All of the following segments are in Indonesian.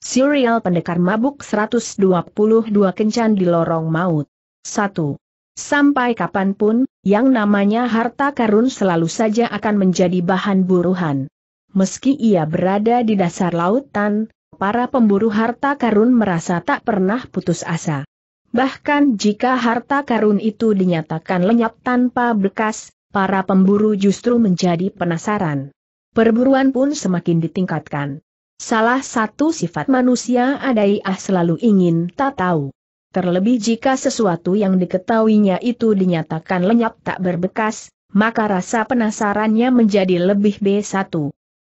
Serial Pendekar Mabuk 122 Kencan di Lorong Maut 1. Sampai kapanpun, yang namanya harta karun selalu saja akan menjadi bahan buruhan. Meski ia berada di dasar lautan, para pemburu harta karun merasa tak pernah putus asa. Bahkan jika harta karun itu dinyatakan lenyap tanpa bekas, para pemburu justru menjadi penasaran. Perburuan pun semakin ditingkatkan. Salah satu sifat manusia adaiah selalu ingin tak tahu. Terlebih jika sesuatu yang diketahuinya itu dinyatakan lenyap tak berbekas, maka rasa penasarannya menjadi lebih B1.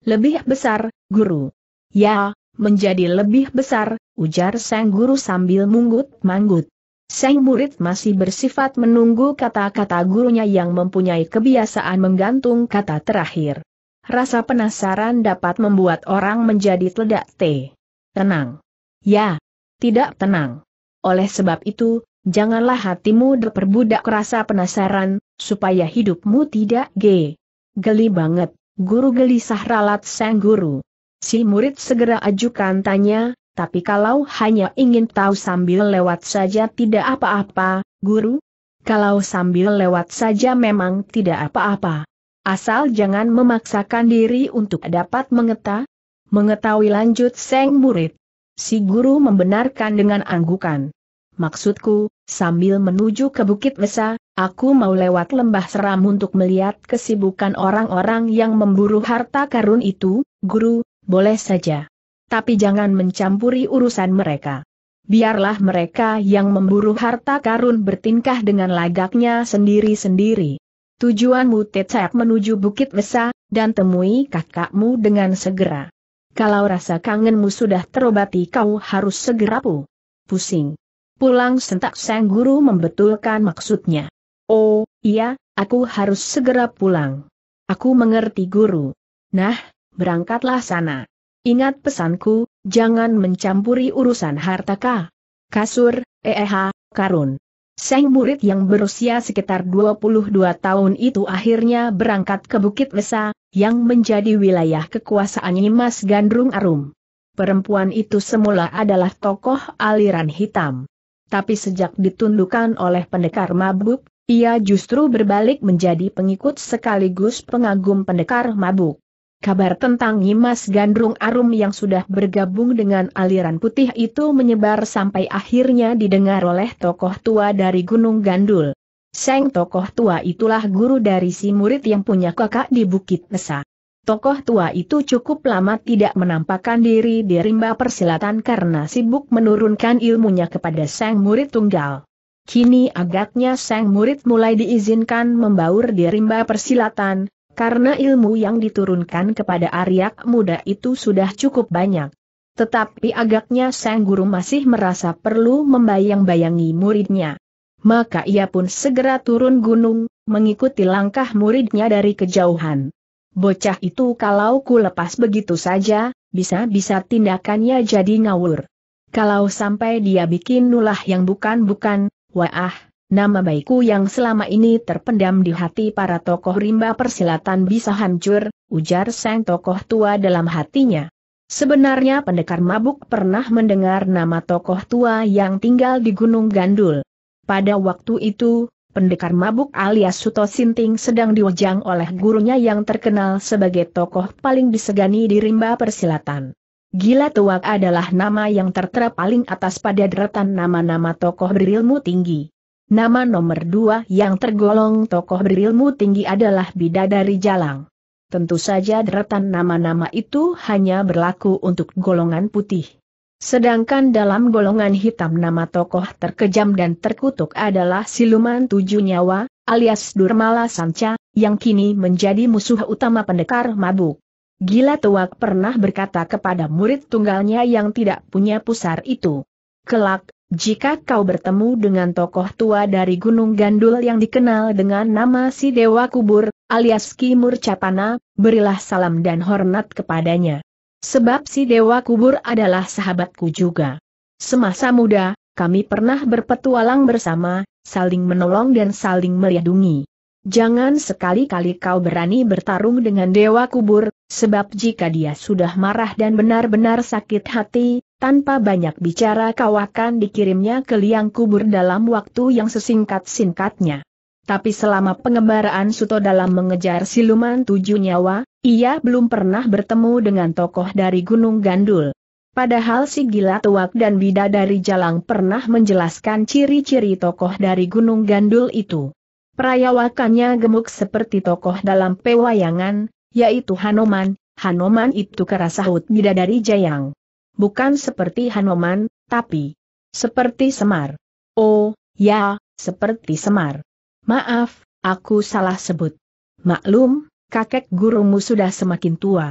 Lebih besar, guru. Ya, menjadi lebih besar, ujar sang guru sambil munggut-manggut. Sang murid masih bersifat menunggu kata-kata gurunya yang mempunyai kebiasaan menggantung kata terakhir. Rasa penasaran dapat membuat orang menjadi teledak te. Tenang. Ya. Tidak tenang. Oleh sebab itu, janganlah hatimu diperbudak rasa penasaran, supaya hidupmu tidak g. Geli banget, guru gelisah ralat sang guru. Si murid segera ajukan tanya, tapi kalau hanya ingin tahu sambil lewat saja tidak apa-apa, guru? Kalau sambil lewat saja memang tidak apa-apa. Asal jangan memaksakan diri untuk dapat mengeta, mengetahui lanjut seng murid. Si guru membenarkan dengan anggukan. Maksudku, sambil menuju ke Bukit Mesa, aku mau lewat lembah seram untuk melihat kesibukan orang-orang yang memburu harta karun itu, guru, boleh saja. Tapi jangan mencampuri urusan mereka. Biarlah mereka yang memburu harta karun bertingkah dengan lagaknya sendiri-sendiri. Tujuanmu tetap menuju Bukit Besa, dan temui kakakmu dengan segera. Kalau rasa kangenmu sudah terobati kau harus segera pu. Pusing. Pulang sentak sang guru membetulkan maksudnya. Oh, iya, aku harus segera pulang. Aku mengerti guru. Nah, berangkatlah sana. Ingat pesanku, jangan mencampuri urusan harta Kah. Kasur, eh, eh karun. Seng murid yang berusia sekitar 22 tahun itu akhirnya berangkat ke Bukit Lesa, yang menjadi wilayah kekuasaan Nyimas Gandrung Arum. Perempuan itu semula adalah tokoh aliran hitam. Tapi sejak ditundukkan oleh pendekar mabuk, ia justru berbalik menjadi pengikut sekaligus pengagum pendekar mabuk. Kabar tentang Nyimas Gandrung Arum yang sudah bergabung dengan aliran putih itu menyebar sampai akhirnya didengar oleh tokoh tua dari Gunung Gandul. Seng tokoh tua itulah guru dari si murid yang punya kakak di Bukit Nesa. Tokoh tua itu cukup lama tidak menampakkan diri di rimba persilatan karena sibuk menurunkan ilmunya kepada sang murid tunggal. Kini agaknya sang murid mulai diizinkan membaur di rimba persilatan, karena ilmu yang diturunkan kepada Aryak muda itu sudah cukup banyak. Tetapi agaknya sang guru masih merasa perlu membayang-bayangi muridnya. Maka ia pun segera turun gunung, mengikuti langkah muridnya dari kejauhan. Bocah itu kalau ku lepas begitu saja, bisa-bisa tindakannya jadi ngawur. Kalau sampai dia bikin nulah yang bukan-bukan, wah, Nama baikku yang selama ini terpendam di hati para tokoh rimba persilatan bisa hancur, ujar sang tokoh tua dalam hatinya. Sebenarnya pendekar mabuk pernah mendengar nama tokoh tua yang tinggal di Gunung Gandul. Pada waktu itu, pendekar mabuk alias Suto Sinting sedang diwajang oleh gurunya yang terkenal sebagai tokoh paling disegani di rimba persilatan. Gila Tuak adalah nama yang tertera paling atas pada deretan nama-nama tokoh berilmu tinggi. Nama nomor dua yang tergolong tokoh berilmu tinggi adalah Bidadari Jalang. Tentu saja deretan nama-nama itu hanya berlaku untuk golongan putih. Sedangkan dalam golongan hitam nama tokoh terkejam dan terkutuk adalah siluman tujuh nyawa, alias Durmala Sanca, yang kini menjadi musuh utama pendekar mabuk. Gila Tuak pernah berkata kepada murid tunggalnya yang tidak punya pusar itu. Kelak, jika kau bertemu dengan tokoh tua dari Gunung Gandul yang dikenal dengan nama si Dewa Kubur, alias Ki Murcapana, berilah salam dan hormat kepadanya. Sebab si Dewa Kubur adalah sahabatku juga. Semasa muda, kami pernah berpetualang bersama, saling menolong dan saling melindungi. Jangan sekali-kali kau berani bertarung dengan Dewa Kubur, sebab jika dia sudah marah dan benar-benar sakit hati, tanpa banyak bicara kau akan dikirimnya ke liang kubur dalam waktu yang sesingkat-singkatnya. Tapi selama pengembaraan Suto dalam mengejar siluman tujuh nyawa, ia belum pernah bertemu dengan tokoh dari Gunung Gandul. Padahal si gila tuak dan bida dari jalang pernah menjelaskan ciri-ciri tokoh dari Gunung Gandul itu. Perayawakannya gemuk seperti tokoh dalam pewayangan, yaitu Hanoman, Hanoman itu kerasahut bida dari jayang. Bukan seperti Hanoman, tapi seperti Semar. Oh, ya, seperti Semar. Maaf, aku salah sebut. Maklum, kakek gurumu sudah semakin tua.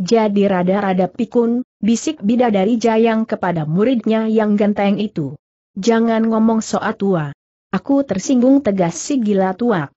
Jadi rada-rada pikun, bisik bidadari Jayang kepada muridnya yang genteng itu. Jangan ngomong soal tua. Aku tersinggung tegas si gila tua.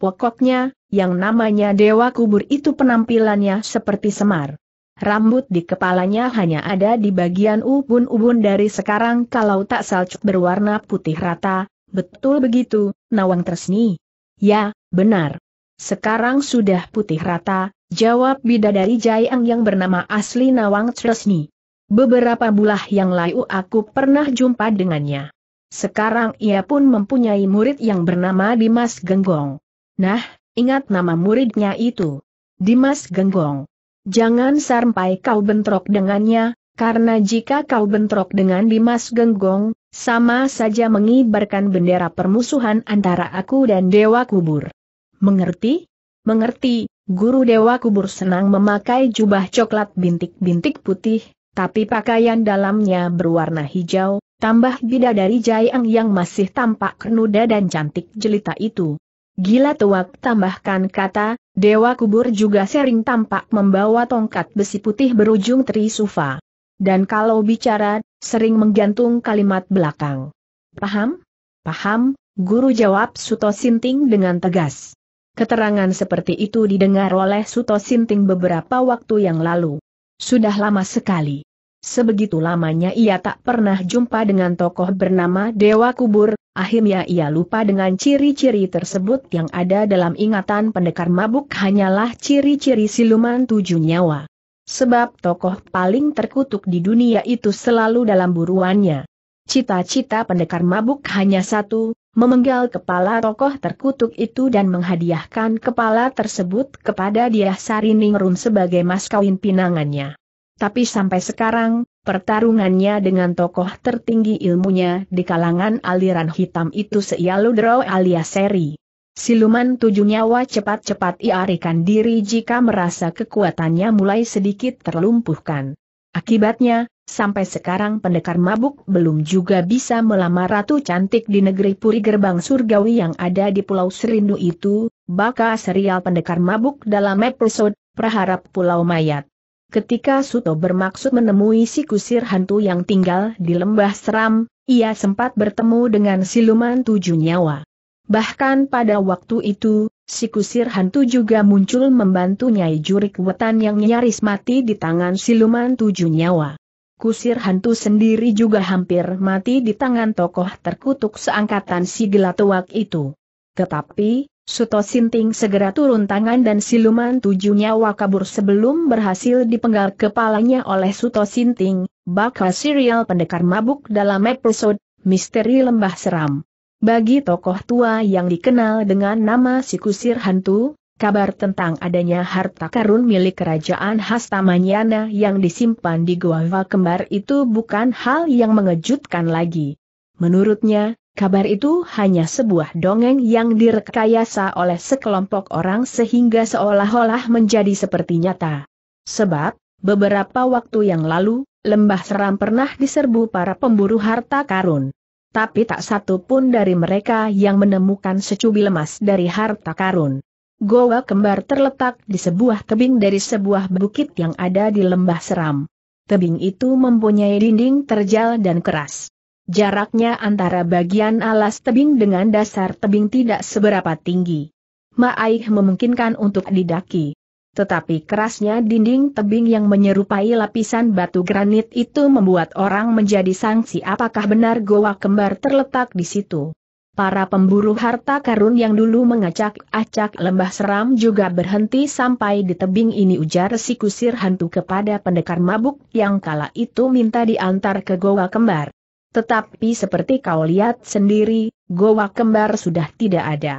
Pokoknya, yang namanya dewa kubur itu penampilannya seperti semar. Rambut di kepalanya hanya ada di bagian ubun-ubun dari sekarang kalau tak salcuk berwarna putih rata, betul begitu, Nawang Tresni. Ya, benar. Sekarang sudah putih rata, jawab bidadari Jayang yang bernama asli Nawang Tresni. Beberapa bulah yang layu aku pernah jumpa dengannya. Sekarang ia pun mempunyai murid yang bernama Dimas Genggong. Nah, ingat nama muridnya itu. Dimas Genggong. Jangan sampai kau bentrok dengannya, karena jika kau bentrok dengan Dimas Genggong, sama saja mengibarkan bendera permusuhan antara aku dan Dewa Kubur. Mengerti? Mengerti, Guru Dewa Kubur senang memakai jubah coklat bintik-bintik putih, tapi pakaian dalamnya berwarna hijau, tambah bidadari Jayang yang masih tampak nuda dan cantik jelita itu. Gila tuak tambahkan kata, Dewa kubur juga sering tampak membawa tongkat besi putih berujung trisufa. Dan kalau bicara, sering menggantung kalimat belakang. Paham? Paham, guru jawab Suto Sinting dengan tegas. Keterangan seperti itu didengar oleh Suto Sinting beberapa waktu yang lalu. Sudah lama sekali. Sebegitu lamanya ia tak pernah jumpa dengan tokoh bernama Dewa Kubur, Akhirnya ia lupa dengan ciri-ciri tersebut yang ada dalam ingatan pendekar mabuk hanyalah ciri-ciri siluman tujuh nyawa. Sebab tokoh paling terkutuk di dunia itu selalu dalam buruannya. Cita-cita pendekar mabuk hanya satu, memenggal kepala tokoh terkutuk itu dan menghadiahkan kepala tersebut kepada dia Sariningrum sebagai mas kawin pinangannya. Tapi sampai sekarang, Pertarungannya dengan tokoh tertinggi ilmunya di kalangan aliran hitam itu Seialudro alias Seri. Siluman tujuh nyawa cepat-cepat iarikan diri jika merasa kekuatannya mulai sedikit terlumpuhkan. Akibatnya, sampai sekarang pendekar mabuk belum juga bisa melamar ratu cantik di negeri puri gerbang surgawi yang ada di Pulau Serindu itu, baka serial pendekar mabuk dalam episode Praharap Pulau Mayat. Ketika Suto bermaksud menemui si kusir hantu yang tinggal di lembah seram, ia sempat bertemu dengan siluman tujuh nyawa. Bahkan pada waktu itu, si kusir hantu juga muncul membantu Nyai Jurik Wetan yang nyaris mati di tangan siluman tujuh nyawa. Kusir hantu sendiri juga hampir mati di tangan tokoh terkutuk seangkatan si gelatuak itu. Tetapi, Suto Sinting segera turun tangan dan siluman tujuh nyawa kabur sebelum berhasil dipenggal kepalanya oleh Suto Sinting, bakal serial pendekar mabuk dalam episode Misteri Lembah Seram. Bagi tokoh tua yang dikenal dengan nama si kusir hantu, kabar tentang adanya harta karun milik kerajaan Hastamanyana yang disimpan di Goa Kembar itu bukan hal yang mengejutkan lagi. Menurutnya, Kabar itu hanya sebuah dongeng yang direkayasa oleh sekelompok orang sehingga seolah-olah menjadi seperti nyata. Sebab, beberapa waktu yang lalu, Lembah Seram pernah diserbu para pemburu harta karun. Tapi tak satu pun dari mereka yang menemukan secubil emas dari harta karun. Goa kembar terletak di sebuah tebing dari sebuah bukit yang ada di Lembah Seram. Tebing itu mempunyai dinding terjal dan keras. Jaraknya antara bagian alas tebing dengan dasar tebing tidak seberapa tinggi. Maaih memungkinkan untuk didaki. Tetapi kerasnya dinding tebing yang menyerupai lapisan batu granit itu membuat orang menjadi sangsi apakah benar goa kembar terletak di situ. Para pemburu harta karun yang dulu mengacak-acak lembah seram juga berhenti sampai di tebing ini ujar si kusir hantu kepada pendekar mabuk yang kala itu minta diantar ke goa kembar. Tetapi seperti kau lihat sendiri, goa kembar sudah tidak ada.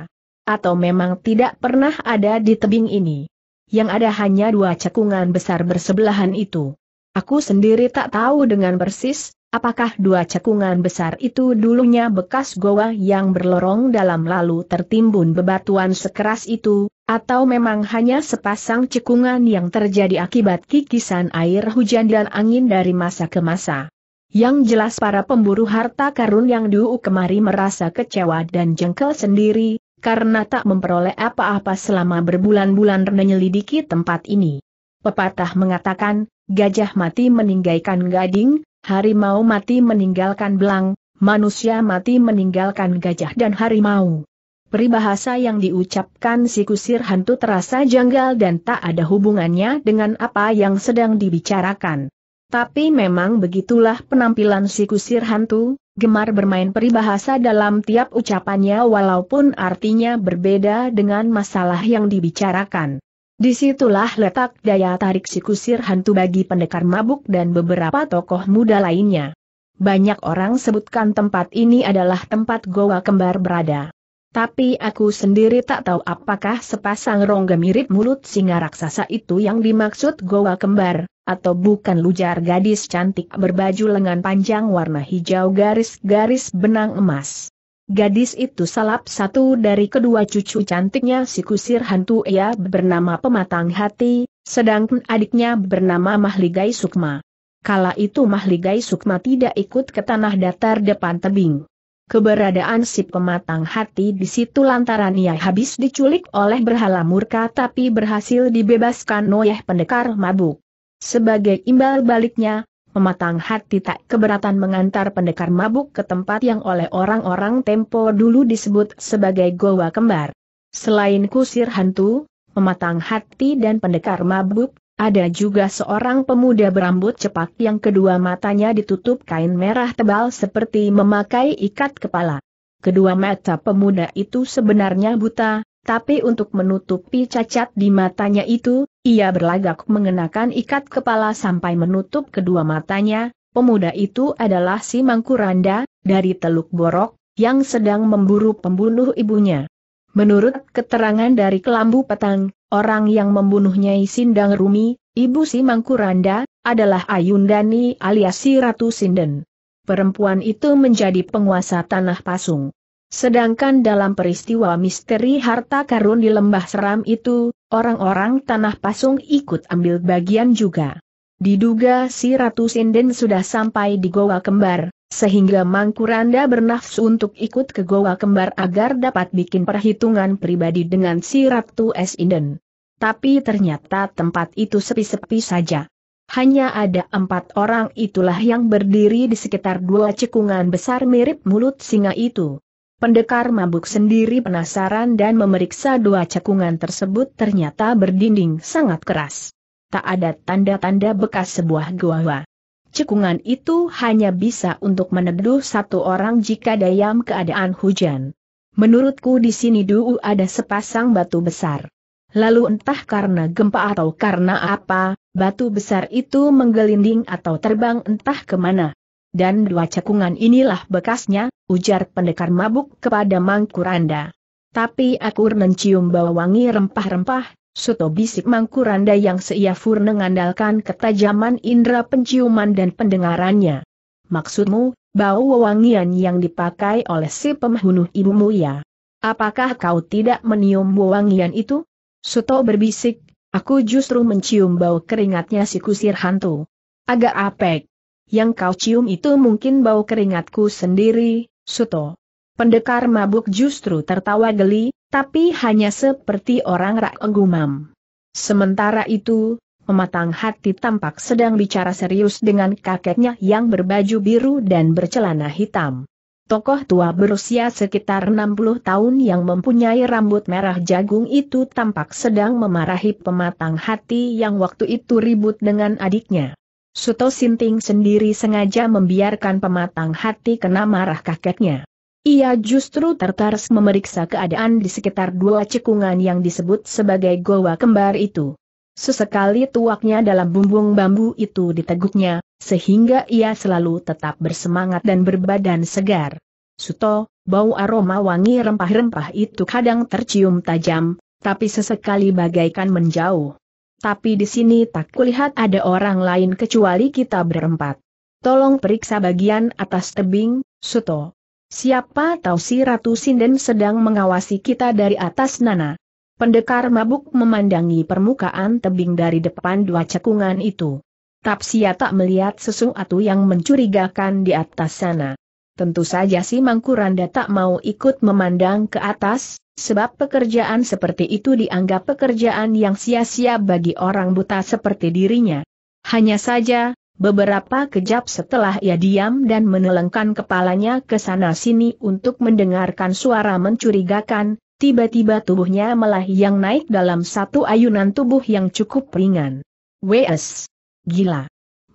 Atau memang tidak pernah ada di tebing ini. Yang ada hanya dua cekungan besar bersebelahan itu. Aku sendiri tak tahu dengan persis, apakah dua cekungan besar itu dulunya bekas goa yang berlorong dalam lalu tertimbun bebatuan sekeras itu, atau memang hanya sepasang cekungan yang terjadi akibat kikisan air hujan dan angin dari masa ke masa. Yang jelas para pemburu harta karun yang dulu kemari merasa kecewa dan jengkel sendiri, karena tak memperoleh apa-apa selama berbulan-bulan menyelidiki tempat ini. Pepatah mengatakan, gajah mati meninggalkan gading, harimau mati meninggalkan belang, manusia mati meninggalkan gajah dan harimau. Peribahasa yang diucapkan si kusir hantu terasa janggal dan tak ada hubungannya dengan apa yang sedang dibicarakan. Tapi memang begitulah penampilan si kusir hantu, gemar bermain peribahasa dalam tiap ucapannya walaupun artinya berbeda dengan masalah yang dibicarakan. Disitulah letak daya tarik si kusir hantu bagi pendekar mabuk dan beberapa tokoh muda lainnya. Banyak orang sebutkan tempat ini adalah tempat goa kembar berada. Tapi aku sendiri tak tahu apakah sepasang rongga mirip mulut singa raksasa itu yang dimaksud goa kembar, atau bukan lujar gadis cantik berbaju lengan panjang warna hijau garis-garis benang emas. Gadis itu salah satu dari kedua cucu cantiknya si kusir hantu ia bernama Pematang Hati, sedangkan adiknya bernama Mahligai Sukma. Kala itu Mahligai Sukma tidak ikut ke tanah datar depan tebing. Keberadaan si pematang hati di situ lantaran ia habis diculik oleh berhala murka tapi berhasil dibebaskan oleh pendekar mabuk. Sebagai imbal baliknya, pematang hati tak keberatan mengantar pendekar mabuk ke tempat yang oleh orang-orang tempo dulu disebut sebagai Goa Kembar. Selain kusir hantu, pematang hati dan pendekar mabuk, ada juga seorang pemuda berambut cepak yang kedua matanya ditutup kain merah tebal seperti memakai ikat kepala. Kedua mata pemuda itu sebenarnya buta, tapi untuk menutupi cacat di matanya itu, ia berlagak mengenakan ikat kepala sampai menutup kedua matanya, pemuda itu adalah si Mangkuranda, dari Teluk Borok, yang sedang memburu pembunuh ibunya. Menurut keterangan dari Kelambu Petang, orang yang membunuhnya Sindang Rumi, ibu si Mangkuranda, adalah Ayundani alias si Ratu Sinden. Perempuan itu menjadi penguasa tanah pasung. Sedangkan dalam peristiwa misteri harta karun di lembah seram itu, orang-orang tanah pasung ikut ambil bagian juga. Diduga si Ratu Sinden sudah sampai di Goa Kembar, sehingga Mangkuranda bernafsu untuk ikut ke Goa Kembar agar dapat bikin perhitungan pribadi dengan si Ratu Sinden. Tapi ternyata tempat itu sepi-sepi saja. Hanya ada empat orang itulah yang berdiri di sekitar dua cekungan besar mirip mulut singa itu. Pendekar mabuk sendiri penasaran dan memeriksa dua cekungan tersebut ternyata berdinding sangat keras. Tak ada tanda-tanda bekas sebuah gua. Cekungan itu hanya bisa untuk meneduh satu orang jika dayam keadaan hujan. Menurutku di sini dulu ada sepasang batu besar. Lalu entah karena gempa atau karena apa, batu besar itu menggelinding atau terbang entah kemana dan dua cekungan inilah bekasnya, ujar pendekar mabuk kepada Mangkuranda. Tapi aku mencium bau wangi rempah-rempah, soto bisik Mangkuranda yang seia mengandalkan ketajaman indera penciuman dan pendengarannya. Maksudmu, bau wangian yang dipakai oleh si pembunuh ibumu ya? Apakah kau tidak menium wangian itu? Suto berbisik, aku justru mencium bau keringatnya si kusir hantu. Agak apek yang kau cium itu mungkin bau keringatku sendiri, Suto. Pendekar mabuk justru tertawa geli, tapi hanya seperti orang rak gumam. Sementara itu, pematang hati tampak sedang bicara serius dengan kakeknya yang berbaju biru dan bercelana hitam. Tokoh tua berusia sekitar 60 tahun yang mempunyai rambut merah jagung itu tampak sedang memarahi pematang hati yang waktu itu ribut dengan adiknya. Suto Sinting sendiri sengaja membiarkan pematang hati kena marah kakeknya. Ia justru tertarik memeriksa keadaan di sekitar dua cekungan yang disebut sebagai goa kembar itu. Sesekali tuaknya dalam bumbung bambu itu diteguknya, sehingga ia selalu tetap bersemangat dan berbadan segar. Suto, bau aroma wangi rempah-rempah itu kadang tercium tajam, tapi sesekali bagaikan menjauh. Tapi di sini tak kulihat ada orang lain kecuali kita berempat. Tolong periksa bagian atas tebing, Suto. Siapa tahu si Ratu Sinden sedang mengawasi kita dari atas Nana. Pendekar mabuk memandangi permukaan tebing dari depan dua cekungan itu. Tapsia tak melihat sesuatu yang mencurigakan di atas sana. Tentu saja si Mangkuranda tak mau ikut memandang ke atas, sebab pekerjaan seperti itu dianggap pekerjaan yang sia-sia bagi orang buta seperti dirinya. Hanya saja, beberapa kejap setelah ia diam dan menelengkan kepalanya ke sana-sini untuk mendengarkan suara mencurigakan, tiba-tiba tubuhnya malah yang naik dalam satu ayunan tubuh yang cukup ringan. W.S. Gila.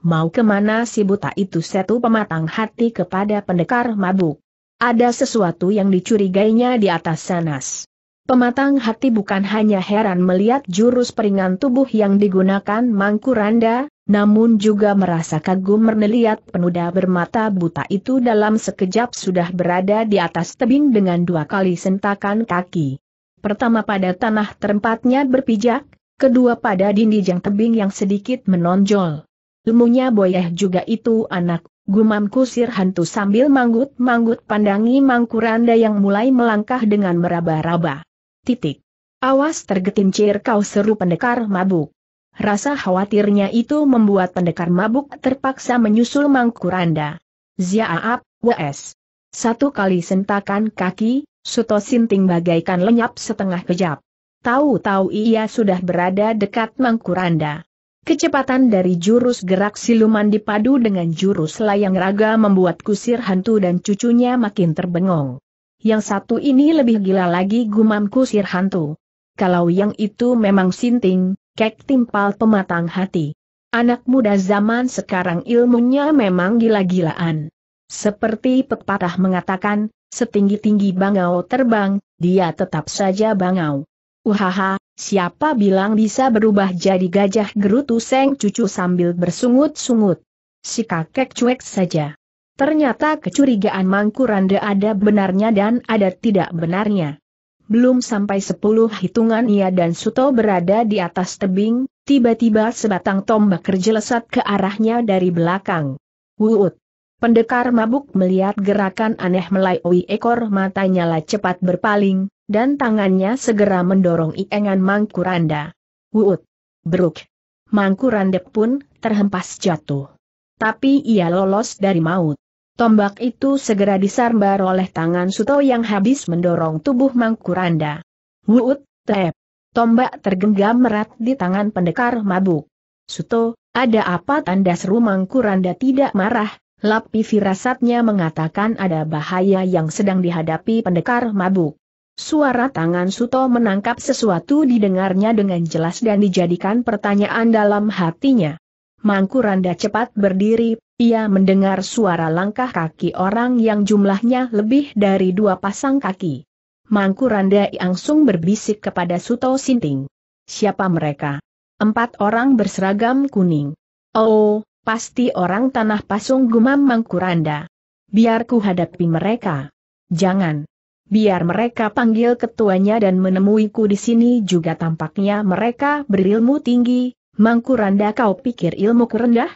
Mau kemana si buta itu setu pematang hati kepada pendekar mabuk. Ada sesuatu yang dicurigainya di atas sanas. Pematang hati bukan hanya heran melihat jurus peringan tubuh yang digunakan Mangkuranda, namun juga merasa kagum melihat penuda bermata buta itu dalam sekejap sudah berada di atas tebing dengan dua kali sentakan kaki. Pertama pada tanah tempatnya berpijak, kedua pada dinding tebing yang sedikit menonjol. Ilmunya boyah juga itu anak Gumam kusir hantu sambil manggut-manggut pandangi mangkuranda yang mulai melangkah dengan meraba-raba. Titik. Awas tergetincir kau seru pendekar mabuk. Rasa khawatirnya itu membuat pendekar mabuk terpaksa menyusul mangkuranda. Ziaap, WS. Satu kali sentakan kaki, Suto Sinting bagaikan lenyap setengah kejap. Tahu-tahu ia sudah berada dekat mangkuranda. Kecepatan dari jurus gerak siluman dipadu dengan jurus layang raga membuat kusir hantu dan cucunya makin terbengong. Yang satu ini lebih gila lagi gumam kusir hantu. Kalau yang itu memang sinting, kek timpal pematang hati. Anak muda zaman sekarang ilmunya memang gila-gilaan. Seperti pepatah mengatakan, setinggi-tinggi bangau terbang, dia tetap saja bangau. Uhaha, siapa bilang bisa berubah jadi gajah gerutu Seng cucu sambil bersungut-sungut. Si kakek cuek saja. Ternyata kecurigaan Mangkuranda ada benarnya dan ada tidak benarnya. Belum sampai sepuluh hitungan ia dan Suto berada di atas tebing, tiba-tiba sebatang tombak kerjelesat ke arahnya dari belakang. Wuut! Pendekar mabuk melihat gerakan aneh melayoi ekor matanya lah cepat berpaling, dan tangannya segera mendorong iengan Mangkuranda. Wut! Beruk! Mangkuranda pun terhempas jatuh. Tapi ia lolos dari maut. Tombak itu segera disambar oleh tangan Suto yang habis mendorong tubuh Mangkuranda. Wut! Tep! Tombak tergenggam merat di tangan pendekar mabuk. Suto, ada apa tanda seru Mangkuranda tidak marah, Lapi firasatnya mengatakan ada bahaya yang sedang dihadapi pendekar mabuk. Suara tangan Suto menangkap sesuatu didengarnya dengan jelas dan dijadikan pertanyaan dalam hatinya. Mangkuranda cepat berdiri, ia mendengar suara langkah kaki orang yang jumlahnya lebih dari dua pasang kaki. Mangkuranda langsung berbisik kepada Suto Sinting. Siapa mereka? Empat orang berseragam kuning. Oh, pasti orang tanah pasung gumam Mangkuranda. Biar ku hadapi mereka. Jangan. Biar mereka panggil ketuanya dan menemuiku di sini juga tampaknya mereka berilmu tinggi, mangkuranda kau pikir ilmu rendah?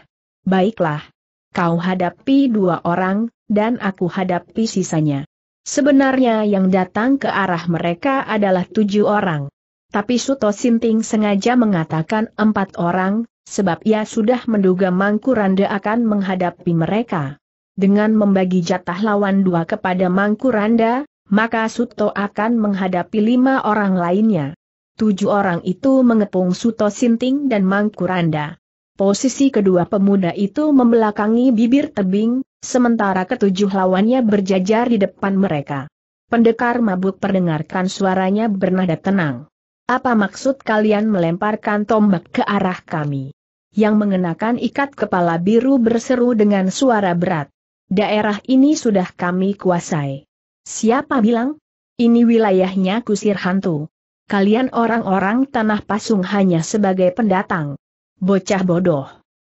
Baiklah. Kau hadapi dua orang, dan aku hadapi sisanya. Sebenarnya yang datang ke arah mereka adalah tujuh orang. Tapi Suto Sinting sengaja mengatakan empat orang, sebab ia sudah menduga mangkuranda akan menghadapi mereka. Dengan membagi jatah lawan dua kepada mangkuranda maka Suto akan menghadapi lima orang lainnya. Tujuh orang itu mengepung Suto Sinting dan Mangkuranda. Posisi kedua pemuda itu membelakangi bibir tebing, sementara ketujuh lawannya berjajar di depan mereka. Pendekar mabuk perdengarkan suaranya bernada tenang. Apa maksud kalian melemparkan tombak ke arah kami? Yang mengenakan ikat kepala biru berseru dengan suara berat. Daerah ini sudah kami kuasai. Siapa bilang? Ini wilayahnya kusir hantu. Kalian orang-orang tanah pasung hanya sebagai pendatang. Bocah bodoh.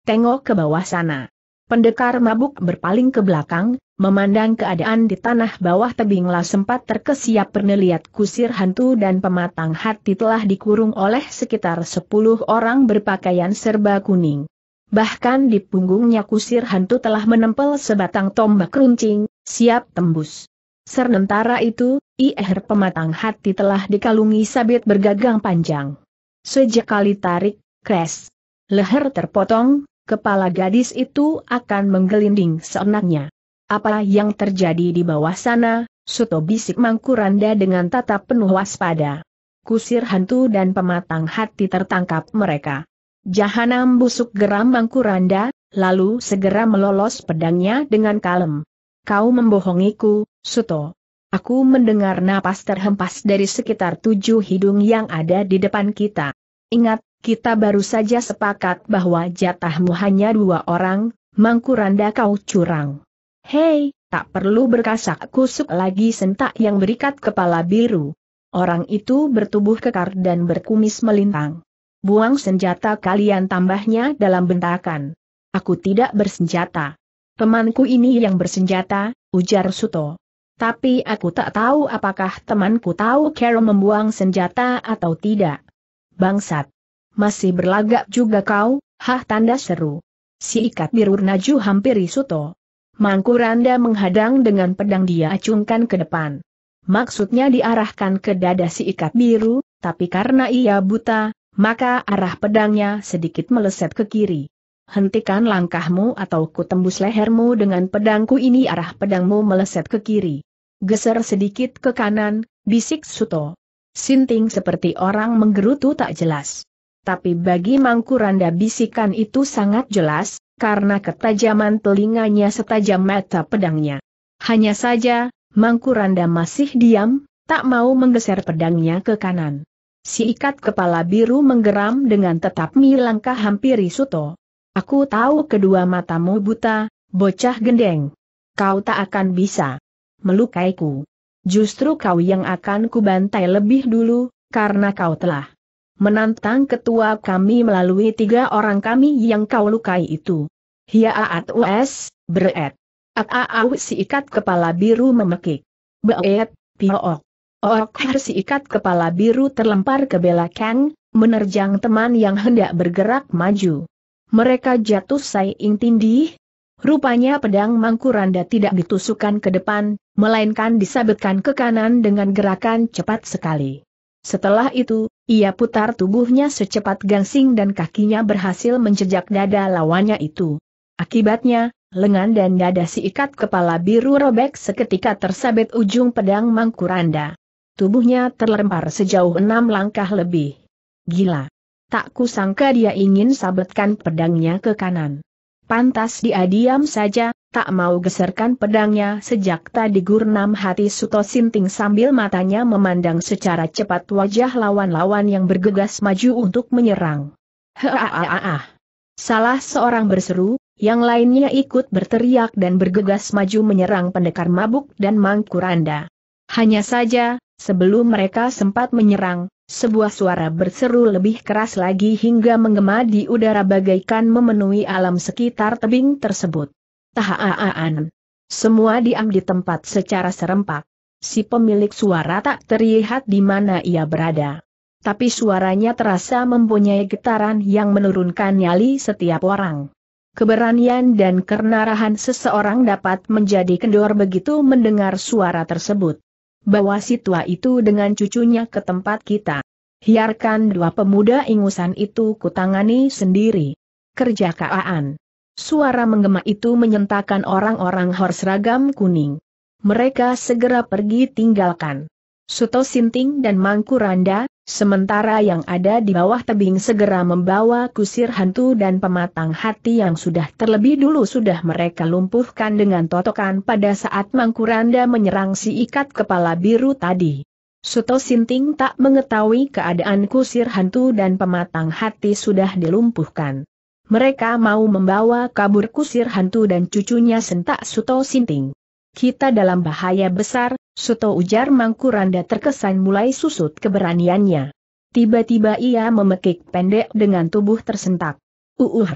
Tengok ke bawah sana. Pendekar mabuk berpaling ke belakang, memandang keadaan di tanah bawah tebinglah sempat terkesiap perneliat kusir hantu dan pematang hati telah dikurung oleh sekitar sepuluh orang berpakaian serba kuning. Bahkan di punggungnya kusir hantu telah menempel sebatang tombak runcing, siap tembus. Sementara itu, iher pematang hati telah dikalungi sabit bergagang panjang. Sejak kali tarik, kres, Leher terpotong, kepala gadis itu akan menggelinding seenaknya. Apa yang terjadi di bawah sana, Suto bisik Mangkuranda dengan tatap penuh waspada. Kusir hantu dan pematang hati tertangkap mereka. Jahanam busuk geram Mangkuranda, lalu segera melolos pedangnya dengan kalem kau membohongiku, Suto. Aku mendengar napas terhempas dari sekitar tujuh hidung yang ada di depan kita. Ingat, kita baru saja sepakat bahwa jatahmu hanya dua orang, mangkuranda kau curang. Hei, tak perlu berkasak kusuk lagi sentak yang berikat kepala biru. Orang itu bertubuh kekar dan berkumis melintang. Buang senjata kalian tambahnya dalam bentakan. Aku tidak bersenjata. Temanku ini yang bersenjata, ujar Suto. Tapi aku tak tahu apakah temanku tahu Carol membuang senjata atau tidak. Bangsat. Masih berlagak juga kau, hah tanda seru. Si ikat biru Naju hampiri Suto. Mangkuranda menghadang dengan pedang dia acungkan ke depan. Maksudnya diarahkan ke dada si ikat biru, tapi karena ia buta, maka arah pedangnya sedikit meleset ke kiri hentikan langkahmu atau kutembus lehermu dengan pedangku ini arah pedangmu meleset ke kiri. Geser sedikit ke kanan, bisik Suto. Sinting seperti orang menggerutu tak jelas. Tapi bagi Mangkuranda bisikan itu sangat jelas, karena ketajaman telinganya setajam mata pedangnya. Hanya saja, Mangkuranda masih diam, tak mau menggeser pedangnya ke kanan. Si ikat kepala biru menggeram dengan tetap milangkah hampiri Suto. Aku tahu kedua matamu buta, bocah gendeng. Kau tak akan bisa melukaiku. Justru kau yang akan kubantai lebih dulu, karena kau telah menantang ketua kami melalui tiga orang kami yang kau lukai itu. Hiaat US, beret. Aau ikat kepala biru memekik. Beet, piok. Ok ikat kepala biru terlempar ke belakang, menerjang teman yang hendak bergerak maju. Mereka jatuh saing tindih. Rupanya pedang Mangkuranda tidak ditusukkan ke depan, melainkan disabetkan ke kanan dengan gerakan cepat sekali. Setelah itu, ia putar tubuhnya secepat gangsing dan kakinya berhasil menjejak dada lawannya itu. Akibatnya, lengan dan dada si ikat kepala biru robek seketika tersabet ujung pedang Mangkuranda. Tubuhnya terlempar sejauh enam langkah lebih. Gila! Tak kusangka dia ingin sabetkan pedangnya ke kanan. Pantas dia diam saja, tak mau geserkan pedangnya sejak tadi gurnam hati Suto Sinting sambil matanya memandang secara cepat wajah lawan-lawan yang bergegas maju untuk menyerang. Haaaah! Salah seorang berseru, yang lainnya ikut berteriak dan bergegas maju menyerang pendekar mabuk dan mangkuranda. Hanya saja, sebelum mereka sempat menyerang, sebuah suara berseru lebih keras lagi hingga menggema di udara bagaikan memenuhi alam sekitar tebing tersebut. Tahaaan. Semua diam di tempat secara serempak. Si pemilik suara tak terlihat di mana ia berada. Tapi suaranya terasa mempunyai getaran yang menurunkan nyali setiap orang. Keberanian dan kerenarahan seseorang dapat menjadi kendor begitu mendengar suara tersebut bawa si tua itu dengan cucunya ke tempat kita. Biarkan dua pemuda ingusan itu kutangani sendiri. Kerja kaaan. Suara menggema itu menyentakan orang-orang hor seragam kuning. Mereka segera pergi tinggalkan. Suto Sinting dan Mangku Randa, Sementara yang ada di bawah tebing segera membawa kusir hantu dan pematang hati yang sudah terlebih dulu sudah mereka lumpuhkan dengan totokan pada saat Mangkuranda menyerang si ikat kepala biru tadi. Suto Sinting tak mengetahui keadaan kusir hantu dan pematang hati sudah dilumpuhkan. Mereka mau membawa kabur kusir hantu dan cucunya sentak Suto Sinting. Kita dalam bahaya besar, Suto ujar Mangkuranda terkesan mulai susut keberaniannya. Tiba-tiba ia memekik pendek dengan tubuh tersentak. Uuh!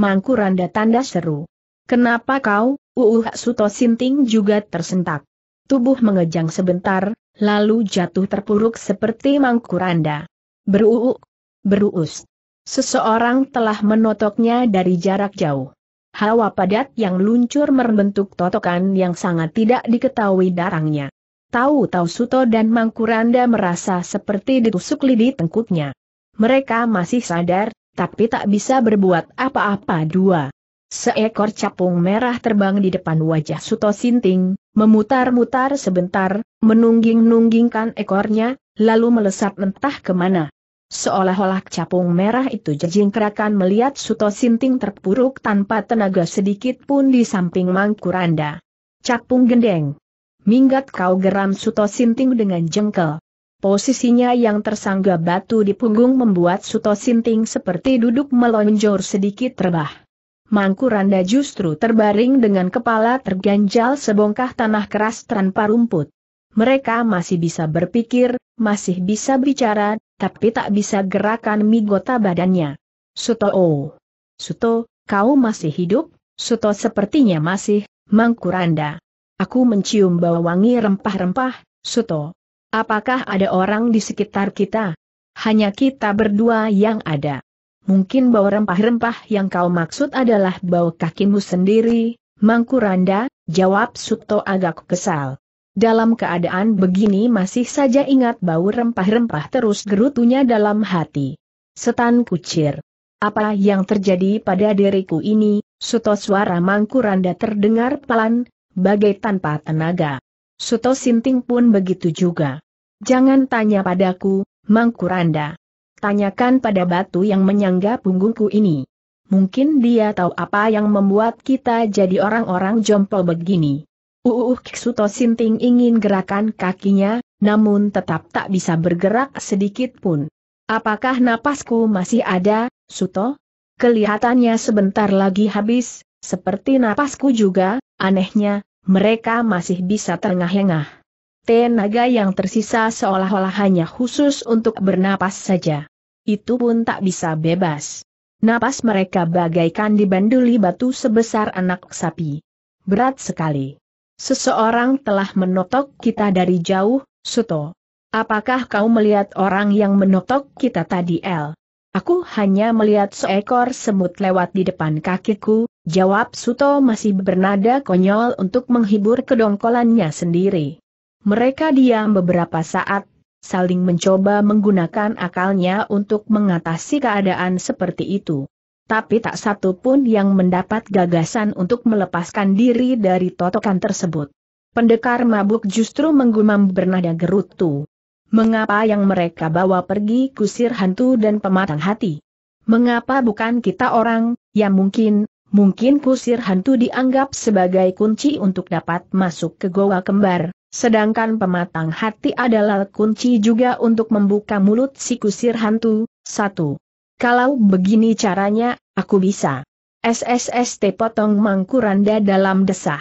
Mangkuranda tanda seru. Kenapa kau, Uuh Suto Sinting juga tersentak. Tubuh mengejang sebentar, lalu jatuh terpuruk seperti Mangkuranda. Beruuk! Beruus! Seseorang telah menotoknya dari jarak jauh. Hawa padat yang luncur membentuk totokan yang sangat tidak diketahui darangnya. Tahu-tahu Suto dan Mangkuranda merasa seperti ditusuk lidi tengkuknya. Mereka masih sadar, tapi tak bisa berbuat apa-apa dua. Seekor capung merah terbang di depan wajah Suto Sinting, memutar-mutar sebentar, menungging-nunggingkan ekornya, lalu melesat mentah kemana. Seolah-olah capung merah itu jejingkrakan melihat Suto Sinting terpuruk tanpa tenaga sedikit pun di samping Mangkuranda. Capung gendeng, Minggat kau geram Suto Sinting dengan jengkel. Posisinya yang tersangga batu di punggung membuat Suto Sinting seperti duduk melonjor sedikit terbah. Mangkuranda justru terbaring dengan kepala terganjal sebongkah tanah keras tanpa rumput. Mereka masih bisa berpikir, masih bisa bicara, tapi tak bisa gerakan migota badannya. Suto, oh. Suto, kau masih hidup? Suto sepertinya masih, Mangkuranda. Aku mencium bau wangi rempah-rempah, Suto. Apakah ada orang di sekitar kita? Hanya kita berdua yang ada. Mungkin bau rempah-rempah yang kau maksud adalah bau kakimu sendiri, Mangkuranda, jawab Suto agak kesal. Dalam keadaan begini masih saja ingat bau rempah-rempah terus gerutunya dalam hati. Setan kucir. Apa yang terjadi pada diriku ini, Suto suara Mangkuranda terdengar pelan, bagai tanpa tenaga. Suto Sinting pun begitu juga. Jangan tanya padaku, Mangkuranda. Tanyakan pada batu yang menyangga punggungku ini. Mungkin dia tahu apa yang membuat kita jadi orang-orang jompo begini. Uuh Suto Sinting ingin gerakan kakinya, namun tetap tak bisa bergerak sedikit pun. Apakah napasku masih ada, Suto? Kelihatannya sebentar lagi habis, seperti napasku juga, anehnya, mereka masih bisa terengah-engah. Tenaga yang tersisa seolah-olah hanya khusus untuk bernapas saja. Itu pun tak bisa bebas. Napas mereka bagaikan dibanduli batu sebesar anak sapi. Berat sekali. Seseorang telah menotok kita dari jauh, Suto. Apakah kau melihat orang yang menotok kita tadi, El? Aku hanya melihat seekor semut lewat di depan kakiku, Jawab Suto masih bernada konyol untuk menghibur kedongkolannya sendiri. Mereka diam beberapa saat, saling mencoba menggunakan akalnya untuk mengatasi keadaan seperti itu. Tapi tak satu pun yang mendapat gagasan untuk melepaskan diri dari totokan tersebut. Pendekar mabuk justru menggumam bernada gerutu. Mengapa yang mereka bawa pergi kusir hantu dan pematang hati? Mengapa bukan kita orang, yang mungkin, mungkin kusir hantu dianggap sebagai kunci untuk dapat masuk ke goa kembar, sedangkan pematang hati adalah kunci juga untuk membuka mulut si kusir hantu. Satu. Kalau begini caranya, aku bisa. SSST potong mangkuranda dalam desah.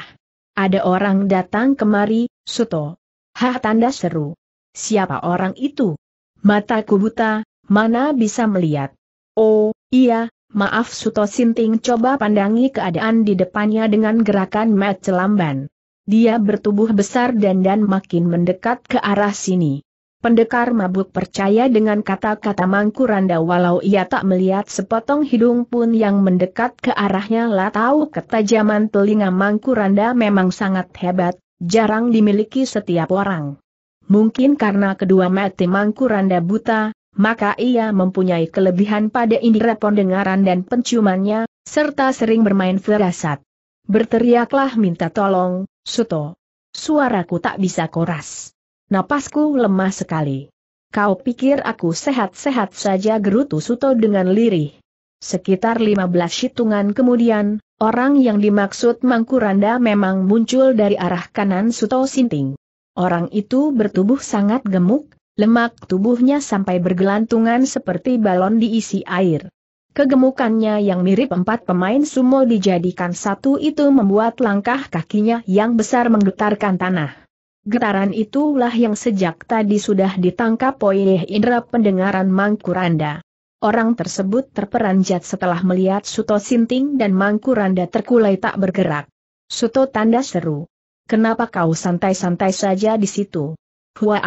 Ada orang datang kemari, Suto. Hah tanda seru. Siapa orang itu? Mataku buta, mana bisa melihat? Oh, iya, Maaf Suto Sinting coba pandangi keadaan di depannya dengan gerakan mat celamban. Dia bertubuh besar dan dan makin mendekat ke arah sini. Pendekar mabuk percaya dengan kata-kata Mangkuranda walau ia tak melihat sepotong hidung pun yang mendekat ke arahnya lah tahu ketajaman telinga Mangkuranda memang sangat hebat, jarang dimiliki setiap orang. Mungkin karena kedua mati Mangkuranda buta, maka ia mempunyai kelebihan pada indera pendengaran dan penciumannya, serta sering bermain firasat. Berteriaklah minta tolong, Suto. Suaraku tak bisa koras. Napasku lemah sekali. Kau pikir aku sehat-sehat saja gerutu Suto dengan lirih. Sekitar 15 hitungan kemudian, orang yang dimaksud Mangkuranda memang muncul dari arah kanan Suto Sinting. Orang itu bertubuh sangat gemuk, Lemak tubuhnya sampai bergelantungan seperti balon diisi air. Kegemukannya yang mirip empat pemain sumo dijadikan satu itu membuat langkah kakinya yang besar menggetarkan tanah. Getaran itulah yang sejak tadi sudah ditangkap oleh indera pendengaran Mangkuranda. Orang tersebut terperanjat setelah melihat Suto Sinting dan Mangkuranda terkulai tak bergerak. Suto tanda seru. Kenapa kau santai-santai saja di situ? Hua,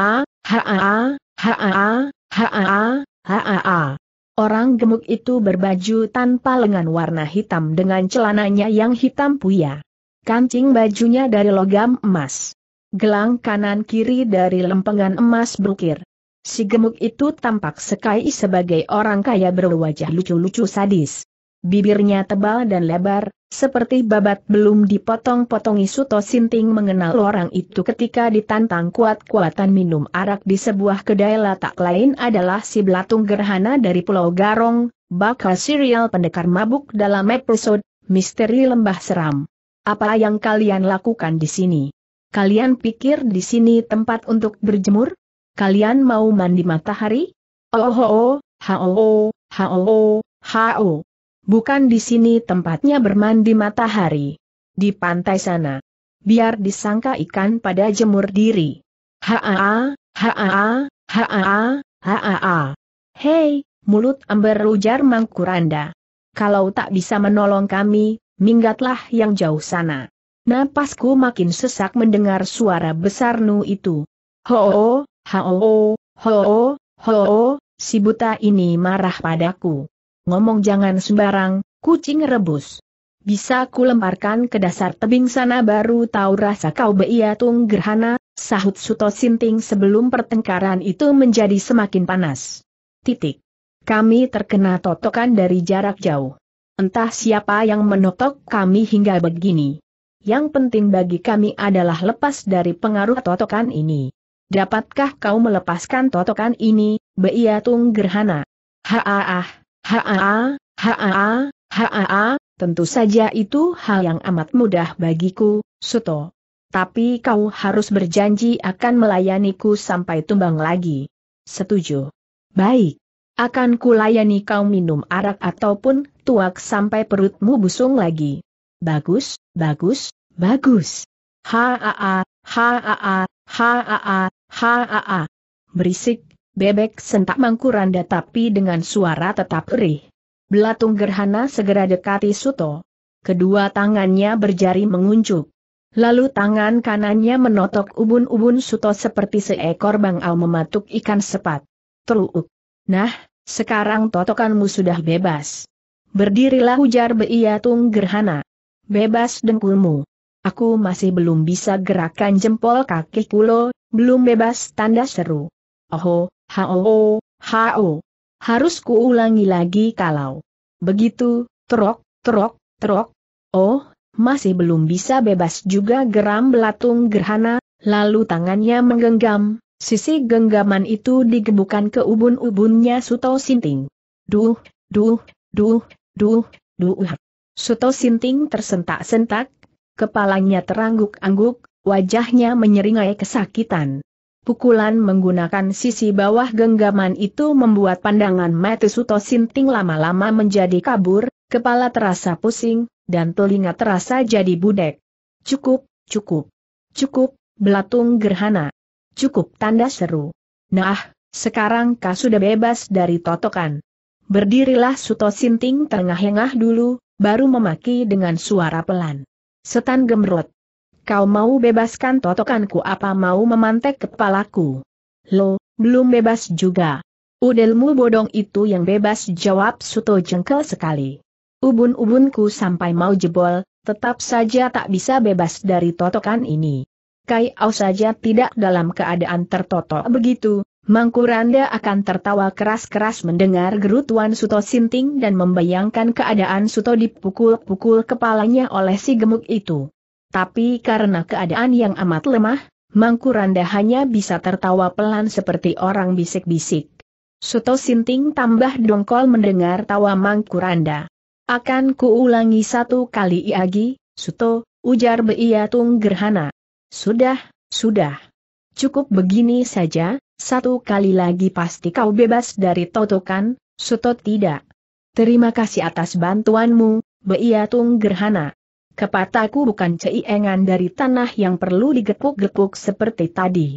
Haa, haa, haa, haa. Orang gemuk itu berbaju tanpa lengan warna hitam dengan celananya yang hitam puya. Kancing bajunya dari logam emas. Gelang kanan kiri dari lempengan emas berukir. Si gemuk itu tampak sekai sebagai orang kaya berwajah lucu-lucu sadis. Bibirnya tebal dan lebar, seperti babat belum dipotong-potongi Suto Sinting mengenal orang itu ketika ditantang kuat-kuatan minum arak di sebuah kedai latak lain adalah si Belatung Gerhana dari Pulau Garong, bakal serial pendekar mabuk dalam episode Misteri Lembah Seram. Apa yang kalian lakukan di sini? Kalian pikir di sini tempat untuk berjemur? Kalian mau mandi matahari? Oh, oh, oh, ha, oh, oh, ha, oh, oh, ha, oh. Bukan di sini tempatnya bermandi matahari. Di pantai sana. Biar disangka ikan pada jemur diri. Haa, haa, haa, haa. Hei, mulut amber ujar Mangkuranda. Kalau tak bisa menolong kami, minggatlah yang jauh sana. Napasku makin sesak mendengar suara besar Nu itu. Ho-o, ho-o, ho ho si buta ini marah padaku ngomong jangan sembarang, kucing rebus. Bisa ku lemparkan ke dasar tebing sana baru tahu rasa kau beiatung gerhana, sahut Suto Sinting sebelum pertengkaran itu menjadi semakin panas. Titik. Kami terkena totokan dari jarak jauh. Entah siapa yang menotok kami hingga begini. Yang penting bagi kami adalah lepas dari pengaruh totokan ini. Dapatkah kau melepaskan totokan ini, Beiatung Gerhana? Haaah. Haa, haa, haa, tentu saja itu hal yang amat mudah bagiku, Suto. Tapi kau harus berjanji akan melayaniku sampai tumbang lagi. Setuju. Baik. Akan kulayani kau minum arak ataupun tuak sampai perutmu busung lagi. Bagus, bagus, bagus. Haa, haa, haa, haa, haa, haa. Berisik Bebek sentak mangkuranda tapi dengan suara tetap erih. Belatung gerhana segera dekati Suto. Kedua tangannya berjari menguncup. Lalu tangan kanannya menotok ubun-ubun Suto seperti seekor bangau mematuk ikan sepat. Teruuk. Nah, sekarang totokanmu sudah bebas. Berdirilah ujar Beiatung Gerhana. Bebas dengkulmu. Aku masih belum bisa gerakan jempol kaki kulo, belum bebas tanda seru. Oho, Hao, hao. Harus kuulangi lagi kalau. Begitu, terok, terok, terok. Oh, masih belum bisa bebas juga geram belatung gerhana, lalu tangannya menggenggam, sisi genggaman itu digebukan ke ubun-ubunnya Suto Sinting. Duh, duh, duh, duh, duh. Suto Sinting tersentak-sentak, kepalanya terangguk-angguk, wajahnya menyeringai kesakitan. Pukulan menggunakan sisi bawah genggaman itu membuat pandangan Matsuto Sinting lama-lama menjadi kabur, kepala terasa pusing, dan telinga terasa jadi budek. Cukup, cukup, cukup, belatung gerhana. Cukup tanda seru. Nah, sekarang kau sudah bebas dari totokan. Berdirilah Suto Sinting tengah-tengah dulu, baru memaki dengan suara pelan. Setan gemrot. Kau mau bebaskan totokanku apa mau memantek kepalaku? Lo, belum bebas juga. Udelmu bodong itu yang bebas jawab Suto jengkel sekali. Ubun-ubunku sampai mau jebol, tetap saja tak bisa bebas dari totokan ini. Kai Au saja tidak dalam keadaan tertotok begitu, Mangkuranda akan tertawa keras-keras mendengar gerutuan Suto Sinting dan membayangkan keadaan Suto dipukul-pukul kepalanya oleh si gemuk itu. Tapi karena keadaan yang amat lemah, Mangkuranda hanya bisa tertawa pelan seperti orang bisik-bisik. Suto Sinting tambah dongkol mendengar tawa Mangkuranda. Akan kuulangi satu kali lagi, Suto, ujar Beiatung Gerhana. Sudah, sudah. Cukup begini saja, satu kali lagi pasti kau bebas dari totokan, Suto tidak. Terima kasih atas bantuanmu, Beiatung Gerhana. Kepataku bukan ceiengan dari tanah yang perlu digekuk-gekuk seperti tadi.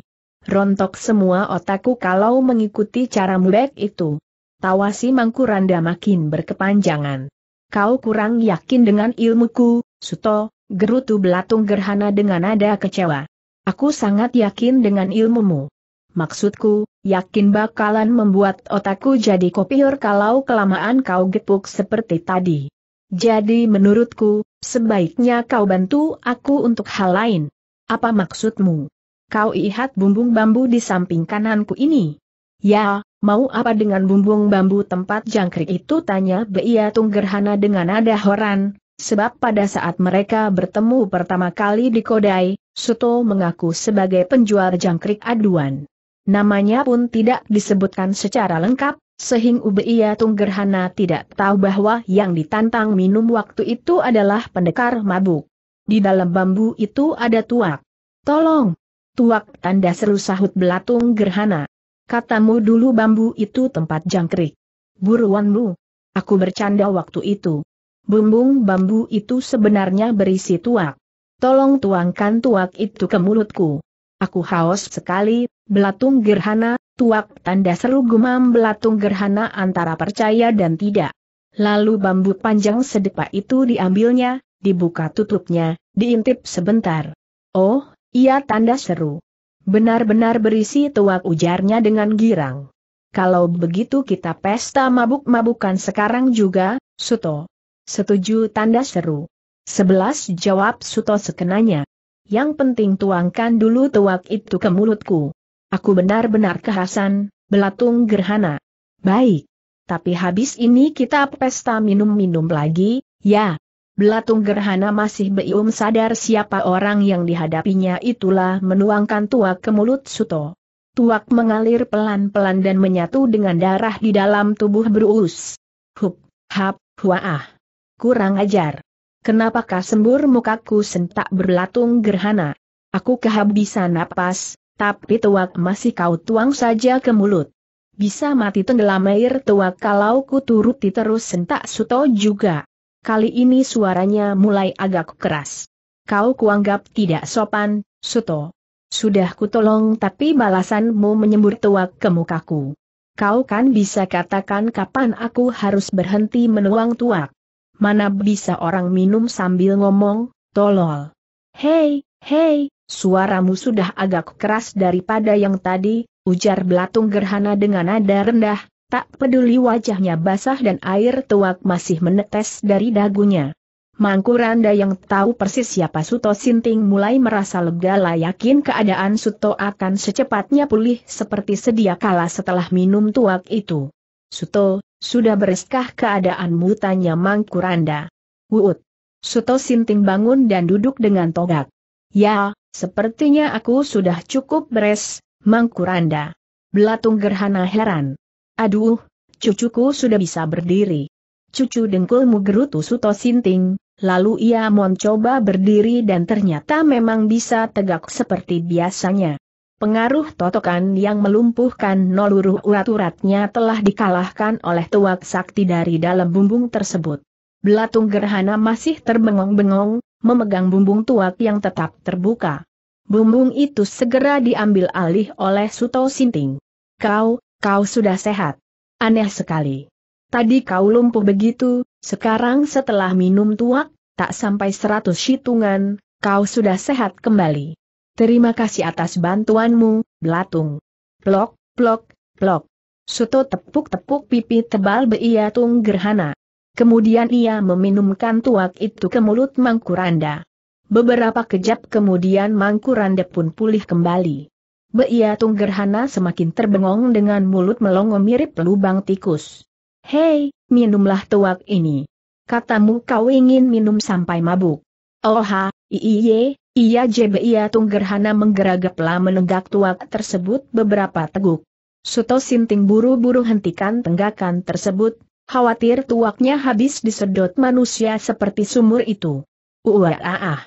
Rontok semua otakku kalau mengikuti cara mulek itu. Tawa si Mangkuranda makin berkepanjangan. Kau kurang yakin dengan ilmuku, Suto, gerutu belatung gerhana dengan nada kecewa. Aku sangat yakin dengan ilmumu. Maksudku, yakin bakalan membuat otakku jadi kopior kalau kelamaan kau gepuk seperti tadi. Jadi menurutku, Sebaiknya kau bantu aku untuk hal lain. Apa maksudmu? Kau lihat bumbung bambu di samping kananku ini. Ya, mau apa dengan bumbung bambu tempat jangkrik itu? Tanya Beia Tunggerhana dengan nada horan, sebab pada saat mereka bertemu pertama kali di Kodai, Suto mengaku sebagai penjual jangkrik aduan. Namanya pun tidak disebutkan secara lengkap, Sehing Ubeia Tunggerhana tidak tahu bahwa yang ditantang minum waktu itu adalah pendekar mabuk. Di dalam bambu itu ada tuak. Tolong! Tuak tanda seru sahut belatung gerhana. Katamu dulu bambu itu tempat jangkrik. Buruanmu. Aku bercanda waktu itu. Bumbung bambu itu sebenarnya berisi tuak. Tolong tuangkan tuak itu ke mulutku. Aku haus sekali, Belatung gerhana, tuak tanda seru gumam belatung gerhana antara percaya dan tidak. Lalu bambu panjang sedepa itu diambilnya, dibuka tutupnya, diintip sebentar. Oh, iya tanda seru. Benar-benar berisi tuak ujarnya dengan girang. Kalau begitu kita pesta mabuk-mabukan sekarang juga, Suto. Setuju tanda seru. Sebelas jawab Suto sekenanya. Yang penting tuangkan dulu tuak itu ke mulutku. Aku benar-benar kehasan, belatung gerhana. Baik. Tapi habis ini kita pesta minum-minum lagi, ya. Belatung gerhana masih belum sadar siapa orang yang dihadapinya itulah menuangkan tuak ke mulut Suto. Tuak mengalir pelan-pelan dan menyatu dengan darah di dalam tubuh Bruus. Hup, hap, huaah. Kurang ajar. Kenapakah sembur mukaku sentak berlatung gerhana? Aku kehabisan napas, tapi tuak masih kau tuang saja ke mulut. Bisa mati tenggelam air tuak kalau ku turuti terus sentak suto juga. Kali ini suaranya mulai agak keras. Kau kuanggap tidak sopan, suto. Sudah kutolong tapi balasanmu menyembur tuak ke mukaku. Kau kan bisa katakan kapan aku harus berhenti menuang tuak. Mana bisa orang minum sambil ngomong, tolol. Hei, hei, Suaramu sudah agak keras daripada yang tadi, ujar Belatung Gerhana dengan nada rendah, tak peduli wajahnya basah dan air tuak masih menetes dari dagunya. Mangkuranda yang tahu persis siapa Suto Sinting mulai merasa lega lah yakin keadaan Suto akan secepatnya pulih seperti sedia kala setelah minum tuak itu. Suto, sudah bereskah keadaanmu tanya Mangkuranda. Wuut. Suto Sinting bangun dan duduk dengan togak. Ya, Sepertinya aku sudah cukup beres, Mangkuranda. Belatung Gerhana heran. Aduh, cucuku sudah bisa berdiri. Cucu dengkulmu gerutu Suto Sinting, lalu ia mencoba berdiri dan ternyata memang bisa tegak seperti biasanya. Pengaruh totokan yang melumpuhkan noluruh urat-uratnya telah dikalahkan oleh tuak sakti dari dalam bumbung tersebut. Belatung Gerhana masih terbengong-bengong, memegang bumbung tuak yang tetap terbuka. Bumbung itu segera diambil alih oleh Suto Sinting. Kau, kau sudah sehat. Aneh sekali. Tadi kau lumpuh begitu, sekarang setelah minum tuak, tak sampai seratus hitungan, kau sudah sehat kembali. Terima kasih atas bantuanmu, Belatung. Plok, plok, plok. Suto tepuk-tepuk pipi tebal tung Gerhana. Kemudian ia meminumkan tuak itu ke mulut Mangkuranda. Beberapa kejap kemudian Mangkuranda pun pulih kembali. Beia Tunggerhana semakin terbengong dengan mulut melongo mirip lubang tikus. Hei, minumlah tuak ini. Katamu kau ingin minum sampai mabuk. Oha, iye, iya Beia Tunggerhana menggeragaplah menenggak tuak tersebut beberapa teguk. Suto Sinting buru-buru hentikan tenggakan tersebut, Khawatir tuaknya habis disedot manusia seperti sumur itu. Uwaaah!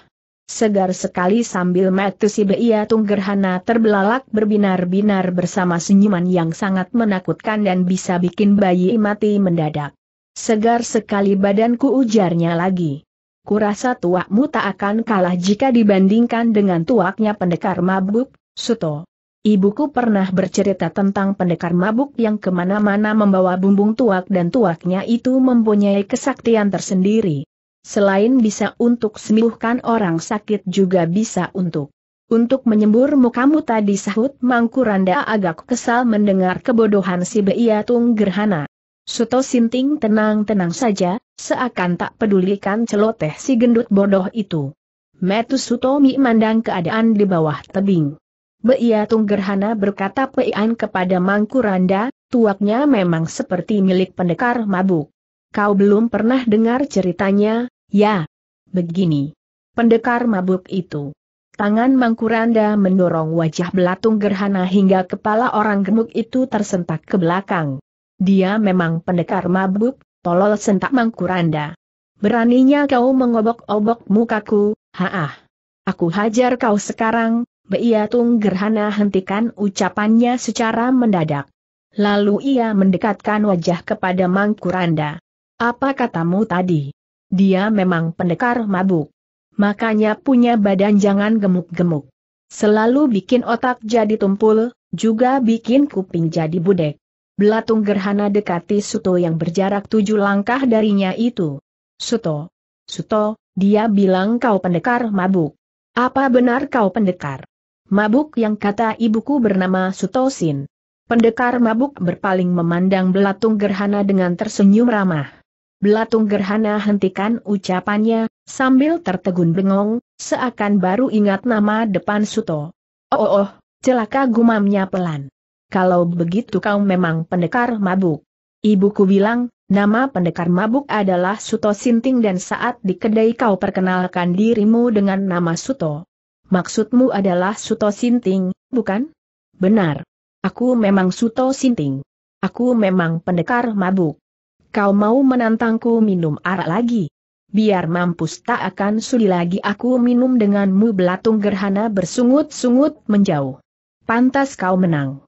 Segar sekali sambil mata si Beia Tunggerhana terbelalak berbinar-binar bersama senyuman yang sangat menakutkan dan bisa bikin bayi mati mendadak. Segar sekali badanku ujarnya lagi. Kurasa tuakmu tak akan kalah jika dibandingkan dengan tuaknya pendekar mabuk, Suto. Ibuku pernah bercerita tentang pendekar mabuk yang kemana-mana membawa bumbung tuak dan tuaknya itu mempunyai kesaktian tersendiri. Selain bisa untuk sembuhkan orang sakit juga bisa untuk untuk menyembur mukamu tadi sahut Mangkuranda agak kesal mendengar kebodohan si Beiatung Gerhana. Suto Sinting tenang-tenang saja, seakan tak pedulikan celoteh si gendut bodoh itu. Metus Sutomi mandang keadaan di bawah tebing. Beiatung Tunggerhana berkata Peian kepada Mangkuranda, tuaknya memang seperti milik pendekar mabuk. Kau belum pernah dengar ceritanya, ya? Begini. Pendekar mabuk itu. Tangan Mangkuranda mendorong wajah belatung gerhana hingga kepala orang gemuk itu tersentak ke belakang. Dia memang pendekar mabuk, tolol sentak Mangkuranda. Beraninya kau mengobok-obok mukaku, haah. Aku hajar kau sekarang, Beia Tung Gerhana hentikan ucapannya secara mendadak. Lalu ia mendekatkan wajah kepada Mangkuranda. Apa katamu tadi? Dia memang pendekar mabuk. Makanya punya badan jangan gemuk-gemuk. Selalu bikin otak jadi tumpul, juga bikin kuping jadi budek. Belatung gerhana dekati Suto yang berjarak tujuh langkah darinya itu. Suto. Suto, dia bilang kau pendekar mabuk. Apa benar kau pendekar? Mabuk yang kata ibuku bernama Sutosin. Pendekar mabuk berpaling memandang belatung gerhana dengan tersenyum ramah. Belatung gerhana hentikan ucapannya, sambil tertegun bengong, seakan baru ingat nama depan Suto. Oh oh, oh celaka gumamnya pelan. Kalau begitu kau memang pendekar mabuk. Ibuku bilang, nama pendekar mabuk adalah Suto Sinting dan saat di kedai kau perkenalkan dirimu dengan nama Suto. Maksudmu adalah Suto Sinting, bukan? Benar. Aku memang Suto Sinting. Aku memang pendekar mabuk. Kau mau menantangku minum arak lagi? Biar mampus tak akan sudi lagi aku minum denganmu belatung gerhana bersungut-sungut menjauh. Pantas kau menang.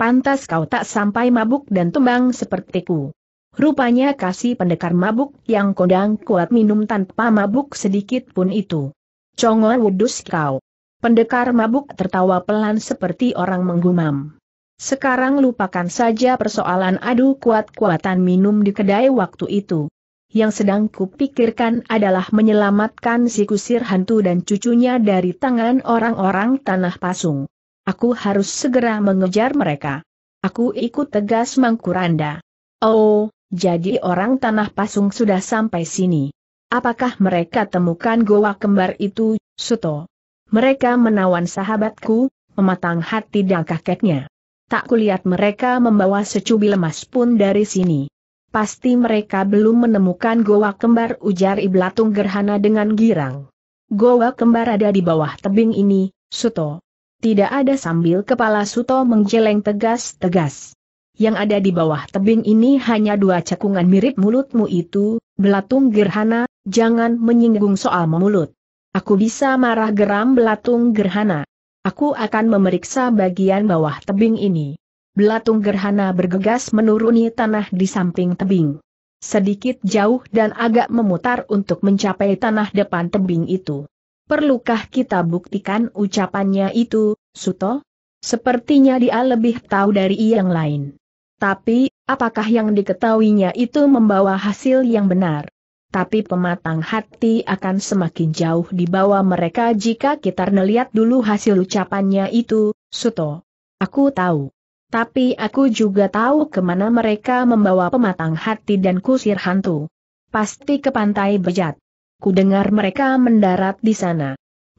Pantas kau tak sampai mabuk dan tumbang sepertiku. Rupanya kasih pendekar mabuk yang kodang kuat minum tanpa mabuk sedikit pun itu. Congo wudus kau. Pendekar mabuk tertawa pelan seperti orang menggumam. Sekarang lupakan saja persoalan adu kuat-kuatan minum di kedai waktu itu. Yang sedang kupikirkan adalah menyelamatkan si kusir hantu dan cucunya dari tangan orang-orang tanah pasung. Aku harus segera mengejar mereka. Aku ikut tegas Mangkuranda. Oh, jadi orang tanah pasung sudah sampai sini. Apakah mereka temukan goa kembar itu, Suto? Mereka menawan sahabatku, mematang hati dan kakeknya. Tak kulihat mereka membawa secubi lemas pun dari sini. Pasti mereka belum menemukan goa kembar ujar Iblatung Gerhana dengan girang. Goa kembar ada di bawah tebing ini, Suto. Tidak ada sambil kepala Suto menggeleng tegas-tegas. Yang ada di bawah tebing ini hanya dua cekungan mirip mulutmu itu, belatung gerhana, Jangan menyinggung soal mulut. Aku bisa marah geram belatung gerhana. Aku akan memeriksa bagian bawah tebing ini. Belatung gerhana bergegas menuruni tanah di samping tebing. Sedikit jauh dan agak memutar untuk mencapai tanah depan tebing itu. Perlukah kita buktikan ucapannya itu, Suto? Sepertinya dia lebih tahu dari yang lain. Tapi, apakah yang diketahuinya itu membawa hasil yang benar? tapi pematang hati akan semakin jauh di bawah mereka jika kita melihat dulu hasil ucapannya itu, Suto. Aku tahu. Tapi aku juga tahu kemana mereka membawa pematang hati dan kusir hantu. Pasti ke pantai bejat. Ku dengar mereka mendarat di sana.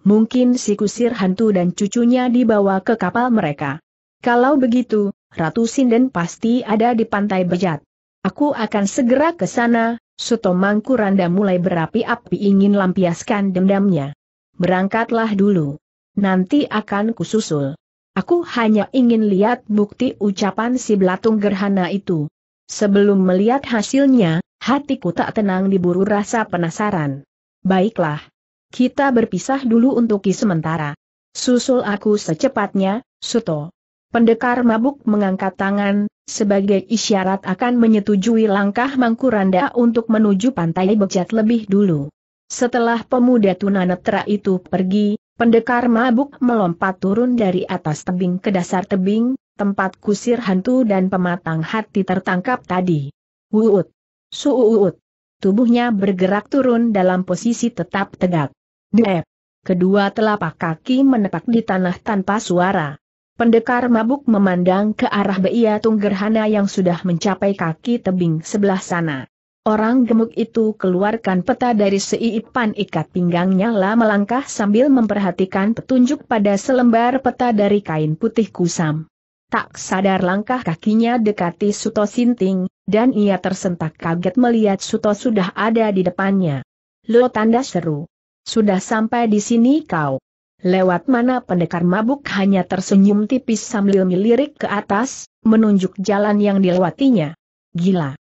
Mungkin si kusir hantu dan cucunya dibawa ke kapal mereka. Kalau begitu, Ratu Sinden pasti ada di pantai bejat. Aku akan segera ke sana, Suto Mangkuranda mulai berapi-api ingin lampiaskan dendamnya. Berangkatlah dulu. Nanti akan kususul. Aku hanya ingin lihat bukti ucapan si Belatung Gerhana itu. Sebelum melihat hasilnya, hatiku tak tenang diburu rasa penasaran. Baiklah. Kita berpisah dulu untuk sementara. Susul aku secepatnya, Suto. Pendekar mabuk mengangkat tangan, sebagai isyarat akan menyetujui langkah Mangkuranda untuk menuju pantai Bejat lebih dulu. Setelah pemuda tunanetra itu pergi, pendekar mabuk melompat turun dari atas tebing ke dasar tebing, tempat kusir hantu dan pematang hati tertangkap tadi. Wuut! Suuut! Tubuhnya bergerak turun dalam posisi tetap tegak. Dep! Kedua telapak kaki menepak di tanah tanpa suara. Pendekar mabuk memandang ke arah Beia Tunggerhana yang sudah mencapai kaki tebing sebelah sana. Orang gemuk itu keluarkan peta dari seiipan ikat pinggangnya lah melangkah sambil memperhatikan petunjuk pada selembar peta dari kain putih kusam. Tak sadar langkah kakinya dekati Suto Sinting, dan ia tersentak kaget melihat Suto sudah ada di depannya. Lo tanda seru. Sudah sampai di sini kau lewat mana pendekar mabuk hanya tersenyum tipis sambil melirik ke atas, menunjuk jalan yang dilewatinya. Gila!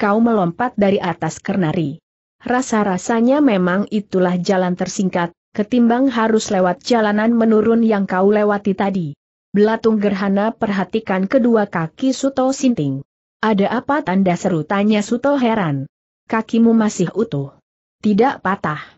Kau melompat dari atas kernari. Rasa-rasanya memang itulah jalan tersingkat, ketimbang harus lewat jalanan menurun yang kau lewati tadi. Belatung Gerhana perhatikan kedua kaki Suto Sinting. Ada apa tanda seru tanya Suto heran. Kakimu masih utuh. Tidak patah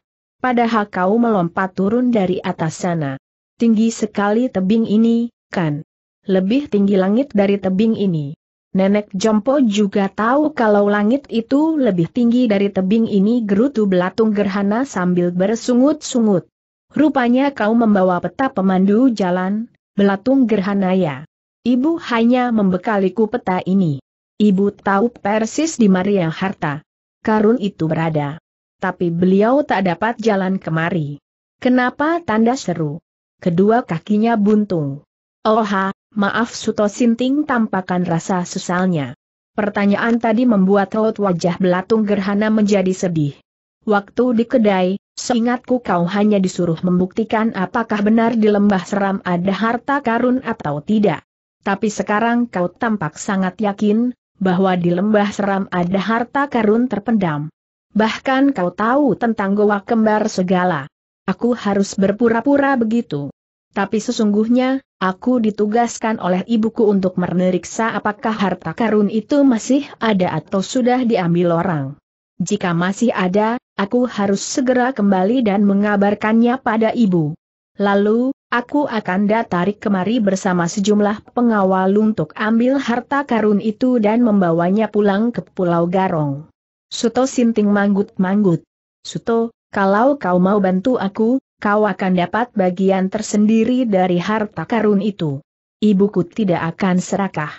padahal kau melompat turun dari atas sana. Tinggi sekali tebing ini, kan? Lebih tinggi langit dari tebing ini. Nenek Jompo juga tahu kalau langit itu lebih tinggi dari tebing ini gerutu belatung gerhana sambil bersungut-sungut. Rupanya kau membawa peta pemandu jalan, belatung gerhana ya. Ibu hanya membekaliku peta ini. Ibu tahu persis di Maria Harta. Karun itu berada tapi beliau tak dapat jalan kemari. Kenapa tanda seru? Kedua kakinya buntung. Oha, oh maaf Suto Sinting tampakan rasa sesalnya. Pertanyaan tadi membuat raut wajah belatung gerhana menjadi sedih. Waktu di kedai, seingatku kau hanya disuruh membuktikan apakah benar di lembah seram ada harta karun atau tidak. Tapi sekarang kau tampak sangat yakin, bahwa di lembah seram ada harta karun terpendam. Bahkan kau tahu tentang goa kembar segala. Aku harus berpura-pura begitu. Tapi sesungguhnya, aku ditugaskan oleh ibuku untuk meneriksa apakah harta karun itu masih ada atau sudah diambil orang. Jika masih ada, aku harus segera kembali dan mengabarkannya pada ibu. Lalu, aku akan datarik kemari bersama sejumlah pengawal untuk ambil harta karun itu dan membawanya pulang ke Pulau Garong. Suto Sinting manggut-manggut. Suto, kalau kau mau bantu aku, kau akan dapat bagian tersendiri dari harta karun itu. Ibuku tidak akan serakah.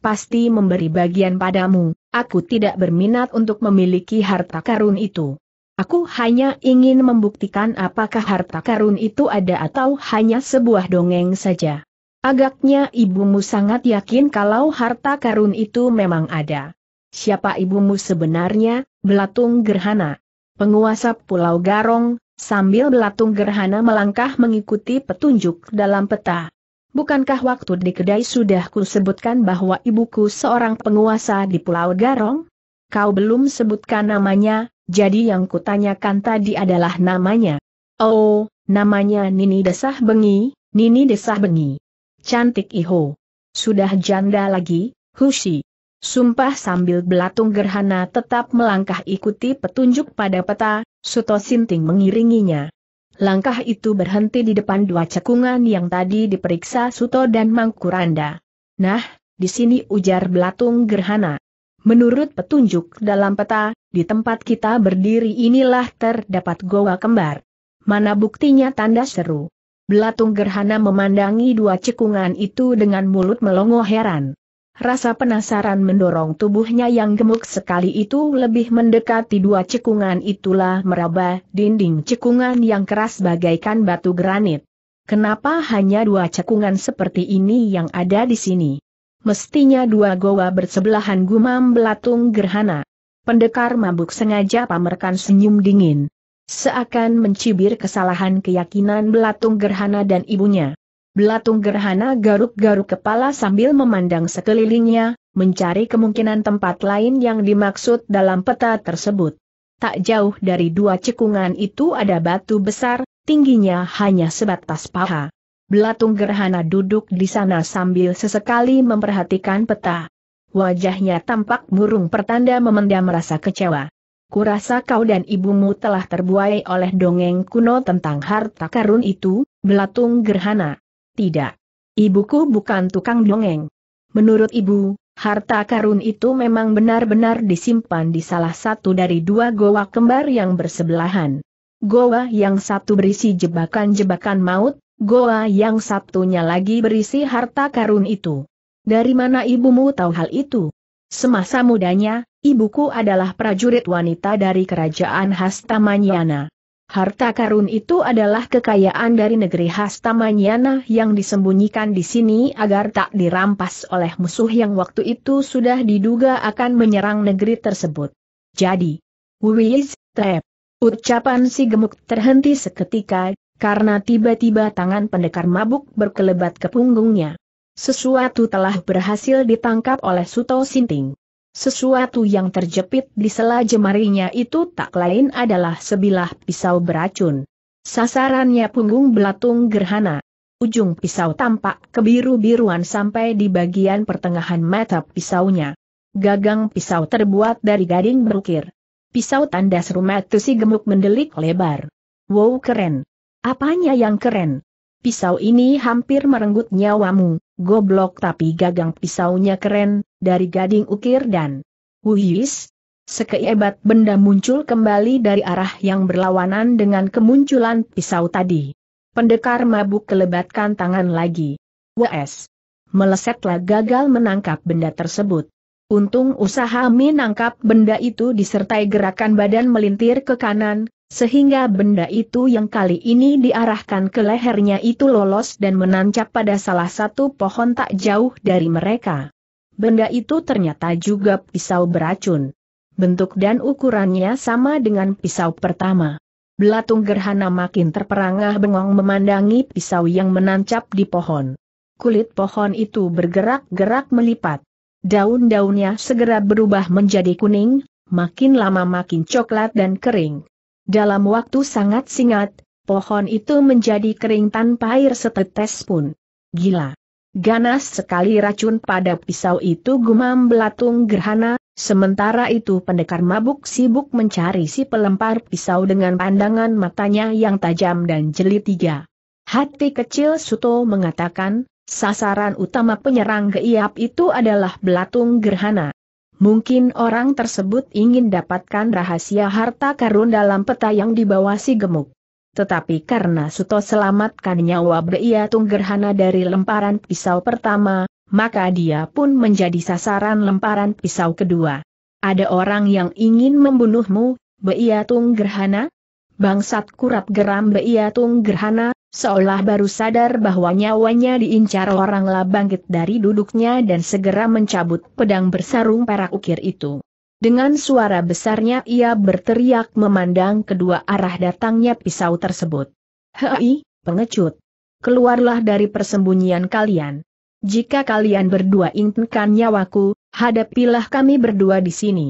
Pasti memberi bagian padamu, aku tidak berminat untuk memiliki harta karun itu. Aku hanya ingin membuktikan apakah harta karun itu ada atau hanya sebuah dongeng saja. Agaknya ibumu sangat yakin kalau harta karun itu memang ada. Siapa ibumu sebenarnya, Belatung Gerhana? Penguasa Pulau Garong, sambil Belatung Gerhana melangkah mengikuti petunjuk dalam peta. Bukankah waktu di kedai sudah kusebutkan bahwa ibuku seorang penguasa di Pulau Garong? Kau belum sebutkan namanya, jadi yang kutanyakan tadi adalah namanya. Oh, namanya Nini Desah Bengi, Nini Desah Bengi. Cantik Iho. Sudah janda lagi, Hushi. Sumpah sambil belatung gerhana tetap melangkah ikuti petunjuk pada peta, Suto Sinting mengiringinya. Langkah itu berhenti di depan dua cekungan yang tadi diperiksa Suto dan Mangkuranda. Nah, di sini ujar belatung gerhana. Menurut petunjuk dalam peta, di tempat kita berdiri inilah terdapat goa kembar. Mana buktinya tanda seru. Belatung gerhana memandangi dua cekungan itu dengan mulut melongo heran. Rasa penasaran mendorong tubuhnya yang gemuk sekali itu lebih mendekati dua cekungan itulah meraba dinding cekungan yang keras bagaikan batu granit. Kenapa hanya dua cekungan seperti ini yang ada di sini? Mestinya dua goa bersebelahan gumam belatung gerhana. Pendekar mabuk sengaja pamerkan senyum dingin. Seakan mencibir kesalahan keyakinan belatung gerhana dan ibunya. Belatung Gerhana garuk-garuk kepala sambil memandang sekelilingnya, mencari kemungkinan tempat lain yang dimaksud dalam peta tersebut. Tak jauh dari dua cekungan itu ada batu besar, tingginya hanya sebatas paha. Belatung Gerhana duduk di sana sambil sesekali memperhatikan peta. Wajahnya tampak murung pertanda memendam rasa kecewa. Kurasa kau dan ibumu telah terbuai oleh dongeng kuno tentang harta karun itu, Belatung Gerhana. Tidak. Ibuku bukan tukang dongeng. Menurut ibu, harta karun itu memang benar-benar disimpan di salah satu dari dua goa kembar yang bersebelahan. Goa yang satu berisi jebakan-jebakan maut, goa yang satunya lagi berisi harta karun itu. Dari mana ibumu tahu hal itu? Semasa mudanya, ibuku adalah prajurit wanita dari kerajaan Hastamanyana. Harta karun itu adalah kekayaan dari negeri Hastamanyana yang disembunyikan di sini agar tak dirampas oleh musuh yang waktu itu sudah diduga akan menyerang negeri tersebut. Jadi, Wiz, trap, Ucapan si gemuk terhenti seketika, karena tiba-tiba tangan pendekar mabuk berkelebat ke punggungnya. Sesuatu telah berhasil ditangkap oleh Suto Sinting. Sesuatu yang terjepit di sela jemarinya itu tak lain adalah sebilah pisau beracun. Sasarannya punggung belatung gerhana. Ujung pisau tampak kebiru-biruan sampai di bagian pertengahan mata pisaunya. Gagang pisau terbuat dari gading berukir. Pisau tandas rumah rumet si gemuk mendelik lebar. Wow keren. Apanya yang keren? Pisau ini hampir merenggut nyawamu. Goblok tapi gagang pisaunya keren, dari gading ukir dan Wuyis. sekeibat benda muncul kembali dari arah yang berlawanan dengan kemunculan pisau tadi. Pendekar mabuk kelebatkan tangan lagi. WS. Melesetlah gagal menangkap benda tersebut. Untung usaha menangkap benda itu disertai gerakan badan melintir ke kanan, sehingga benda itu yang kali ini diarahkan ke lehernya itu lolos dan menancap pada salah satu pohon tak jauh dari mereka. Benda itu ternyata juga pisau beracun. Bentuk dan ukurannya sama dengan pisau pertama. Belatung gerhana makin terperangah bengong memandangi pisau yang menancap di pohon. Kulit pohon itu bergerak-gerak melipat. Daun-daunnya segera berubah menjadi kuning, makin lama makin coklat dan kering. Dalam waktu sangat singkat, pohon itu menjadi kering tanpa air setetes pun. Gila! Ganas sekali racun pada pisau itu gumam belatung gerhana, sementara itu pendekar mabuk sibuk mencari si pelempar pisau dengan pandangan matanya yang tajam dan jeli tiga. Hati kecil Suto mengatakan, sasaran utama penyerang geiap itu adalah belatung gerhana. Mungkin orang tersebut ingin dapatkan rahasia harta karun dalam peta yang dibawa si gemuk. Tetapi karena Suto selamatkan nyawa Beia Tunggerhana dari lemparan pisau pertama, maka dia pun menjadi sasaran lemparan pisau kedua. Ada orang yang ingin membunuhmu, Beia Tunggerhana? Bangsat kurap geram Beia Tunggerhana, Seolah baru sadar bahwa nyawanya diincar oranglah bangkit dari duduknya dan segera mencabut pedang bersarung perak ukir itu. Dengan suara besarnya ia berteriak memandang kedua arah datangnya pisau tersebut. Hei, pengecut! Keluarlah dari persembunyian kalian. Jika kalian berdua inginkan nyawaku, hadapilah kami berdua di sini.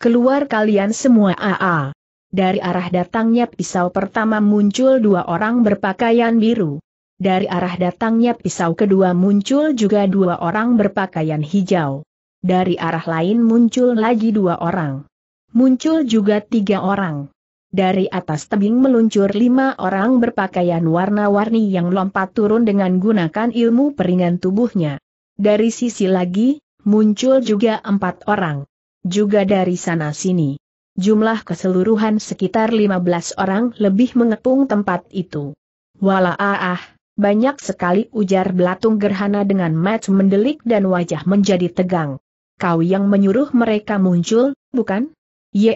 Keluar kalian semua AA. Dari arah datangnya pisau pertama muncul dua orang berpakaian biru. Dari arah datangnya pisau kedua muncul juga dua orang berpakaian hijau. Dari arah lain muncul lagi dua orang. Muncul juga tiga orang. Dari atas tebing meluncur lima orang berpakaian warna-warni yang lompat turun dengan gunakan ilmu peringan tubuhnya. Dari sisi lagi, muncul juga empat orang. Juga dari sana sini. Jumlah keseluruhan sekitar 15 orang lebih mengepung tempat itu. Walah ah, ah banyak sekali ujar belatung gerhana dengan match mendelik dan wajah menjadi tegang. Kau yang menyuruh mereka muncul, bukan?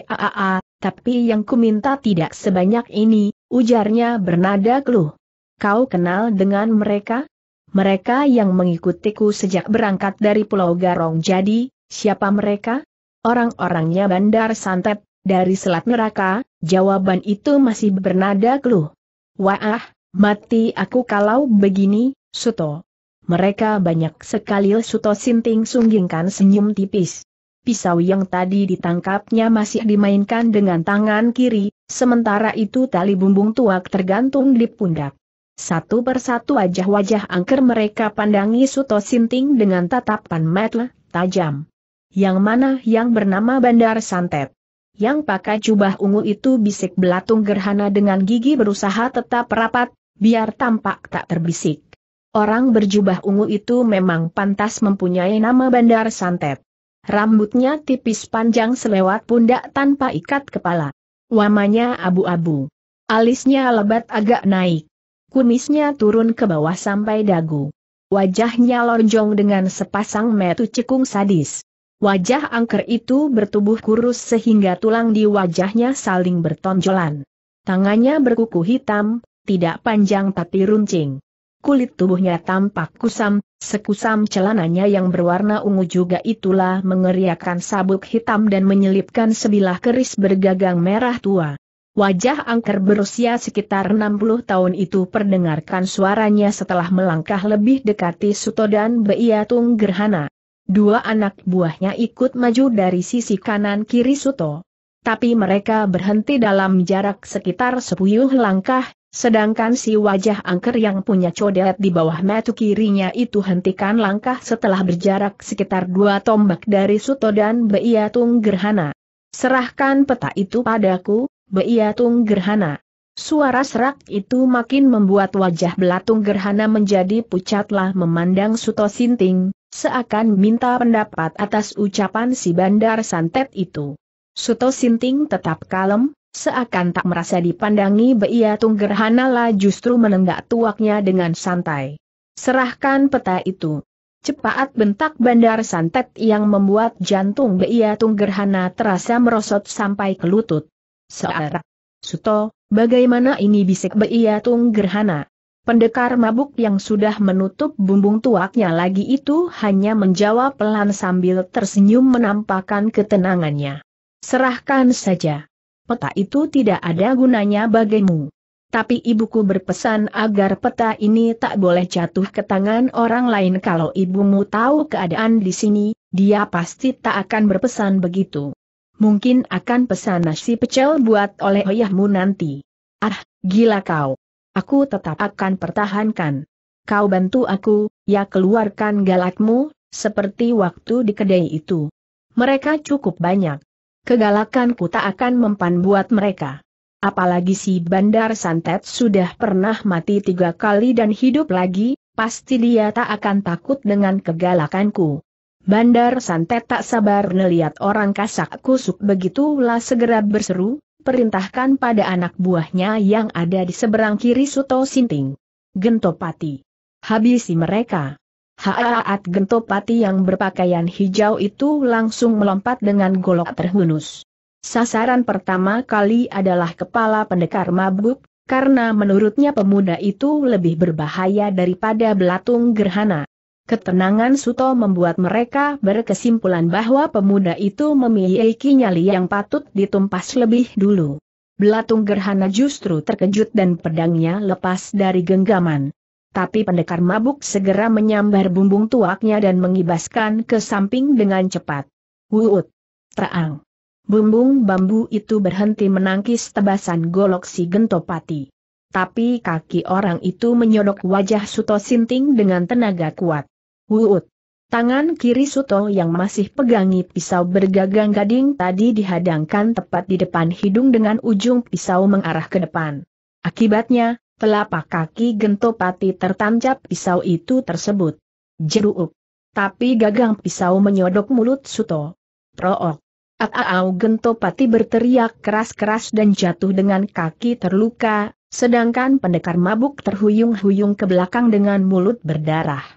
ah, tapi yang kuminta tidak sebanyak ini, ujarnya bernada keluh. Kau kenal dengan mereka? Mereka yang mengikutiku sejak berangkat dari Pulau Garong jadi, siapa mereka? Orang-orangnya Bandar Santet, dari selat neraka, jawaban itu masih bernada keluh. Wah, mati aku kalau begini, Suto. Mereka banyak sekali Suto Sinting sunggingkan senyum tipis. Pisau yang tadi ditangkapnya masih dimainkan dengan tangan kiri, sementara itu tali bumbung tuak tergantung di pundak. Satu persatu wajah-wajah angker mereka pandangi Suto Sinting dengan tatapan mata tajam. Yang mana yang bernama Bandar Santet. Yang pakai jubah ungu itu bisik belatung gerhana dengan gigi berusaha tetap rapat, biar tampak tak terbisik. Orang berjubah ungu itu memang pantas mempunyai nama Bandar Santet. Rambutnya tipis panjang selewat pundak tanpa ikat kepala. Wamanya abu-abu. Alisnya lebat agak naik. Kumisnya turun ke bawah sampai dagu. Wajahnya lonjong dengan sepasang metu cekung sadis. Wajah angker itu bertubuh kurus sehingga tulang di wajahnya saling bertonjolan. Tangannya berkuku hitam, tidak panjang tapi runcing. Kulit tubuhnya tampak kusam, sekusam celananya yang berwarna ungu juga itulah mengeriakan sabuk hitam dan menyelipkan sebilah keris bergagang merah tua. Wajah angker berusia sekitar 60 tahun itu perdengarkan suaranya setelah melangkah lebih dekati dan Beiatung Gerhana. Dua anak buahnya ikut maju dari sisi kanan kiri Suto. Tapi mereka berhenti dalam jarak sekitar sepuluh langkah, sedangkan si wajah angker yang punya codet di bawah metu kirinya itu hentikan langkah setelah berjarak sekitar dua tombak dari Suto dan Beiatung Gerhana. Serahkan peta itu padaku, Beiatung Gerhana. Suara serak itu makin membuat wajah belatung gerhana menjadi pucatlah memandang Suto Sinting, seakan minta pendapat atas ucapan si bandar santet itu. Suto Sinting tetap kalem, seakan tak merasa dipandangi Beia Tunggerhanala justru menenggak tuaknya dengan santai. Serahkan peta itu. Cepat bentak bandar santet yang membuat jantung Beia Tunggerhana terasa merosot sampai ke lutut. Searak. Suto, bagaimana ini bisik Beia Tunggerhana? Pendekar mabuk yang sudah menutup bumbung tuaknya lagi itu hanya menjawab pelan sambil tersenyum menampakkan ketenangannya. Serahkan saja. Peta itu tidak ada gunanya bagimu. Tapi ibuku berpesan agar peta ini tak boleh jatuh ke tangan orang lain kalau ibumu tahu keadaan di sini, dia pasti tak akan berpesan begitu. Mungkin akan pesan nasi pecel buat oleh ayahmu nanti. Ah, gila kau. Aku tetap akan pertahankan. Kau bantu aku, ya keluarkan galakmu, seperti waktu di kedai itu. Mereka cukup banyak. Kegalakanku tak akan mempan buat mereka. Apalagi si Bandar Santet sudah pernah mati tiga kali dan hidup lagi, pasti dia tak akan takut dengan kegalakanku. Bandar Santet tak sabar melihat orang kasak kusuk begitulah segera berseru, Perintahkan pada anak buahnya yang ada di seberang kiri Suto Sinting. Gentopati. Habisi mereka. Haaat Gentopati yang berpakaian hijau itu langsung melompat dengan golok terhunus. Sasaran pertama kali adalah kepala pendekar mabuk, karena menurutnya pemuda itu lebih berbahaya daripada belatung gerhana. Ketenangan Suto membuat mereka berkesimpulan bahwa pemuda itu memiliki nyali yang patut ditumpas lebih dulu. Belatung Gerhana justru terkejut dan pedangnya lepas dari genggaman. Tapi pendekar mabuk segera menyambar bumbung tuaknya dan mengibaskan ke samping dengan cepat. Wuut! Traang! Bumbung bambu itu berhenti menangkis tebasan golok si Gentopati. Tapi kaki orang itu menyodok wajah Suto Sinting dengan tenaga kuat. Wuut. Tangan kiri Suto yang masih pegangi pisau bergagang gading tadi dihadangkan tepat di depan hidung dengan ujung pisau mengarah ke depan. Akibatnya, telapak kaki Gentopati tertancap pisau itu tersebut. Jeruuk. Tapi gagang pisau menyodok mulut Suto. Prook. Aau Gentopati berteriak keras-keras dan jatuh dengan kaki terluka, sedangkan pendekar mabuk terhuyung-huyung ke belakang dengan mulut berdarah.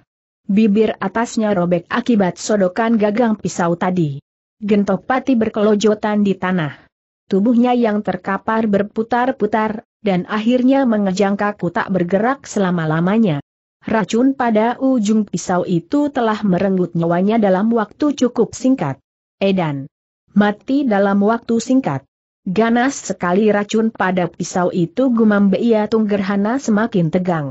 Bibir atasnya robek akibat sodokan gagang pisau tadi. Gentok pati berkelojotan di tanah. Tubuhnya yang terkapar berputar-putar, dan akhirnya mengejang kaku tak bergerak selama-lamanya. Racun pada ujung pisau itu telah merenggut nyawanya dalam waktu cukup singkat. Edan. Mati dalam waktu singkat. Ganas sekali racun pada pisau itu gumam Beia Tunggerhana semakin tegang.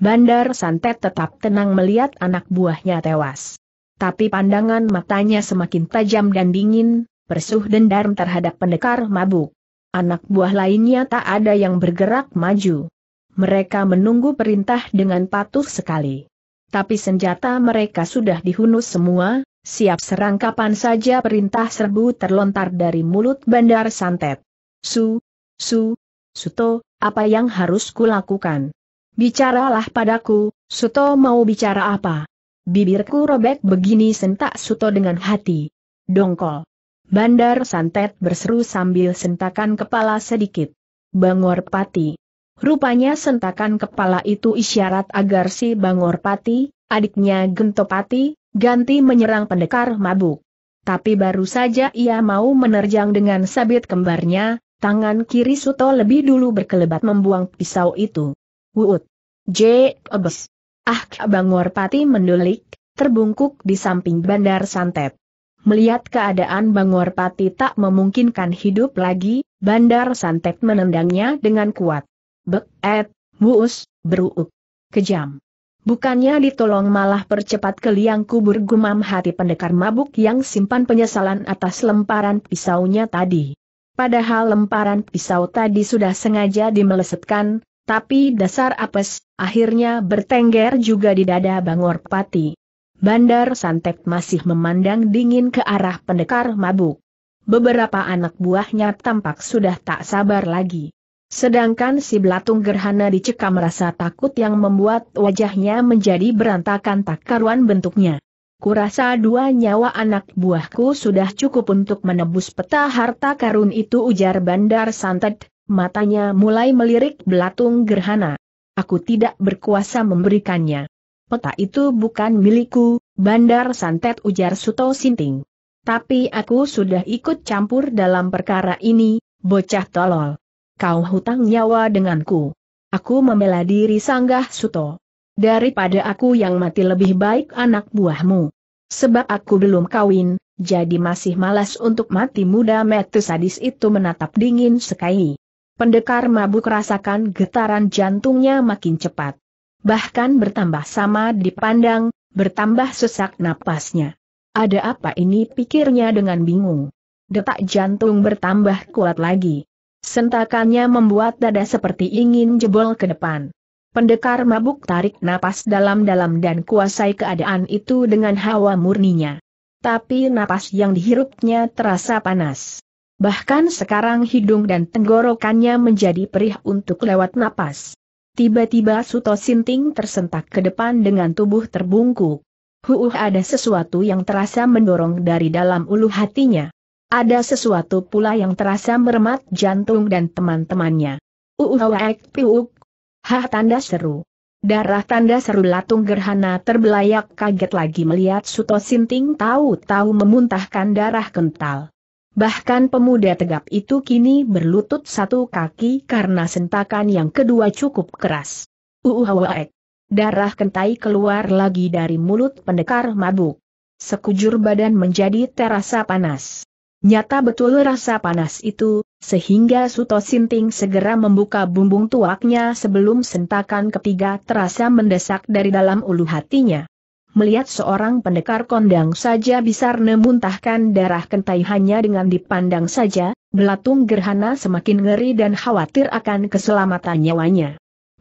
Bandar Santet tetap tenang melihat anak buahnya tewas. Tapi pandangan matanya semakin tajam dan dingin, bersuh dendam terhadap pendekar mabuk. Anak buah lainnya tak ada yang bergerak maju. Mereka menunggu perintah dengan patuh sekali. Tapi senjata mereka sudah dihunus semua, siap serang kapan saja perintah serbu terlontar dari mulut bandar santet. Su, su, suto, apa yang harus kulakukan? Bicaralah padaku, Suto mau bicara apa? Bibirku robek begini sentak Suto dengan hati. Dongkol. Bandar Santet berseru sambil sentakan kepala sedikit. Bangor Pati. Rupanya sentakan kepala itu isyarat agar si Bangor Pati, adiknya Gentopati, ganti menyerang pendekar mabuk. Tapi baru saja ia mau menerjang dengan sabit kembarnya, tangan kiri Suto lebih dulu berkelebat membuang pisau itu. Wuut! J. Ebes. Ah, Bangor Pati mendulik, terbungkuk di samping bandar santet. Melihat keadaan Bangor Pati tak memungkinkan hidup lagi, bandar santet menendangnya dengan kuat. Beket, muus, beruuk. Kejam. Bukannya ditolong malah percepat ke liang kubur gumam hati pendekar mabuk yang simpan penyesalan atas lemparan pisaunya tadi. Padahal lemparan pisau tadi sudah sengaja dimelesetkan, tapi dasar apes, akhirnya bertengger juga di dada Bangor Pati. Bandar Santek masih memandang dingin ke arah pendekar mabuk. Beberapa anak buahnya tampak sudah tak sabar lagi. Sedangkan si belatung gerhana dicekam rasa takut yang membuat wajahnya menjadi berantakan tak karuan bentuknya. Kurasa dua nyawa anak buahku sudah cukup untuk menebus peta harta karun itu ujar Bandar Santet, matanya mulai melirik belatung gerhana. Aku tidak berkuasa memberikannya. Peta itu bukan milikku, Bandar Santet ujar Suto Sinting. Tapi aku sudah ikut campur dalam perkara ini, bocah tolol. Kau hutang nyawa denganku. Aku membela diri sanggah Suto. Daripada aku yang mati lebih baik anak buahmu. Sebab aku belum kawin, jadi masih malas untuk mati muda metu sadis itu menatap dingin sekali. Pendekar mabuk rasakan getaran jantungnya makin cepat. Bahkan bertambah sama dipandang, bertambah sesak napasnya. Ada apa ini pikirnya dengan bingung. Detak jantung bertambah kuat lagi. Sentakannya membuat dada seperti ingin jebol ke depan. Pendekar mabuk tarik napas dalam-dalam dan kuasai keadaan itu dengan hawa murninya. Tapi napas yang dihirupnya terasa panas. Bahkan sekarang hidung dan tenggorokannya menjadi perih untuk lewat napas. Tiba-tiba Suto Sinting tersentak ke depan dengan tubuh terbungkuk. Huuh ada sesuatu yang terasa mendorong dari dalam ulu hatinya. Ada sesuatu pula yang terasa meremat jantung dan teman-temannya. Uuhawek uh, piuk. Hah tanda seru. Darah tanda seru latung gerhana terbelayak kaget lagi melihat Suto Sinting tahu-tahu memuntahkan darah kental. Bahkan pemuda tegap itu kini berlutut satu kaki karena sentakan yang kedua cukup keras. Uuhawek. Darah kentai keluar lagi dari mulut pendekar mabuk. Sekujur badan menjadi terasa panas. Nyata betul rasa panas itu, sehingga Suto Sinting segera membuka bumbung tuaknya sebelum sentakan ketiga terasa mendesak dari dalam ulu hatinya melihat seorang pendekar kondang saja bisa nemuntahkan darah kentai hanya dengan dipandang saja, belatung gerhana semakin ngeri dan khawatir akan keselamatan nyawanya.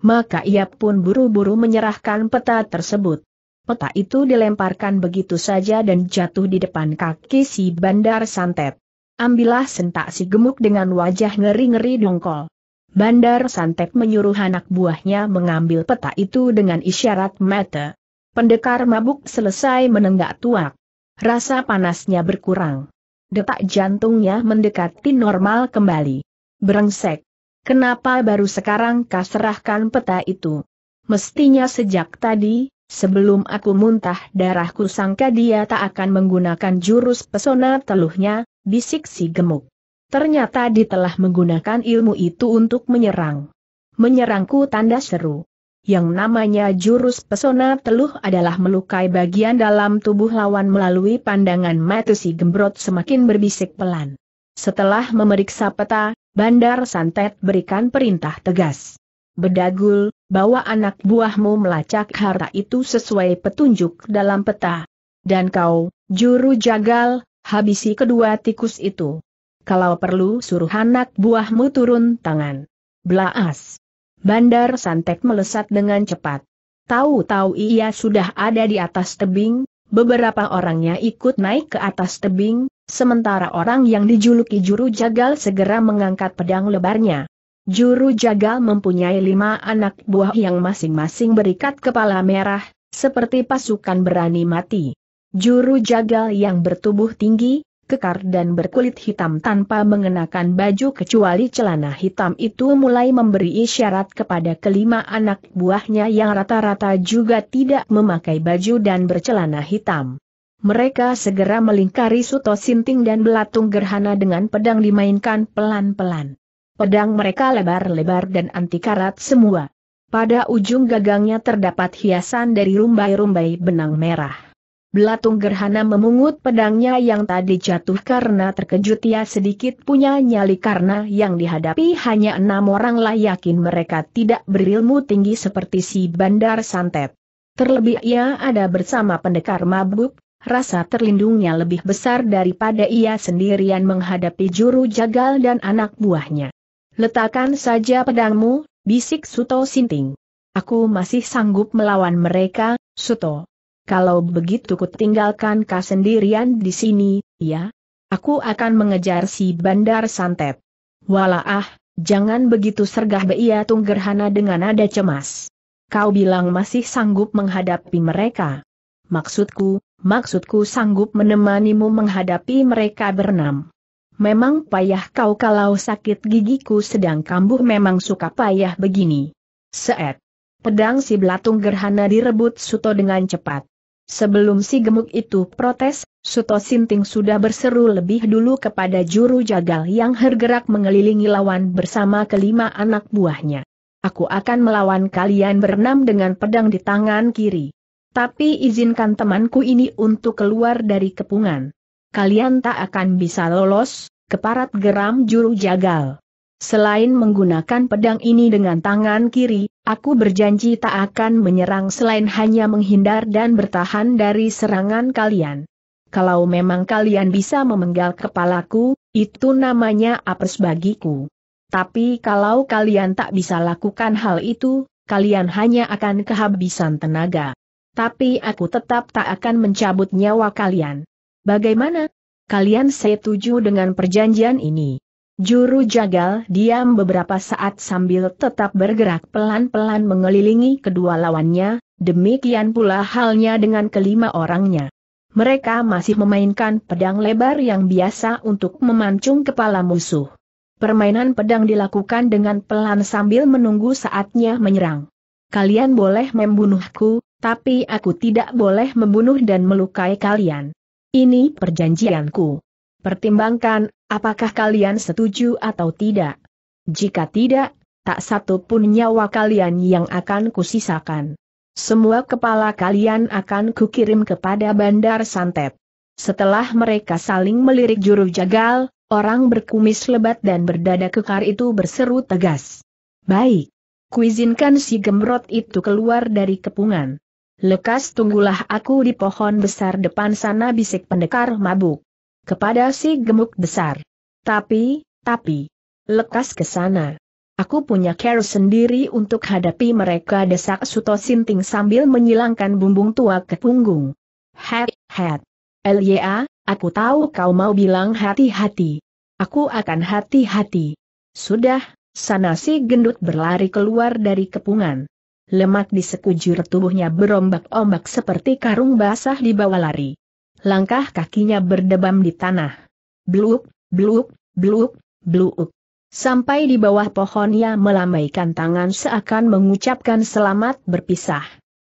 Maka ia pun buru-buru menyerahkan peta tersebut. Peta itu dilemparkan begitu saja dan jatuh di depan kaki si bandar santet. Ambillah sentak si gemuk dengan wajah ngeri-ngeri dongkol. Bandar Santet menyuruh anak buahnya mengambil peta itu dengan isyarat mata. Pendekar mabuk selesai menenggak tuak. Rasa panasnya berkurang. Detak jantungnya mendekati normal kembali. Berengsek. Kenapa baru sekarang kau serahkan peta itu? Mestinya sejak tadi, sebelum aku muntah darahku sangka dia tak akan menggunakan jurus pesona teluhnya, bisik si gemuk. Ternyata dia telah menggunakan ilmu itu untuk menyerang. Menyerangku tanda seru yang namanya jurus pesona teluh adalah melukai bagian dalam tubuh lawan melalui pandangan mata si gembrot semakin berbisik pelan. Setelah memeriksa peta, Bandar Santet berikan perintah tegas. Bedagul, bawa anak buahmu melacak harta itu sesuai petunjuk dalam peta. Dan kau, juru jagal, habisi kedua tikus itu. Kalau perlu suruh anak buahmu turun tangan. Blaas. Bandar santet melesat dengan cepat. Tahu-tahu ia sudah ada di atas tebing, beberapa orangnya ikut naik ke atas tebing, sementara orang yang dijuluki juru jagal segera mengangkat pedang lebarnya. Juru jagal mempunyai lima anak buah yang masing-masing berikat kepala merah, seperti pasukan berani mati. Juru jagal yang bertubuh tinggi, kekar dan berkulit hitam tanpa mengenakan baju kecuali celana hitam itu mulai memberi isyarat kepada kelima anak buahnya yang rata-rata juga tidak memakai baju dan bercelana hitam. Mereka segera melingkari Suto Sinting dan belatung gerhana dengan pedang dimainkan pelan-pelan. Pedang mereka lebar-lebar dan anti karat semua. Pada ujung gagangnya terdapat hiasan dari rumbai-rumbai benang merah. Belatung Gerhana memungut pedangnya yang tadi jatuh karena terkejut ia sedikit punya nyali karena yang dihadapi hanya enam orang lah yakin mereka tidak berilmu tinggi seperti si Bandar Santet. Terlebih ia ada bersama pendekar mabuk, rasa terlindungnya lebih besar daripada ia sendirian menghadapi juru jagal dan anak buahnya. Letakkan saja pedangmu, bisik Suto Sinting. Aku masih sanggup melawan mereka, Suto. Kalau begitu ku tinggalkan kau sendirian di sini, ya? Aku akan mengejar si bandar santet. Walaah, jangan begitu sergah beia tunggerhana dengan nada cemas. Kau bilang masih sanggup menghadapi mereka. Maksudku, maksudku sanggup menemanimu menghadapi mereka bernam. Memang payah kau kalau sakit gigiku sedang kambuh memang suka payah begini. Seet. Pedang si belatung gerhana direbut Suto dengan cepat. Sebelum si gemuk itu protes, Suto Sinting sudah berseru lebih dulu kepada juru jagal yang bergerak mengelilingi lawan bersama kelima anak buahnya. Aku akan melawan kalian berenam dengan pedang di tangan kiri. Tapi izinkan temanku ini untuk keluar dari kepungan. Kalian tak akan bisa lolos, keparat geram juru jagal. Selain menggunakan pedang ini dengan tangan kiri, Aku berjanji tak akan menyerang selain hanya menghindar dan bertahan dari serangan kalian. Kalau memang kalian bisa memenggal kepalaku, itu namanya apes bagiku. Tapi kalau kalian tak bisa lakukan hal itu, kalian hanya akan kehabisan tenaga. Tapi aku tetap tak akan mencabut nyawa kalian. Bagaimana? Kalian setuju dengan perjanjian ini? Juru jagal diam beberapa saat sambil tetap bergerak pelan-pelan mengelilingi kedua lawannya, demikian pula halnya dengan kelima orangnya. Mereka masih memainkan pedang lebar yang biasa untuk memancung kepala musuh. Permainan pedang dilakukan dengan pelan sambil menunggu saatnya menyerang. Kalian boleh membunuhku, tapi aku tidak boleh membunuh dan melukai kalian. Ini perjanjianku. Pertimbangkan, apakah kalian setuju atau tidak? Jika tidak, tak satu pun nyawa kalian yang akan kusisakan. Semua kepala kalian akan kukirim kepada Bandar santet. Setelah mereka saling melirik juru jagal, orang berkumis lebat dan berdada kekar itu berseru tegas. Baik. Kuizinkan si gemrot itu keluar dari kepungan. Lekas tunggulah aku di pohon besar depan sana bisik pendekar mabuk kepada si gemuk besar. Tapi, tapi, lekas ke sana. Aku punya care sendiri untuk hadapi mereka desak Suto Sinting sambil menyilangkan bumbung tua ke punggung. Hat, hat. Elia, aku tahu kau mau bilang hati-hati. Aku akan hati-hati. Sudah, sana si gendut berlari keluar dari kepungan. Lemak di sekujur tubuhnya berombak-ombak seperti karung basah di bawah lari. Langkah kakinya berdebam di tanah. Bluk, bluk, bluk, bluk. Sampai di bawah pohon ia melambaikan tangan seakan mengucapkan selamat berpisah.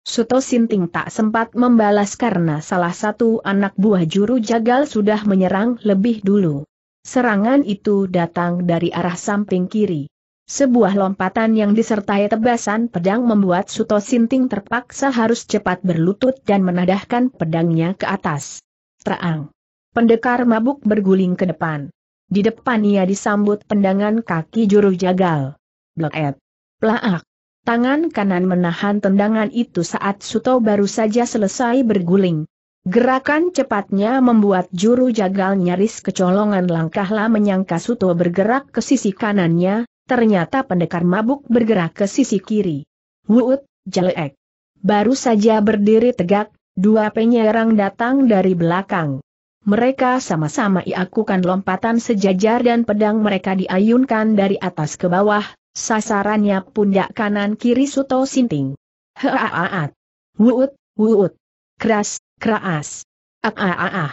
Suto Sinting tak sempat membalas karena salah satu anak buah juru jagal sudah menyerang lebih dulu. Serangan itu datang dari arah samping kiri. Sebuah lompatan yang disertai tebasan pedang membuat Suto Sinting terpaksa harus cepat berlutut dan menadahkan pedangnya ke atas. Terang. Pendekar mabuk berguling ke depan. Di depan ia disambut pendangan kaki juru jagal. Bleket. Plaak. Tangan kanan menahan tendangan itu saat Suto baru saja selesai berguling. Gerakan cepatnya membuat juru jagal nyaris kecolongan langkahlah menyangka Suto bergerak ke sisi kanannya, ternyata pendekar mabuk bergerak ke sisi kiri. Wuut, jelek. Baru saja berdiri tegak, dua penyerang datang dari belakang. Mereka sama-sama iakukan lompatan sejajar dan pedang mereka diayunkan dari atas ke bawah, sasarannya pundak kanan kiri Suto Sinting. Haaat. Wuut, wuut. Keras, keras. Aaah.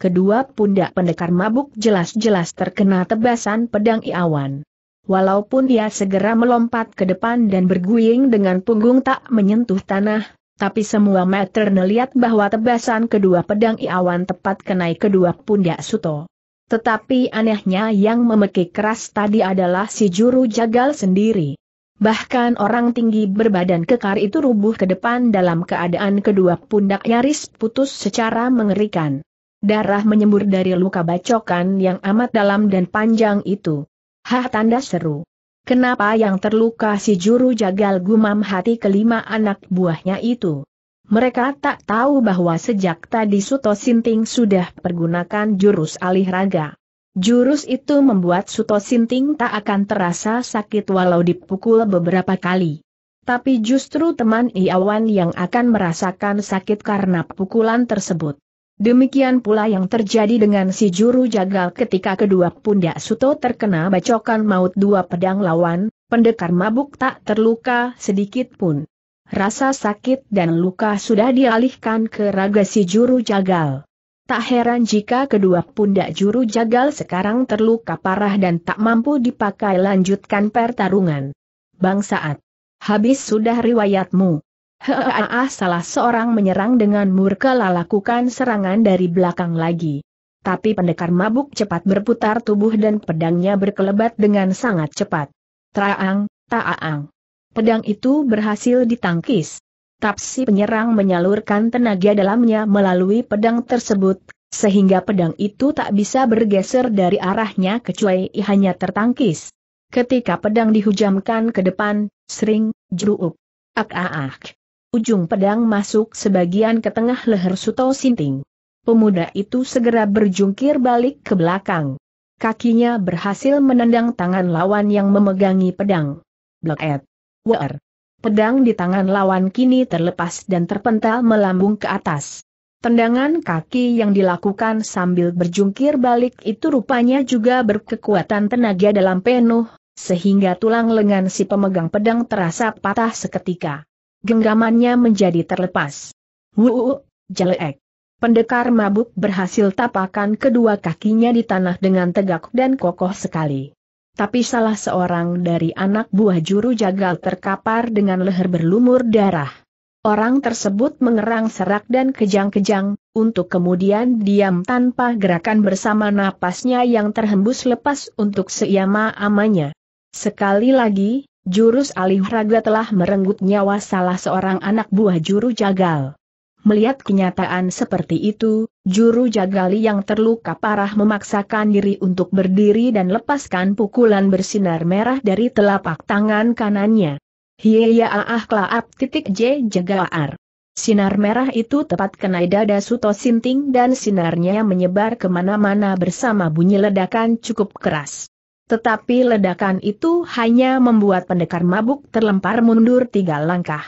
Kedua pundak pendekar mabuk jelas-jelas terkena tebasan pedang Iawan. Walaupun dia segera melompat ke depan dan berguling dengan punggung tak menyentuh tanah, tapi semua meter melihat bahwa tebasan kedua pedang Iawan tepat kenai kedua pundak Suto. Tetapi anehnya yang memekik keras tadi adalah si juru jagal sendiri. Bahkan orang tinggi berbadan kekar itu rubuh ke depan dalam keadaan kedua pundak nyaris putus secara mengerikan. Darah menyembur dari luka bacokan yang amat dalam dan panjang itu. Hah tanda seru. Kenapa yang terluka si juru jagal gumam hati kelima anak buahnya itu? Mereka tak tahu bahwa sejak tadi Suto Sinting sudah pergunakan jurus alih raga. Jurus itu membuat Suto Sinting tak akan terasa sakit walau dipukul beberapa kali. Tapi justru teman Iawan yang akan merasakan sakit karena pukulan tersebut. Demikian pula yang terjadi dengan si juru jagal ketika kedua pundak Suto terkena bacokan maut dua pedang lawan, pendekar mabuk tak terluka sedikit pun. Rasa sakit dan luka sudah dialihkan ke raga si juru jagal. Tak heran jika kedua pundak juru jagal sekarang terluka parah dan tak mampu dipakai lanjutkan pertarungan. Bang Habis sudah riwayatmu. Heaa salah seorang menyerang dengan murka lakukan serangan dari belakang lagi. Tapi pendekar mabuk cepat berputar tubuh dan pedangnya berkelebat dengan sangat cepat. Traang, taang. Pedang itu berhasil ditangkis. Tapsi penyerang menyalurkan tenaga dalamnya melalui pedang tersebut, sehingga pedang itu tak bisa bergeser dari arahnya kecuali hanya tertangkis. Ketika pedang dihujamkan ke depan, sering, ak Ak-ak. Ujung pedang masuk sebagian ke tengah leher Suto Sinting. Pemuda itu segera berjungkir balik ke belakang. Kakinya berhasil menendang tangan lawan yang memegangi pedang. Bleket. Wer. Pedang di tangan lawan kini terlepas dan terpental melambung ke atas. Tendangan kaki yang dilakukan sambil berjungkir balik itu rupanya juga berkekuatan tenaga dalam penuh, sehingga tulang lengan si pemegang pedang terasa patah seketika genggamannya menjadi terlepas. Wuuu, jelek. Pendekar mabuk berhasil tapakan kedua kakinya di tanah dengan tegak dan kokoh sekali. Tapi salah seorang dari anak buah juru jagal terkapar dengan leher berlumur darah. Orang tersebut mengerang serak dan kejang-kejang, untuk kemudian diam tanpa gerakan bersama napasnya yang terhembus lepas untuk seiyama amanya. Sekali lagi, Jurus alih raga telah merenggut nyawa salah seorang anak buah juru jagal. Melihat kenyataan seperti itu, juru jagali yang terluka parah memaksakan diri untuk berdiri dan lepaskan pukulan bersinar merah dari telapak tangan kanannya. Hiya ah, ah klaap titik J jagaar. Sinar merah itu tepat kena dada Suto Sinting dan sinarnya menyebar kemana-mana bersama bunyi ledakan cukup keras. Tetapi ledakan itu hanya membuat pendekar mabuk terlempar mundur tiga langkah.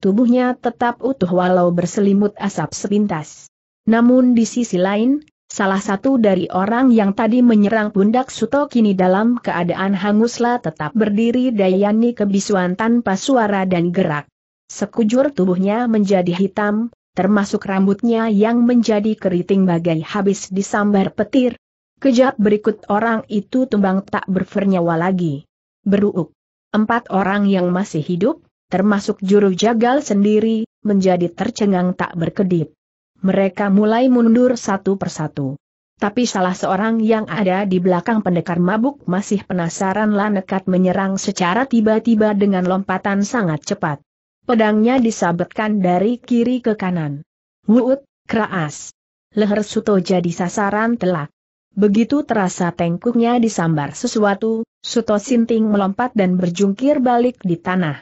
Tubuhnya tetap utuh walau berselimut asap sepintas. Namun di sisi lain, salah satu dari orang yang tadi menyerang pundak Suto kini dalam keadaan hanguslah tetap berdiri Dayani kebisuan tanpa suara dan gerak. Sekujur tubuhnya menjadi hitam, termasuk rambutnya yang menjadi keriting bagai habis disambar petir, Kejap berikut orang itu tumbang tak bernyawa lagi. Beruuk. Empat orang yang masih hidup, termasuk juru jagal sendiri, menjadi tercengang tak berkedip. Mereka mulai mundur satu persatu. Tapi salah seorang yang ada di belakang pendekar mabuk masih penasaran lah nekat menyerang secara tiba-tiba dengan lompatan sangat cepat. Pedangnya disabetkan dari kiri ke kanan. Wuut, keras. Leher Suto jadi sasaran telak. Begitu terasa tengkuknya disambar sesuatu, Suto Sinting melompat dan berjungkir balik di tanah.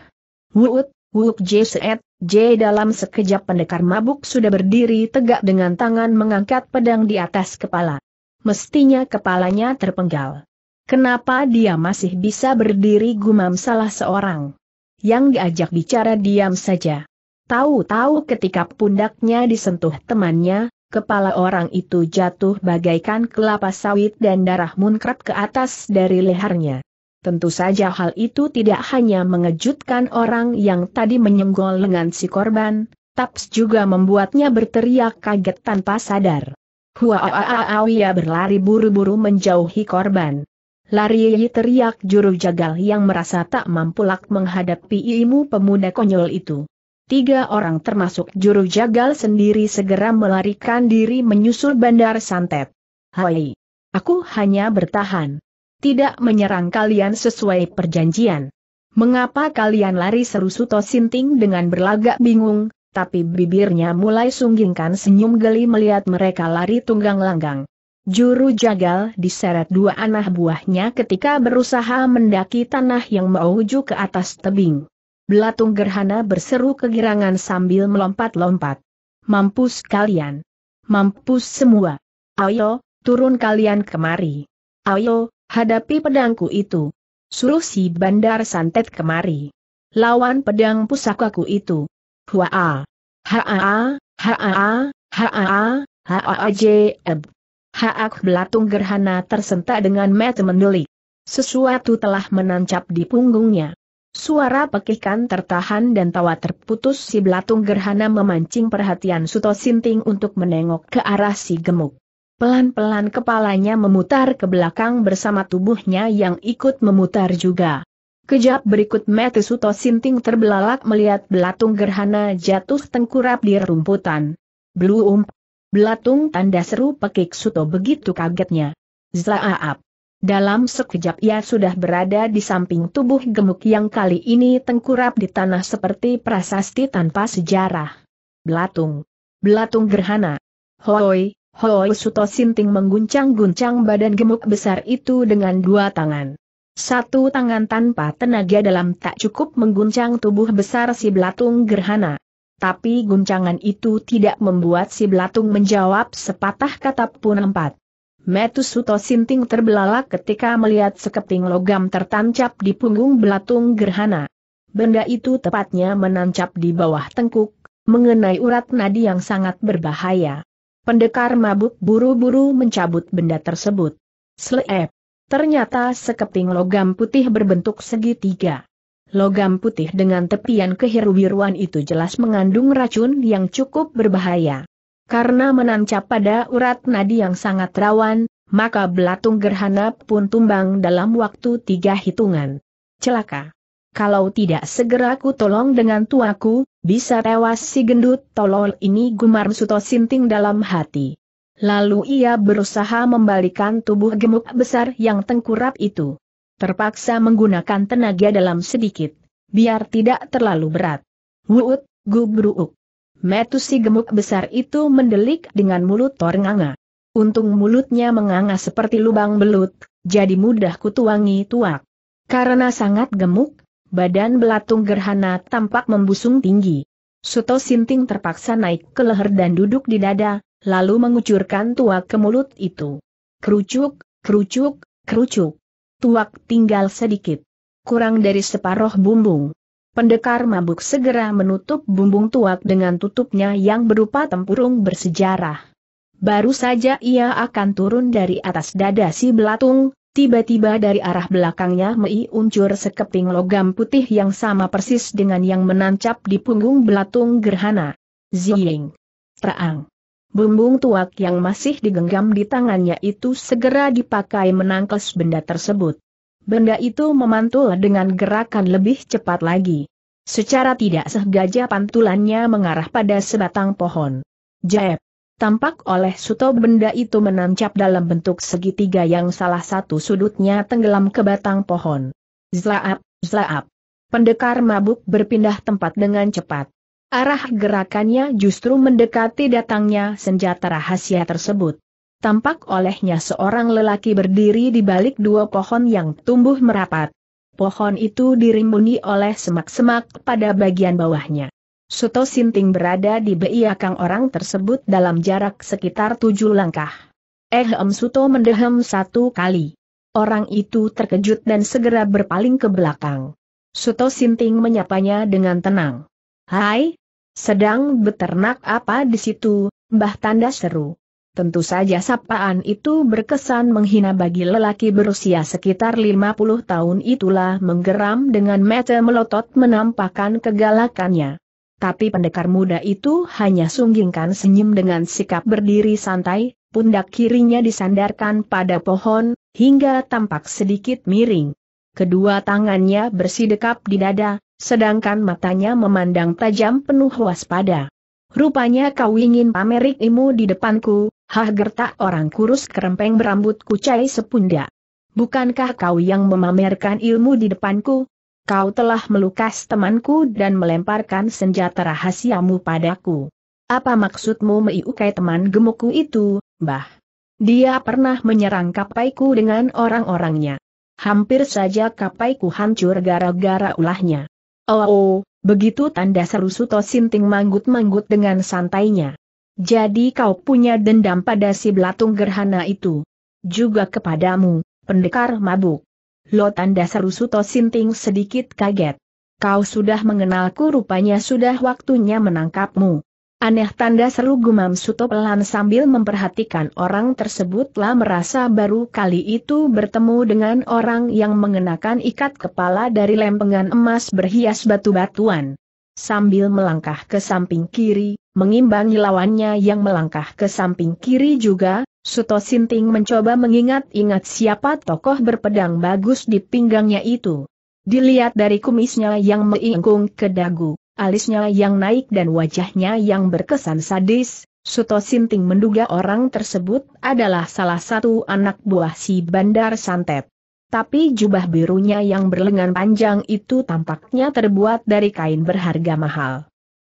Wuut, Wuk J. Seet, J. Dalam sekejap pendekar mabuk sudah berdiri tegak dengan tangan mengangkat pedang di atas kepala. Mestinya kepalanya terpenggal. Kenapa dia masih bisa berdiri gumam salah seorang? Yang diajak bicara diam saja. Tahu-tahu ketika pundaknya disentuh temannya, Kepala orang itu jatuh bagaikan kelapa sawit dan darah munkrat ke atas dari lehernya. Tentu saja hal itu tidak hanya mengejutkan orang yang tadi menyenggol lengan si korban, Taps juga membuatnya berteriak kaget tanpa sadar. Huaaaaawia berlari buru-buru menjauhi korban. Lari teriak juru jagal yang merasa tak mampu lak menghadapi ilmu pemuda konyol itu tiga orang termasuk juru jagal sendiri segera melarikan diri menyusul bandar santet. Hai! Aku hanya bertahan. Tidak menyerang kalian sesuai perjanjian. Mengapa kalian lari seru Suto Sinting dengan berlagak bingung, tapi bibirnya mulai sunggingkan senyum geli melihat mereka lari tunggang langgang. Juru jagal diseret dua anak buahnya ketika berusaha mendaki tanah yang mauju ke atas tebing. Belatung Gerhana berseru kegirangan sambil melompat-lompat. Mampus kalian! Mampus semua! Ayo, turun kalian kemari! Ayo, hadapi pedangku itu! Suruh si bandar santet kemari! Lawan pedang pusakaku itu! Hua! Haa! Haa! Haa! Haa! Jeb! Haak belatung gerhana tersentak dengan mata mendelik. Sesuatu telah menancap di punggungnya. Suara pekikan tertahan dan tawa terputus si belatung gerhana memancing perhatian Suto Sinting untuk menengok ke arah si gemuk. Pelan-pelan kepalanya memutar ke belakang bersama tubuhnya yang ikut memutar juga. Kejap berikut mata Suto Sinting terbelalak melihat belatung gerhana jatuh tengkurap di rumputan. Blue ump. Belatung tanda seru pekik Suto begitu kagetnya. Zaaap. Dalam sekejap ia sudah berada di samping tubuh gemuk yang kali ini tengkurap di tanah seperti prasasti tanpa sejarah. Belatung. Belatung gerhana. Hoi, hoi Suto Sinting mengguncang-guncang badan gemuk besar itu dengan dua tangan. Satu tangan tanpa tenaga dalam tak cukup mengguncang tubuh besar si belatung gerhana. Tapi guncangan itu tidak membuat si belatung menjawab sepatah kata pun empat. Metusuto Sinting terbelalak ketika melihat sekeping logam tertancap di punggung belatung gerhana. Benda itu tepatnya menancap di bawah tengkuk, mengenai urat nadi yang sangat berbahaya. Pendekar mabuk buru-buru mencabut benda tersebut. Sleep. Ternyata sekeping logam putih berbentuk segitiga. Logam putih dengan tepian kehiru itu jelas mengandung racun yang cukup berbahaya. Karena menancap pada urat nadi yang sangat rawan, maka belatung gerhana pun tumbang dalam waktu tiga hitungan. Celaka. Kalau tidak segera ku tolong dengan tuaku, bisa tewas si gendut tolol ini gumar Suto Sinting dalam hati. Lalu ia berusaha membalikan tubuh gemuk besar yang tengkurap itu. Terpaksa menggunakan tenaga dalam sedikit, biar tidak terlalu berat. Wuut, gubruuk. Metusi gemuk besar itu mendelik dengan mulut tornganga. Untung mulutnya menganga seperti lubang belut, jadi mudah kutuangi tuak. Karena sangat gemuk, badan belatung gerhana tampak membusung tinggi. Suto Sinting terpaksa naik ke leher dan duduk di dada, lalu mengucurkan tuak ke mulut itu. Kerucuk, kerucuk, kerucuk. Tuak tinggal sedikit. Kurang dari separoh bumbung. Pendekar mabuk segera menutup bumbung tuak dengan tutupnya yang berupa tempurung bersejarah. Baru saja ia akan turun dari atas dada si belatung, tiba-tiba dari arah belakangnya mei uncur sekeping logam putih yang sama persis dengan yang menancap di punggung belatung gerhana. Ziying. Terang. Bumbung tuak yang masih digenggam di tangannya itu segera dipakai menangkes benda tersebut. Benda itu memantul dengan gerakan lebih cepat lagi. Secara tidak sengaja pantulannya mengarah pada sebatang pohon. Jaep. Tampak oleh Suto benda itu menancap dalam bentuk segitiga yang salah satu sudutnya tenggelam ke batang pohon. Zlaap, zlaap. Pendekar mabuk berpindah tempat dengan cepat. Arah gerakannya justru mendekati datangnya senjata rahasia tersebut tampak olehnya seorang lelaki berdiri di balik dua pohon yang tumbuh merapat. Pohon itu dirimbuni oleh semak-semak pada bagian bawahnya. Suto Sinting berada di beiakang orang tersebut dalam jarak sekitar tujuh langkah. Ehem Suto mendehem satu kali. Orang itu terkejut dan segera berpaling ke belakang. Suto Sinting menyapanya dengan tenang. Hai, sedang beternak apa di situ, Mbah Tanda seru. Tentu saja sapaan itu berkesan menghina bagi lelaki berusia sekitar 50 tahun itulah menggeram dengan mata melotot menampakkan kegalakannya. Tapi pendekar muda itu hanya sunggingkan senyum dengan sikap berdiri santai, pundak kirinya disandarkan pada pohon, hingga tampak sedikit miring. Kedua tangannya bersidekap di dada, sedangkan matanya memandang tajam penuh waspada. Rupanya kau ingin ilmu di depanku, hah gertak orang kurus kerempeng berambut kucai sepunda. Bukankah kau yang memamerkan ilmu di depanku? Kau telah melukas temanku dan melemparkan senjata rahasiamu padaku. Apa maksudmu meiukai teman gemukku itu, bah? Dia pernah menyerang kapaiku dengan orang-orangnya. Hampir saja kapaiku hancur gara-gara ulahnya. Oh, oh, Begitu tanda seru Suto Sinting manggut-manggut dengan santainya. Jadi kau punya dendam pada si belatung gerhana itu. Juga kepadamu, pendekar mabuk. Lo tanda seru Suto Sinting sedikit kaget. Kau sudah mengenalku rupanya sudah waktunya menangkapmu. Aneh tanda seru gumam Suto pelan sambil memperhatikan orang tersebutlah merasa baru kali itu bertemu dengan orang yang mengenakan ikat kepala dari lempengan emas berhias batu-batuan. Sambil melangkah ke samping kiri, mengimbangi lawannya yang melangkah ke samping kiri juga, Suto Sinting mencoba mengingat-ingat siapa tokoh berpedang bagus di pinggangnya itu. Dilihat dari kumisnya yang meingkung ke dagu, alisnya yang naik dan wajahnya yang berkesan sadis, Suto Sinting menduga orang tersebut adalah salah satu anak buah si Bandar Santet. Tapi jubah birunya yang berlengan panjang itu tampaknya terbuat dari kain berharga mahal.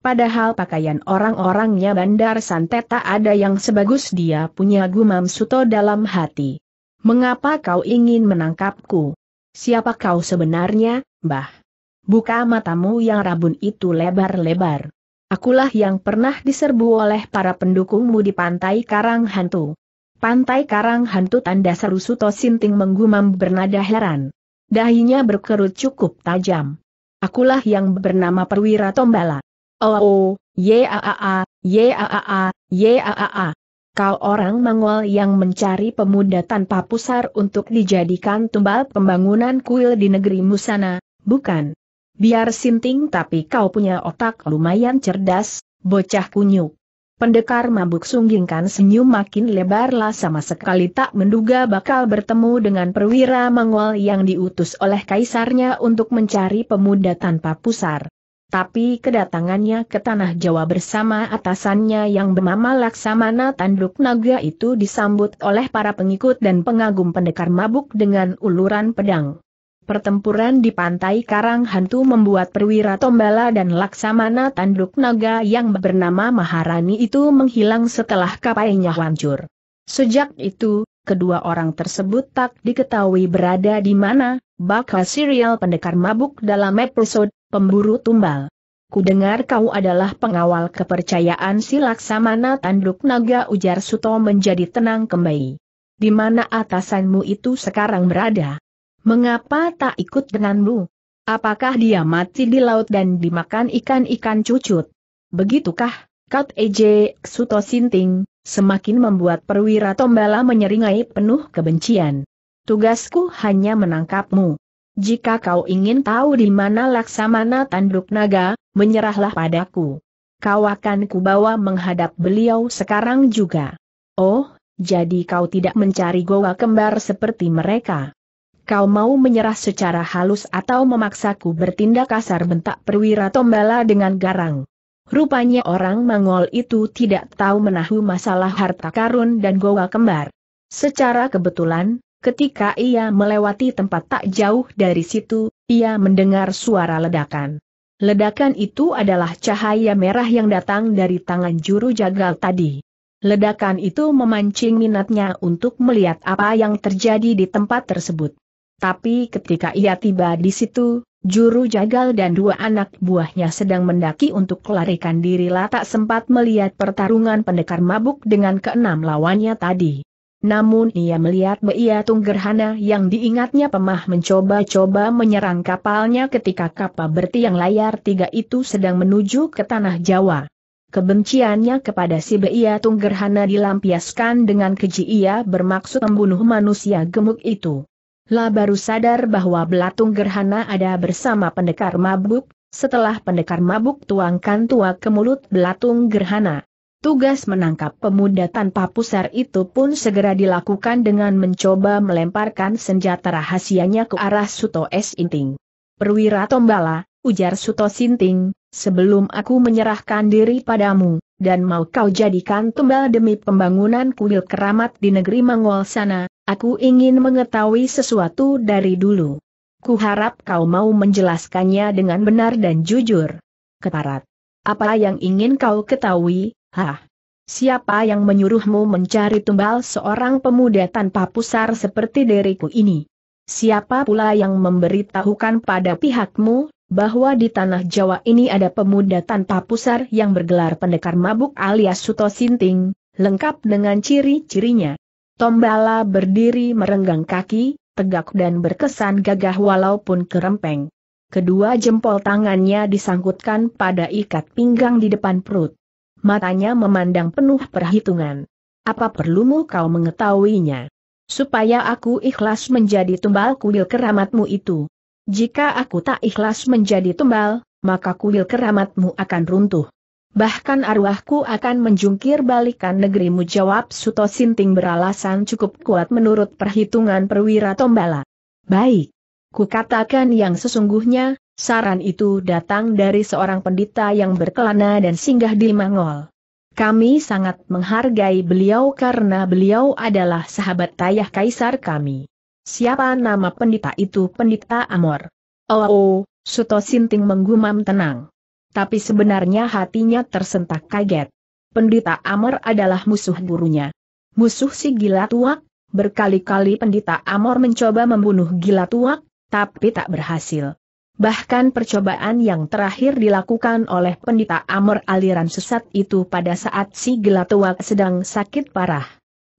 Padahal pakaian orang-orangnya Bandar Santet tak ada yang sebagus dia punya gumam Suto dalam hati. Mengapa kau ingin menangkapku? Siapa kau sebenarnya, Mbah? Buka matamu yang rabun itu lebar-lebar. Akulah yang pernah diserbu oleh para pendukungmu di Pantai Karang Hantu. Pantai Karang Hantu tanda seru Suto Sinting menggumam bernada heran. Dahinya berkerut cukup tajam. Akulah yang bernama Perwira Tombala. Oh, oh, yaa, yaa. yeaaaa. Kau orang Mangol yang mencari pemuda tanpa pusar untuk dijadikan tumbal pembangunan kuil di negerimu sana, bukan? Biar sinting tapi kau punya otak lumayan cerdas, bocah kunyuk. Pendekar mabuk sunggingkan senyum makin lebarlah sama sekali tak menduga bakal bertemu dengan perwira Mongol yang diutus oleh kaisarnya untuk mencari pemuda tanpa pusar. Tapi kedatangannya ke Tanah Jawa bersama atasannya yang bernama Laksamana Tanduk Naga itu disambut oleh para pengikut dan pengagum pendekar mabuk dengan uluran pedang. Pertempuran di pantai Karang Hantu membuat perwira Tombala dan Laksamana Tanduk Naga yang bernama Maharani itu menghilang setelah kapainya hancur. Sejak itu, kedua orang tersebut tak diketahui berada di mana, bakal serial pendekar mabuk dalam episode Pemburu Tumbal. Kudengar kau adalah pengawal kepercayaan si Laksamana Tanduk Naga ujar Suto menjadi tenang kembali. Di mana atasanmu itu sekarang berada? Mengapa tak ikut denganmu? Apakah dia mati di laut dan dimakan ikan-ikan cucut? Begitukah, Kat Ej Suto Sinting, semakin membuat perwira Tombala menyeringai penuh kebencian. Tugasku hanya menangkapmu. Jika kau ingin tahu di mana laksamana tanduk naga, menyerahlah padaku. Kau akan kubawa menghadap beliau sekarang juga. Oh, jadi kau tidak mencari goa kembar seperti mereka kau mau menyerah secara halus atau memaksaku bertindak kasar bentak perwira tombala dengan garang. Rupanya orang Mangol itu tidak tahu menahu masalah harta karun dan goa kembar. Secara kebetulan, ketika ia melewati tempat tak jauh dari situ, ia mendengar suara ledakan. Ledakan itu adalah cahaya merah yang datang dari tangan juru jagal tadi. Ledakan itu memancing minatnya untuk melihat apa yang terjadi di tempat tersebut. Tapi ketika ia tiba di situ, juru jagal dan dua anak buahnya sedang mendaki untuk kelarikan diri tak sempat melihat pertarungan pendekar mabuk dengan keenam lawannya tadi. Namun ia melihat Beia Tunggerhana yang diingatnya pemah mencoba-coba menyerang kapalnya ketika kapal bertiang layar tiga itu sedang menuju ke tanah Jawa. Kebenciannya kepada si Beia Tunggerhana dilampiaskan dengan keji ia bermaksud membunuh manusia gemuk itu. La baru sadar bahwa belatung gerhana ada bersama pendekar mabuk, setelah pendekar mabuk tuangkan tuak ke mulut belatung gerhana. Tugas menangkap pemuda tanpa pusar itu pun segera dilakukan dengan mencoba melemparkan senjata rahasianya ke arah Suto S. Inting. Perwira Tombala, ujar Suto Sinting, sebelum aku menyerahkan diri padamu, dan mau kau jadikan tumbal demi pembangunan kuil keramat di negeri Mangol sana, Aku ingin mengetahui sesuatu dari dulu. Kuharap kau mau menjelaskannya dengan benar dan jujur. Keparat. Apa yang ingin kau ketahui, hah? Siapa yang menyuruhmu mencari tumbal seorang pemuda tanpa pusar seperti diriku ini? Siapa pula yang memberitahukan pada pihakmu, bahwa di tanah Jawa ini ada pemuda tanpa pusar yang bergelar pendekar mabuk alias Suto Sinting, lengkap dengan ciri-cirinya? Tombala berdiri merenggang kaki, tegak dan berkesan gagah walaupun kerempeng. Kedua jempol tangannya disangkutkan pada ikat pinggang di depan perut. Matanya memandang penuh perhitungan. Apa perlumu kau mengetahuinya? Supaya aku ikhlas menjadi tumbal kuil keramatmu itu. Jika aku tak ikhlas menjadi tumbal, maka kuil keramatmu akan runtuh bahkan arwahku akan menjungkir balikan negerimu jawab Suto Sinting beralasan cukup kuat menurut perhitungan perwira Tombala. Baik. Kukatakan yang sesungguhnya, saran itu datang dari seorang pendita yang berkelana dan singgah di Mangol. Kami sangat menghargai beliau karena beliau adalah sahabat tayah kaisar kami. Siapa nama pendeta itu pendeta Amor? Oh, oh Suto Sinting menggumam tenang tapi sebenarnya hatinya tersentak kaget. Pendeta Amor adalah musuh gurunya. Musuh si gila tua? berkali-kali pendeta Amor mencoba membunuh gila tua, tapi tak berhasil. Bahkan percobaan yang terakhir dilakukan oleh pendeta Amor aliran sesat itu pada saat si gila tua sedang sakit parah.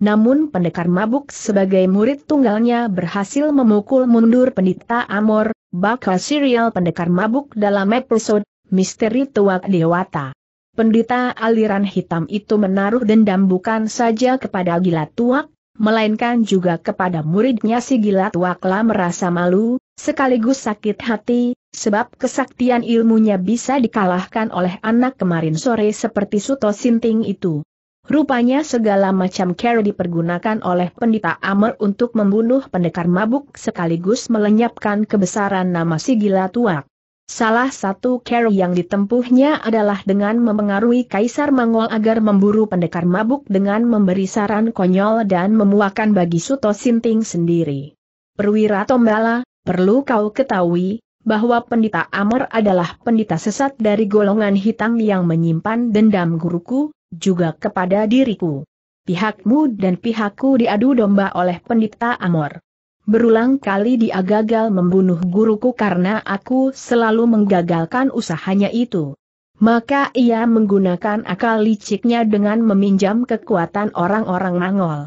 Namun pendekar mabuk sebagai murid tunggalnya berhasil memukul mundur pendeta Amor, bakal serial pendekar mabuk dalam episode misteri tuak dewata. Pendeta aliran hitam itu menaruh dendam bukan saja kepada gila tuak, melainkan juga kepada muridnya si gila tuaklah merasa malu, sekaligus sakit hati, sebab kesaktian ilmunya bisa dikalahkan oleh anak kemarin sore seperti Suto Sinting itu. Rupanya segala macam cara dipergunakan oleh pendeta Amer untuk membunuh pendekar mabuk sekaligus melenyapkan kebesaran nama si gila tuak. Salah satu cara yang ditempuhnya adalah dengan memengaruhi Kaisar Mongol agar memburu pendekar mabuk dengan memberi saran konyol dan memuakan bagi Suto Sinting sendiri. Perwira Tombala, perlu kau ketahui, bahwa pendeta Amor adalah pendeta sesat dari golongan hitam yang menyimpan dendam guruku, juga kepada diriku. Pihakmu dan pihakku diadu domba oleh pendeta Amor. Berulang kali dia gagal membunuh guruku karena aku selalu menggagalkan usahanya itu. Maka ia menggunakan akal liciknya dengan meminjam kekuatan orang-orang Mangol.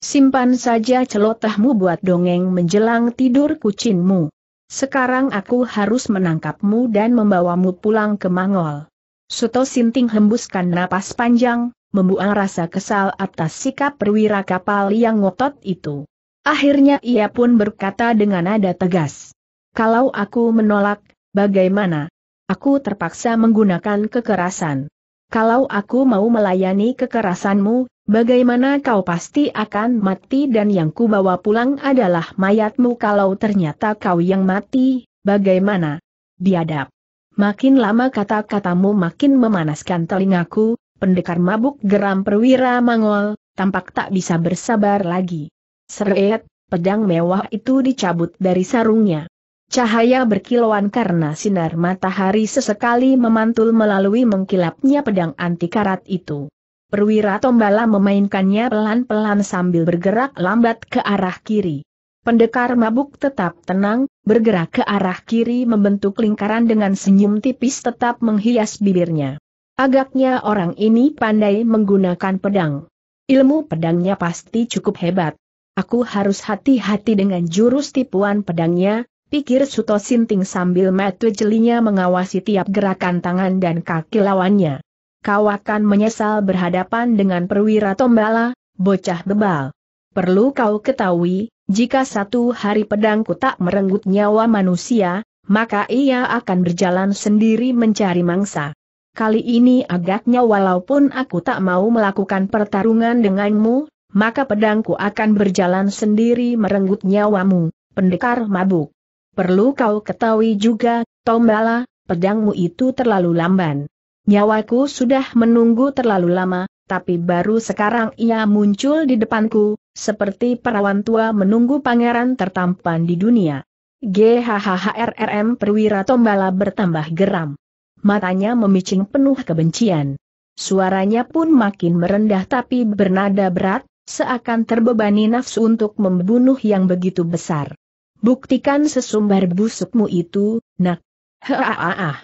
Simpan saja celotahmu buat dongeng menjelang tidur kucingmu. Sekarang aku harus menangkapmu dan membawamu pulang ke Mangol. Suto Sinting hembuskan napas panjang, membuang rasa kesal atas sikap perwira kapal yang ngotot itu. Akhirnya ia pun berkata dengan nada tegas. Kalau aku menolak, bagaimana? Aku terpaksa menggunakan kekerasan. Kalau aku mau melayani kekerasanmu, Bagaimana kau pasti akan mati dan yang ku bawa pulang adalah mayatmu kalau ternyata kau yang mati, bagaimana? Biadab. Makin lama kata-katamu makin memanaskan telingaku, pendekar mabuk geram perwira mangol, tampak tak bisa bersabar lagi. Seret, pedang mewah itu dicabut dari sarungnya. Cahaya berkilauan karena sinar matahari sesekali memantul melalui mengkilapnya pedang anti karat itu. Perwira Tombala memainkannya pelan-pelan sambil bergerak lambat ke arah kiri. Pendekar mabuk tetap tenang, bergerak ke arah kiri membentuk lingkaran dengan senyum tipis tetap menghias bibirnya. Agaknya orang ini pandai menggunakan pedang. Ilmu pedangnya pasti cukup hebat. Aku harus hati-hati dengan jurus tipuan pedangnya, pikir Suto Sinting sambil metu jelinya mengawasi tiap gerakan tangan dan kaki lawannya. Kau akan menyesal berhadapan dengan perwira tombala, bocah bebal. Perlu kau ketahui, jika satu hari pedangku tak merenggut nyawa manusia, maka ia akan berjalan sendiri mencari mangsa. Kali ini agaknya walaupun aku tak mau melakukan pertarungan denganmu, maka pedangku akan berjalan sendiri merenggut nyawamu, pendekar mabuk. Perlu kau ketahui juga, Tombala, pedangmu itu terlalu lamban. Nyawaku sudah menunggu terlalu lama, tapi baru sekarang ia muncul di depanku, seperti perawan tua menunggu pangeran tertampan di dunia. GHHRRM perwira Tombala bertambah geram. Matanya memicing penuh kebencian. Suaranya pun makin merendah tapi bernada berat, Seakan terbebani nafsu untuk membunuh yang begitu besar. Buktikan sesumbar busukmu itu, nak. Haaah.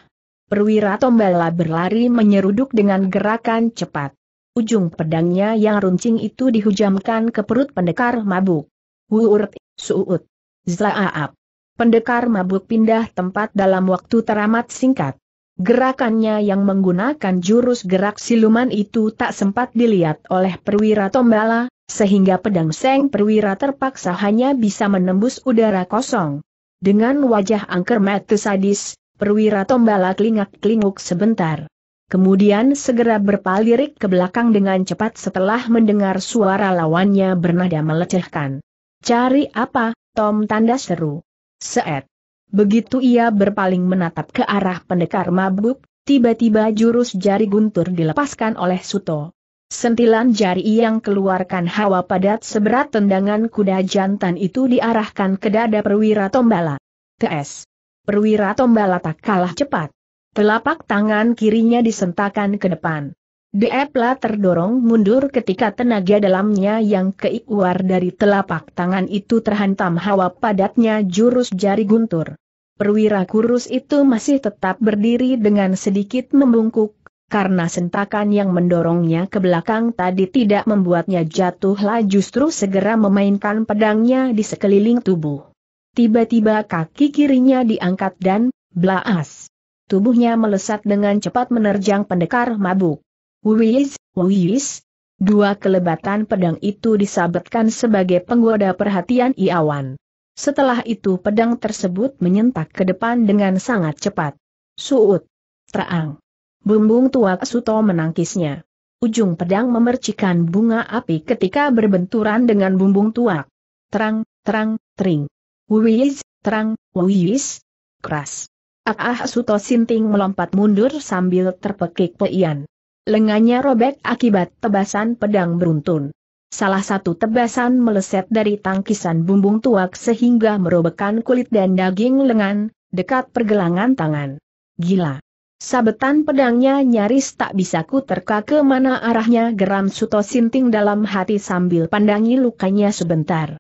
Perwira Tombala berlari menyeruduk dengan gerakan cepat. Ujung pedangnya yang runcing itu dihujamkan ke perut pendekar mabuk. Wuurt, suut. Zlaaap. Pendekar mabuk pindah tempat dalam waktu teramat singkat. Gerakannya yang menggunakan jurus gerak siluman itu tak sempat dilihat oleh perwira Tombala, sehingga pedang Seng perwira terpaksa hanya bisa menembus udara kosong. Dengan wajah angker mata sadis, perwira Tombala kelingak-kelinguk sebentar. Kemudian segera berpalirik ke belakang dengan cepat setelah mendengar suara lawannya bernada melecehkan. Cari apa, Tom tanda seru. Seet. Begitu ia berpaling menatap ke arah pendekar mabuk, tiba-tiba jurus jari guntur dilepaskan oleh Suto. Sentilan jari yang keluarkan hawa padat seberat tendangan kuda jantan itu diarahkan ke dada perwira tombala. TS. Perwira tombala tak kalah cepat. Telapak tangan kirinya disentakan ke depan. Deepla terdorong mundur ketika tenaga dalamnya yang keluar dari telapak tangan itu terhantam hawa padatnya jurus jari guntur. Perwira kurus itu masih tetap berdiri dengan sedikit membungkuk, karena sentakan yang mendorongnya ke belakang tadi tidak membuatnya jatuhlah justru segera memainkan pedangnya di sekeliling tubuh. Tiba-tiba kaki kirinya diangkat dan, blaas. Tubuhnya melesat dengan cepat menerjang pendekar mabuk. Wiis, wiis. Dua kelebatan pedang itu disabetkan sebagai penggoda perhatian Iawan. Setelah itu pedang tersebut menyentak ke depan dengan sangat cepat. Suut. Terang. Bumbung tua Suto menangkisnya. Ujung pedang memercikan bunga api ketika berbenturan dengan bumbung tua. Terang, terang, tering. Wiis, terang, wiis. Keras. Ah, ah Suto Sinting melompat mundur sambil terpekik peian lengannya robek akibat tebasan pedang beruntun. Salah satu tebasan meleset dari tangkisan bumbung tuak sehingga merobekan kulit dan daging lengan, dekat pergelangan tangan. Gila! Sabetan pedangnya nyaris tak bisa terka ke mana arahnya geram Suto Sinting dalam hati sambil pandangi lukanya sebentar.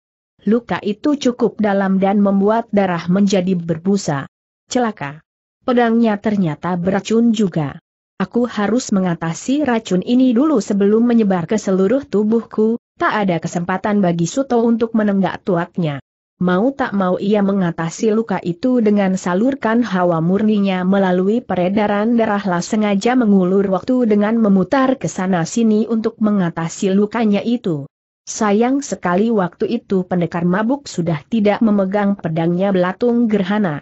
Luka itu cukup dalam dan membuat darah menjadi berbusa. Celaka. Pedangnya ternyata beracun juga. Aku harus mengatasi racun ini dulu sebelum menyebar ke seluruh tubuhku, tak ada kesempatan bagi Suto untuk menenggak tuaknya. Mau tak mau ia mengatasi luka itu dengan salurkan hawa murninya melalui peredaran darahlah sengaja mengulur waktu dengan memutar ke sana-sini untuk mengatasi lukanya itu. Sayang sekali waktu itu pendekar mabuk sudah tidak memegang pedangnya belatung gerhana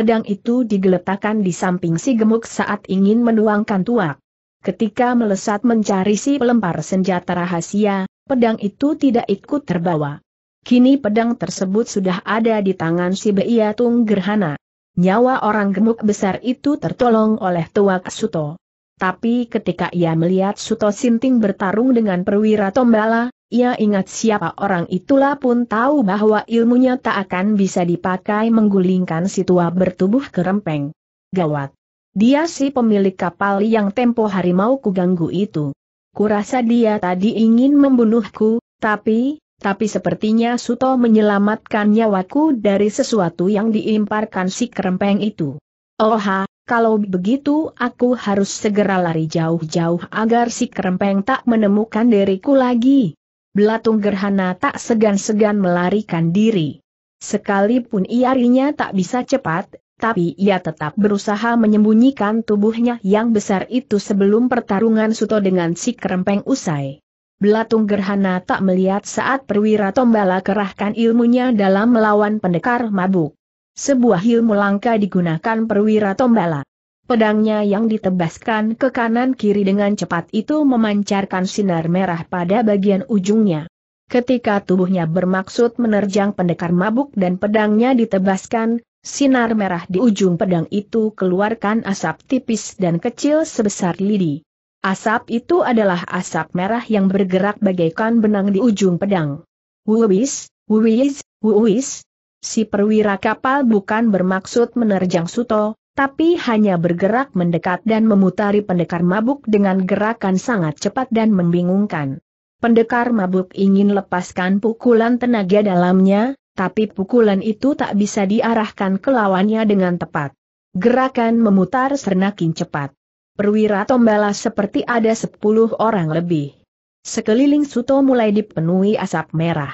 pedang itu digeletakkan di samping si gemuk saat ingin menuangkan tuak. Ketika melesat mencari si pelempar senjata rahasia, pedang itu tidak ikut terbawa. Kini pedang tersebut sudah ada di tangan si Beiatung Gerhana. Nyawa orang gemuk besar itu tertolong oleh tuak Suto. Tapi ketika ia melihat Suto Sinting bertarung dengan perwira Tombala, ia ingat siapa orang itulah pun tahu bahwa ilmunya tak akan bisa dipakai menggulingkan si tua bertubuh kerempeng. Gawat! Dia si pemilik kapal yang tempo hari mau kuganggu itu. Kurasa dia tadi ingin membunuhku, tapi, tapi sepertinya Suto menyelamatkan nyawaku dari sesuatu yang diimparkan si kerempeng itu. Oha, kalau begitu aku harus segera lari jauh-jauh agar si kerempeng tak menemukan diriku lagi. Belatung Gerhana tak segan-segan melarikan diri. Sekalipun iarinya tak bisa cepat, tapi ia tetap berusaha menyembunyikan tubuhnya yang besar itu sebelum pertarungan Suto dengan si kerempeng usai. Belatung Gerhana tak melihat saat perwira Tombala kerahkan ilmunya dalam melawan pendekar mabuk. Sebuah ilmu langka digunakan perwira Tombala. Pedangnya yang ditebaskan ke kanan kiri dengan cepat itu memancarkan sinar merah pada bagian ujungnya. Ketika tubuhnya bermaksud menerjang pendekar mabuk dan pedangnya ditebaskan, sinar merah di ujung pedang itu keluarkan asap tipis dan kecil sebesar lidi. Asap itu adalah asap merah yang bergerak bagaikan benang di ujung pedang. Wuwis, wuwis, wuwis. Si perwira kapal bukan bermaksud menerjang Suto, tapi hanya bergerak mendekat dan memutari pendekar mabuk dengan gerakan sangat cepat dan membingungkan. Pendekar mabuk ingin lepaskan pukulan tenaga dalamnya, tapi pukulan itu tak bisa diarahkan ke lawannya dengan tepat. Gerakan memutar sernakin cepat. Perwira Tombala seperti ada sepuluh orang lebih. Sekeliling Suto mulai dipenuhi asap merah.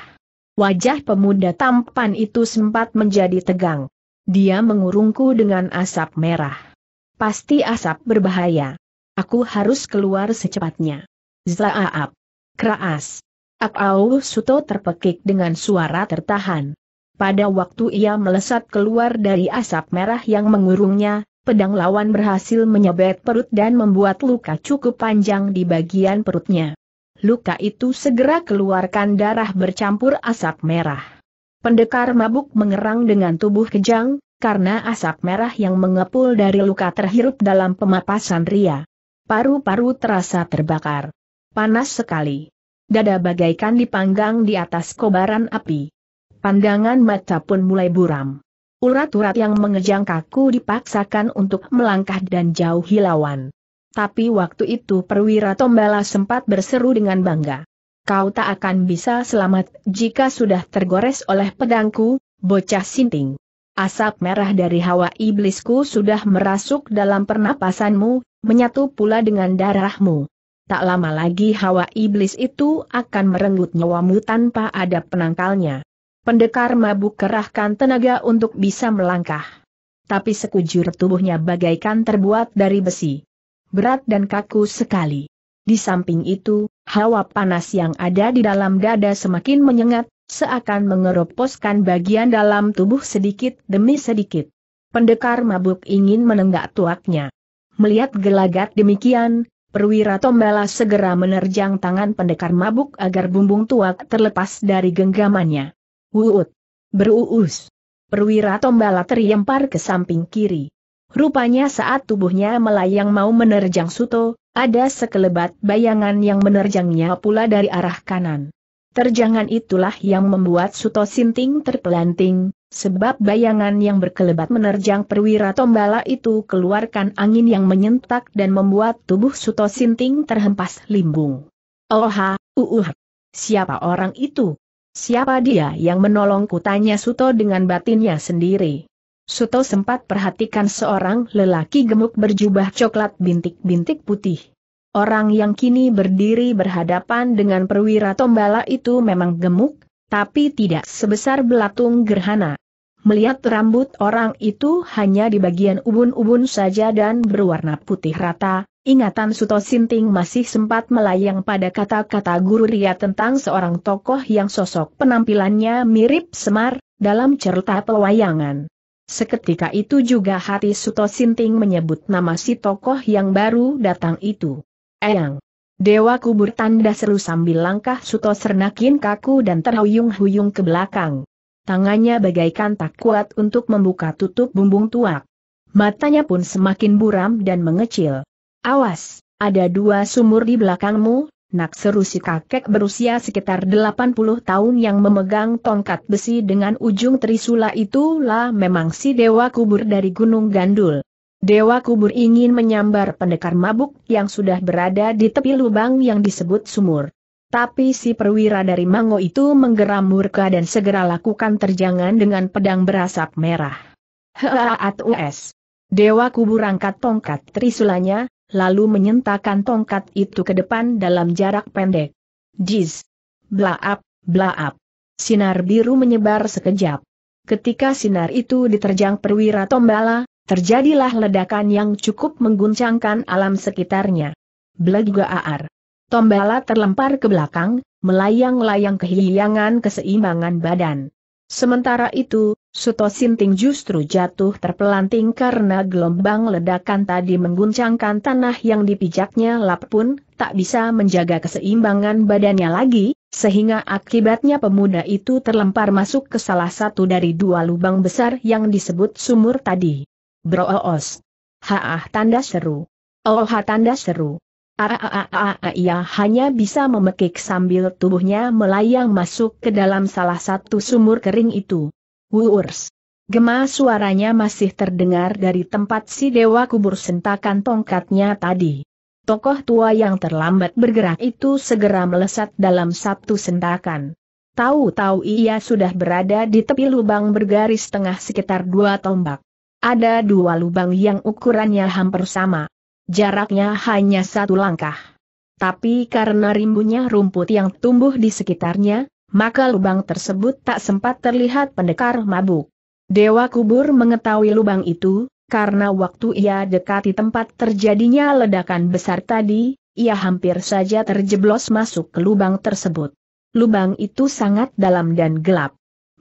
Wajah pemuda tampan itu sempat menjadi tegang. Dia mengurungku dengan asap merah. Pasti asap berbahaya. Aku harus keluar secepatnya. Zaaap. Keras. Apau Suto terpekik dengan suara tertahan. Pada waktu ia melesat keluar dari asap merah yang mengurungnya, pedang lawan berhasil menyebet perut dan membuat luka cukup panjang di bagian perutnya. Luka itu segera keluarkan darah bercampur asap merah. Pendekar mabuk mengerang dengan tubuh kejang, karena asap merah yang mengepul dari luka terhirup dalam pemapasan ria. Paru-paru terasa terbakar. Panas sekali. Dada bagaikan dipanggang di atas kobaran api. Pandangan mata pun mulai buram. Urat-urat yang mengejang kaku dipaksakan untuk melangkah dan jauhi lawan. Tapi waktu itu perwira Tombala sempat berseru dengan bangga kau tak akan bisa selamat jika sudah tergores oleh pedangku, bocah sinting. Asap merah dari hawa iblisku sudah merasuk dalam pernapasanmu, menyatu pula dengan darahmu. Tak lama lagi hawa iblis itu akan merenggut nyawamu tanpa ada penangkalnya. Pendekar mabuk kerahkan tenaga untuk bisa melangkah. Tapi sekujur tubuhnya bagaikan terbuat dari besi. Berat dan kaku sekali. Di samping itu, Hawa panas yang ada di dalam dada semakin menyengat, seakan mengeroposkan bagian dalam tubuh sedikit demi sedikit. Pendekar mabuk ingin menenggak tuaknya. Melihat gelagat demikian, perwira tombala segera menerjang tangan pendekar mabuk agar bumbung tuak terlepas dari genggamannya. Wuut! Beruus! Perwira tombala terlempar ke samping kiri. Rupanya saat tubuhnya melayang mau menerjang Suto, ada sekelebat bayangan yang menerjangnya pula dari arah kanan. Terjangan itulah yang membuat Suto Sinting terpelanting, sebab bayangan yang berkelebat menerjang perwira tombala itu keluarkan angin yang menyentak dan membuat tubuh Suto Sinting terhempas limbung. Oha, uuh, siapa orang itu? Siapa dia yang menolongku tanya Suto dengan batinnya sendiri. Suto sempat perhatikan seorang lelaki gemuk berjubah coklat bintik-bintik putih. Orang yang kini berdiri berhadapan dengan perwira tombala itu memang gemuk, tapi tidak sebesar belatung gerhana. Melihat rambut orang itu hanya di bagian ubun-ubun saja dan berwarna putih rata, ingatan Suto Sinting masih sempat melayang pada kata-kata guru Ria tentang seorang tokoh yang sosok penampilannya mirip Semar, dalam cerita pewayangan. Seketika itu juga hati Suto Sinting menyebut nama si tokoh yang baru datang itu. Eyang. Dewa kubur tanda seru sambil langkah Suto sernakin kaku dan terhuyung-huyung ke belakang. Tangannya bagaikan tak kuat untuk membuka tutup bumbung tuak. Matanya pun semakin buram dan mengecil. Awas, ada dua sumur di belakangmu, Nak seru si kakek berusia sekitar 80 tahun yang memegang tongkat besi dengan ujung trisula itulah memang si dewa kubur dari Gunung Gandul. Dewa kubur ingin menyambar pendekar mabuk yang sudah berada di tepi lubang yang disebut sumur. Tapi si perwira dari Mango itu menggeram murka dan segera lakukan terjangan dengan pedang berasap merah. Heaat US. Dewa kubur angkat tongkat trisulanya, lalu menyentakkan tongkat itu ke depan dalam jarak pendek. Jiz! Blaap, blaap. Sinar biru menyebar sekejap. Ketika sinar itu diterjang perwira tombala, terjadilah ledakan yang cukup mengguncangkan alam sekitarnya. ar. Tombala terlempar ke belakang, melayang-layang kehilangan keseimbangan badan. Sementara itu, Suto Sinting justru jatuh terpelanting karena gelombang ledakan tadi mengguncangkan tanah yang dipijaknya lap pun tak bisa menjaga keseimbangan badannya lagi, sehingga akibatnya pemuda itu terlempar masuk ke salah satu dari dua lubang besar yang disebut sumur tadi. Broos. Haah tanda seru. Oh ha tanda seru. Aaaaaa ah, ah, ah, ia hanya bisa memekik sambil tubuhnya melayang masuk ke dalam salah satu sumur kering itu. Wuurs. Gema suaranya masih terdengar dari tempat si dewa kubur sentakan tongkatnya tadi. Tokoh tua yang terlambat bergerak itu segera melesat dalam satu sentakan. Tahu-tahu ia sudah berada di tepi lubang bergaris tengah sekitar dua tombak. Ada dua lubang yang ukurannya hampir sama. Jaraknya hanya satu langkah. Tapi karena rimbunya rumput yang tumbuh di sekitarnya, maka lubang tersebut tak sempat terlihat pendekar mabuk. Dewa kubur mengetahui lubang itu, karena waktu ia dekati tempat terjadinya ledakan besar tadi, ia hampir saja terjeblos masuk ke lubang tersebut. Lubang itu sangat dalam dan gelap.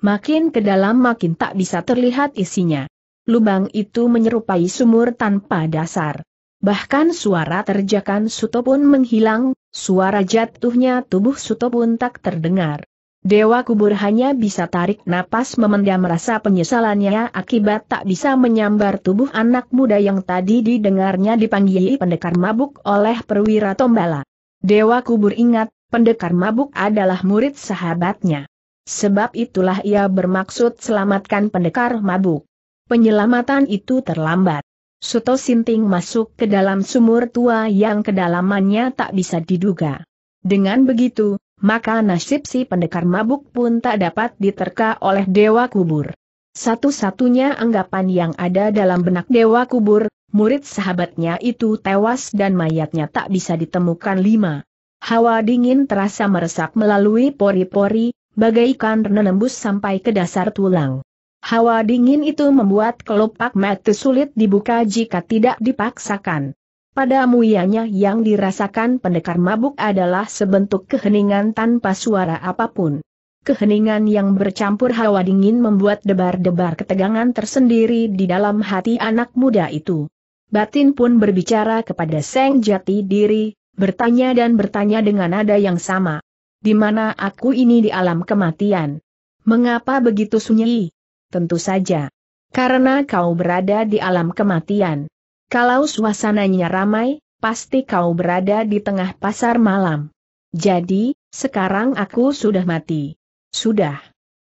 Makin ke dalam makin tak bisa terlihat isinya. Lubang itu menyerupai sumur tanpa dasar. Bahkan suara terjakan Suto pun menghilang, suara jatuhnya tubuh Suto pun tak terdengar. Dewa kubur hanya bisa tarik napas memendam rasa penyesalannya akibat tak bisa menyambar tubuh anak muda yang tadi didengarnya dipanggil pendekar mabuk oleh perwira tombala. Dewa kubur ingat, pendekar mabuk adalah murid sahabatnya. Sebab itulah ia bermaksud selamatkan pendekar mabuk. Penyelamatan itu terlambat. Suto Sinting masuk ke dalam sumur tua yang kedalamannya tak bisa diduga. Dengan begitu, maka nasib si pendekar mabuk pun tak dapat diterka oleh dewa kubur. Satu-satunya anggapan yang ada dalam benak dewa kubur, murid sahabatnya itu tewas dan mayatnya tak bisa ditemukan lima. Hawa dingin terasa meresap melalui pori-pori, bagaikan menembus sampai ke dasar tulang. Hawa dingin itu membuat kelopak mata sulit dibuka jika tidak dipaksakan. Pada muianya yang dirasakan pendekar mabuk adalah sebentuk keheningan tanpa suara apapun. Keheningan yang bercampur hawa dingin membuat debar-debar ketegangan tersendiri di dalam hati anak muda itu. Batin pun berbicara kepada Seng Jati Diri, bertanya dan bertanya dengan nada yang sama. Di mana aku ini di alam kematian? Mengapa begitu sunyi? Tentu saja. Karena kau berada di alam kematian. Kalau suasananya ramai, pasti kau berada di tengah pasar malam. Jadi, sekarang aku sudah mati. Sudah.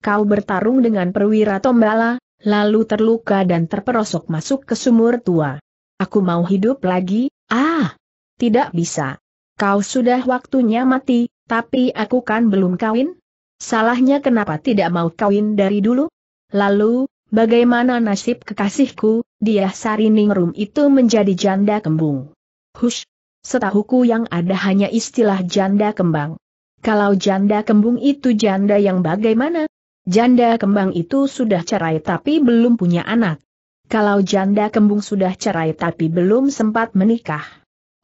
Kau bertarung dengan perwira Tombala, lalu terluka dan terperosok masuk ke sumur tua. Aku mau hidup lagi, ah! Tidak bisa. Kau sudah waktunya mati, tapi aku kan belum kawin. Salahnya kenapa tidak mau kawin dari dulu? Lalu, bagaimana nasib kekasihku, dia Sari Ningrum itu menjadi janda kembung. Hush! Setahuku yang ada hanya istilah janda kembang. Kalau janda kembung itu janda yang bagaimana? Janda kembang itu sudah cerai tapi belum punya anak. Kalau janda kembung sudah cerai tapi belum sempat menikah.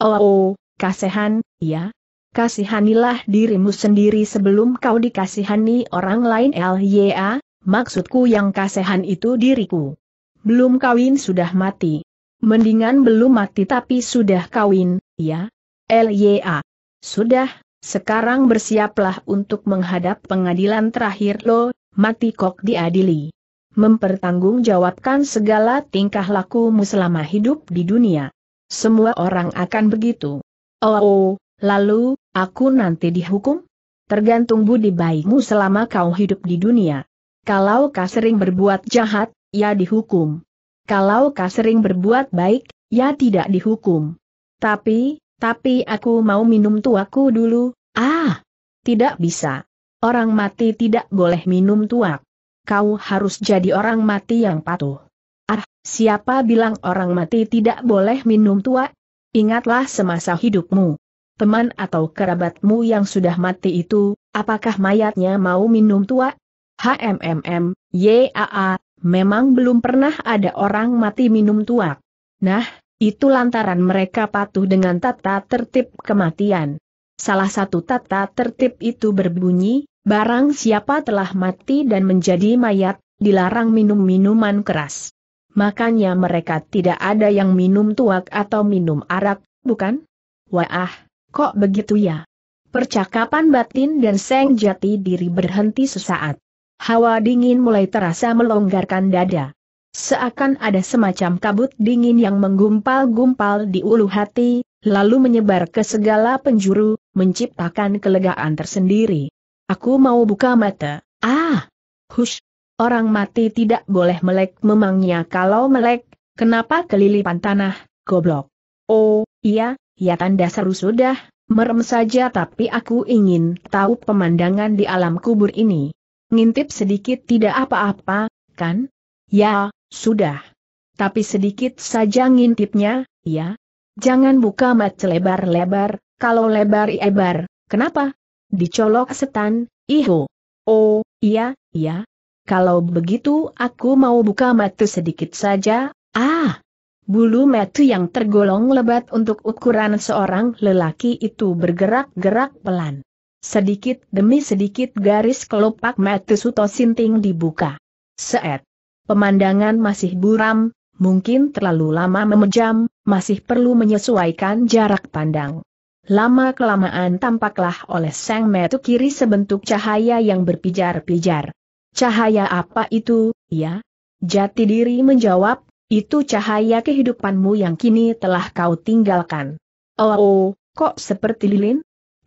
Oh, oh kasihan, ya, kasihanilah dirimu sendiri sebelum kau dikasihani orang lain LYA, maksudku yang kasihan itu diriku. Belum kawin sudah mati. Mendingan belum mati tapi sudah kawin, ya? LYA. Sudah, sekarang bersiaplah untuk menghadap pengadilan terakhir lo, mati kok diadili. Mempertanggungjawabkan segala tingkah lakumu selama hidup di dunia. Semua orang akan begitu. Oh, oh lalu, aku nanti dihukum? Tergantung budi baikmu selama kau hidup di dunia. Kalau kau sering berbuat jahat, ia dihukum. Kalau kau sering berbuat baik, ya tidak dihukum. Tapi, tapi aku mau minum tuaku dulu, ah! Tidak bisa. Orang mati tidak boleh minum tuak. Kau harus jadi orang mati yang patuh. Ah, siapa bilang orang mati tidak boleh minum tuak? Ingatlah semasa hidupmu. Teman atau kerabatmu yang sudah mati itu, apakah mayatnya mau minum tuak? HMMM, YAA, Memang belum pernah ada orang mati minum tuak. Nah, itu lantaran mereka patuh dengan tata tertib kematian. Salah satu tata tertib itu berbunyi, barang siapa telah mati dan menjadi mayat, dilarang minum minuman keras. Makanya mereka tidak ada yang minum tuak atau minum arak, bukan? Wah, kok begitu ya? Percakapan batin dan seng jati diri berhenti sesaat. Hawa dingin mulai terasa melonggarkan dada. Seakan ada semacam kabut dingin yang menggumpal-gumpal di ulu hati, lalu menyebar ke segala penjuru, menciptakan kelegaan tersendiri. Aku mau buka mata. Ah! Hush! Orang mati tidak boleh melek memangnya kalau melek, kenapa kelilipan tanah, goblok. Oh, iya, ya tanda seru sudah, merem saja tapi aku ingin tahu pemandangan di alam kubur ini. Ngintip sedikit tidak apa-apa, kan? Ya, sudah. Tapi sedikit saja ngintipnya, ya. Jangan buka mata lebar-lebar, kalau lebar ebar, kenapa? Dicolok setan, iho. Oh, iya, iya. Kalau begitu aku mau buka mata sedikit saja, ah. Bulu mata yang tergolong lebat untuk ukuran seorang lelaki itu bergerak-gerak pelan. Sedikit demi sedikit garis kelopak mata Suto Sinting dibuka. Seet. Pemandangan masih buram, mungkin terlalu lama memejam, masih perlu menyesuaikan jarak pandang. Lama-kelamaan tampaklah oleh sang metu kiri sebentuk cahaya yang berpijar-pijar. Cahaya apa itu, ya? Jati diri menjawab, itu cahaya kehidupanmu yang kini telah kau tinggalkan. Oh, oh kok seperti lilin?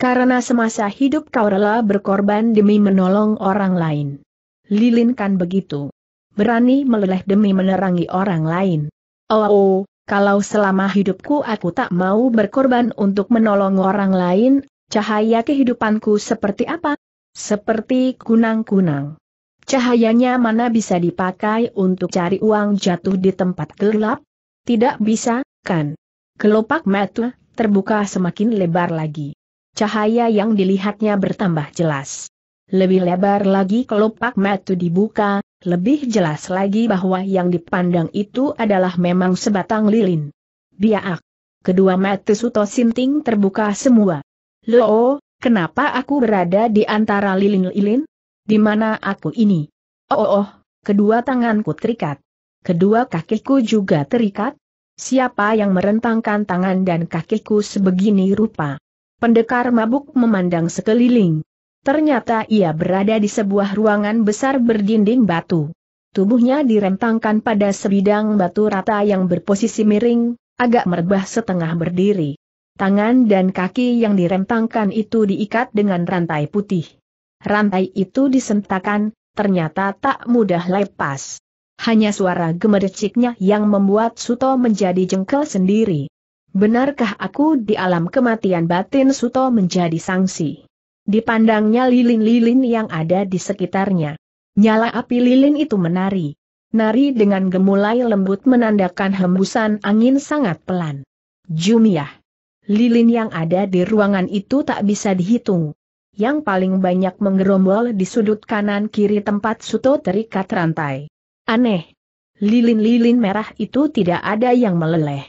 Karena semasa hidup kau rela berkorban demi menolong orang lain. Lilin kan begitu. Berani meleleh demi menerangi orang lain. Oh, oh, kalau selama hidupku aku tak mau berkorban untuk menolong orang lain, cahaya kehidupanku seperti apa? Seperti kunang-kunang. Cahayanya mana bisa dipakai untuk cari uang jatuh di tempat gelap? Tidak bisa, kan? Kelopak mata terbuka semakin lebar lagi. Cahaya yang dilihatnya bertambah jelas. Lebih lebar lagi kelopak mata dibuka, lebih jelas lagi bahwa yang dipandang itu adalah memang sebatang lilin. Biak. Kedua mata Suto Sinting terbuka semua. Lo, kenapa aku berada di antara lilin-lilin? Di mana aku ini? Oh, oh, oh, kedua tanganku terikat. Kedua kakiku juga terikat. Siapa yang merentangkan tangan dan kakiku sebegini rupa? Pendekar mabuk memandang sekeliling. Ternyata ia berada di sebuah ruangan besar berdinding batu. Tubuhnya direntangkan pada sebidang batu rata yang berposisi miring, agak merebah setengah berdiri. Tangan dan kaki yang direntangkan itu diikat dengan rantai putih. Rantai itu disentakan, ternyata tak mudah lepas. Hanya suara gemericiknya yang membuat Suto menjadi jengkel sendiri. Benarkah aku di alam kematian batin Suto menjadi sanksi? Dipandangnya lilin-lilin yang ada di sekitarnya. Nyala api lilin itu menari. Nari dengan gemulai lembut menandakan hembusan angin sangat pelan. Jumiah. Lilin yang ada di ruangan itu tak bisa dihitung. Yang paling banyak menggerombol di sudut kanan kiri tempat Suto terikat rantai. Aneh. Lilin-lilin merah itu tidak ada yang meleleh.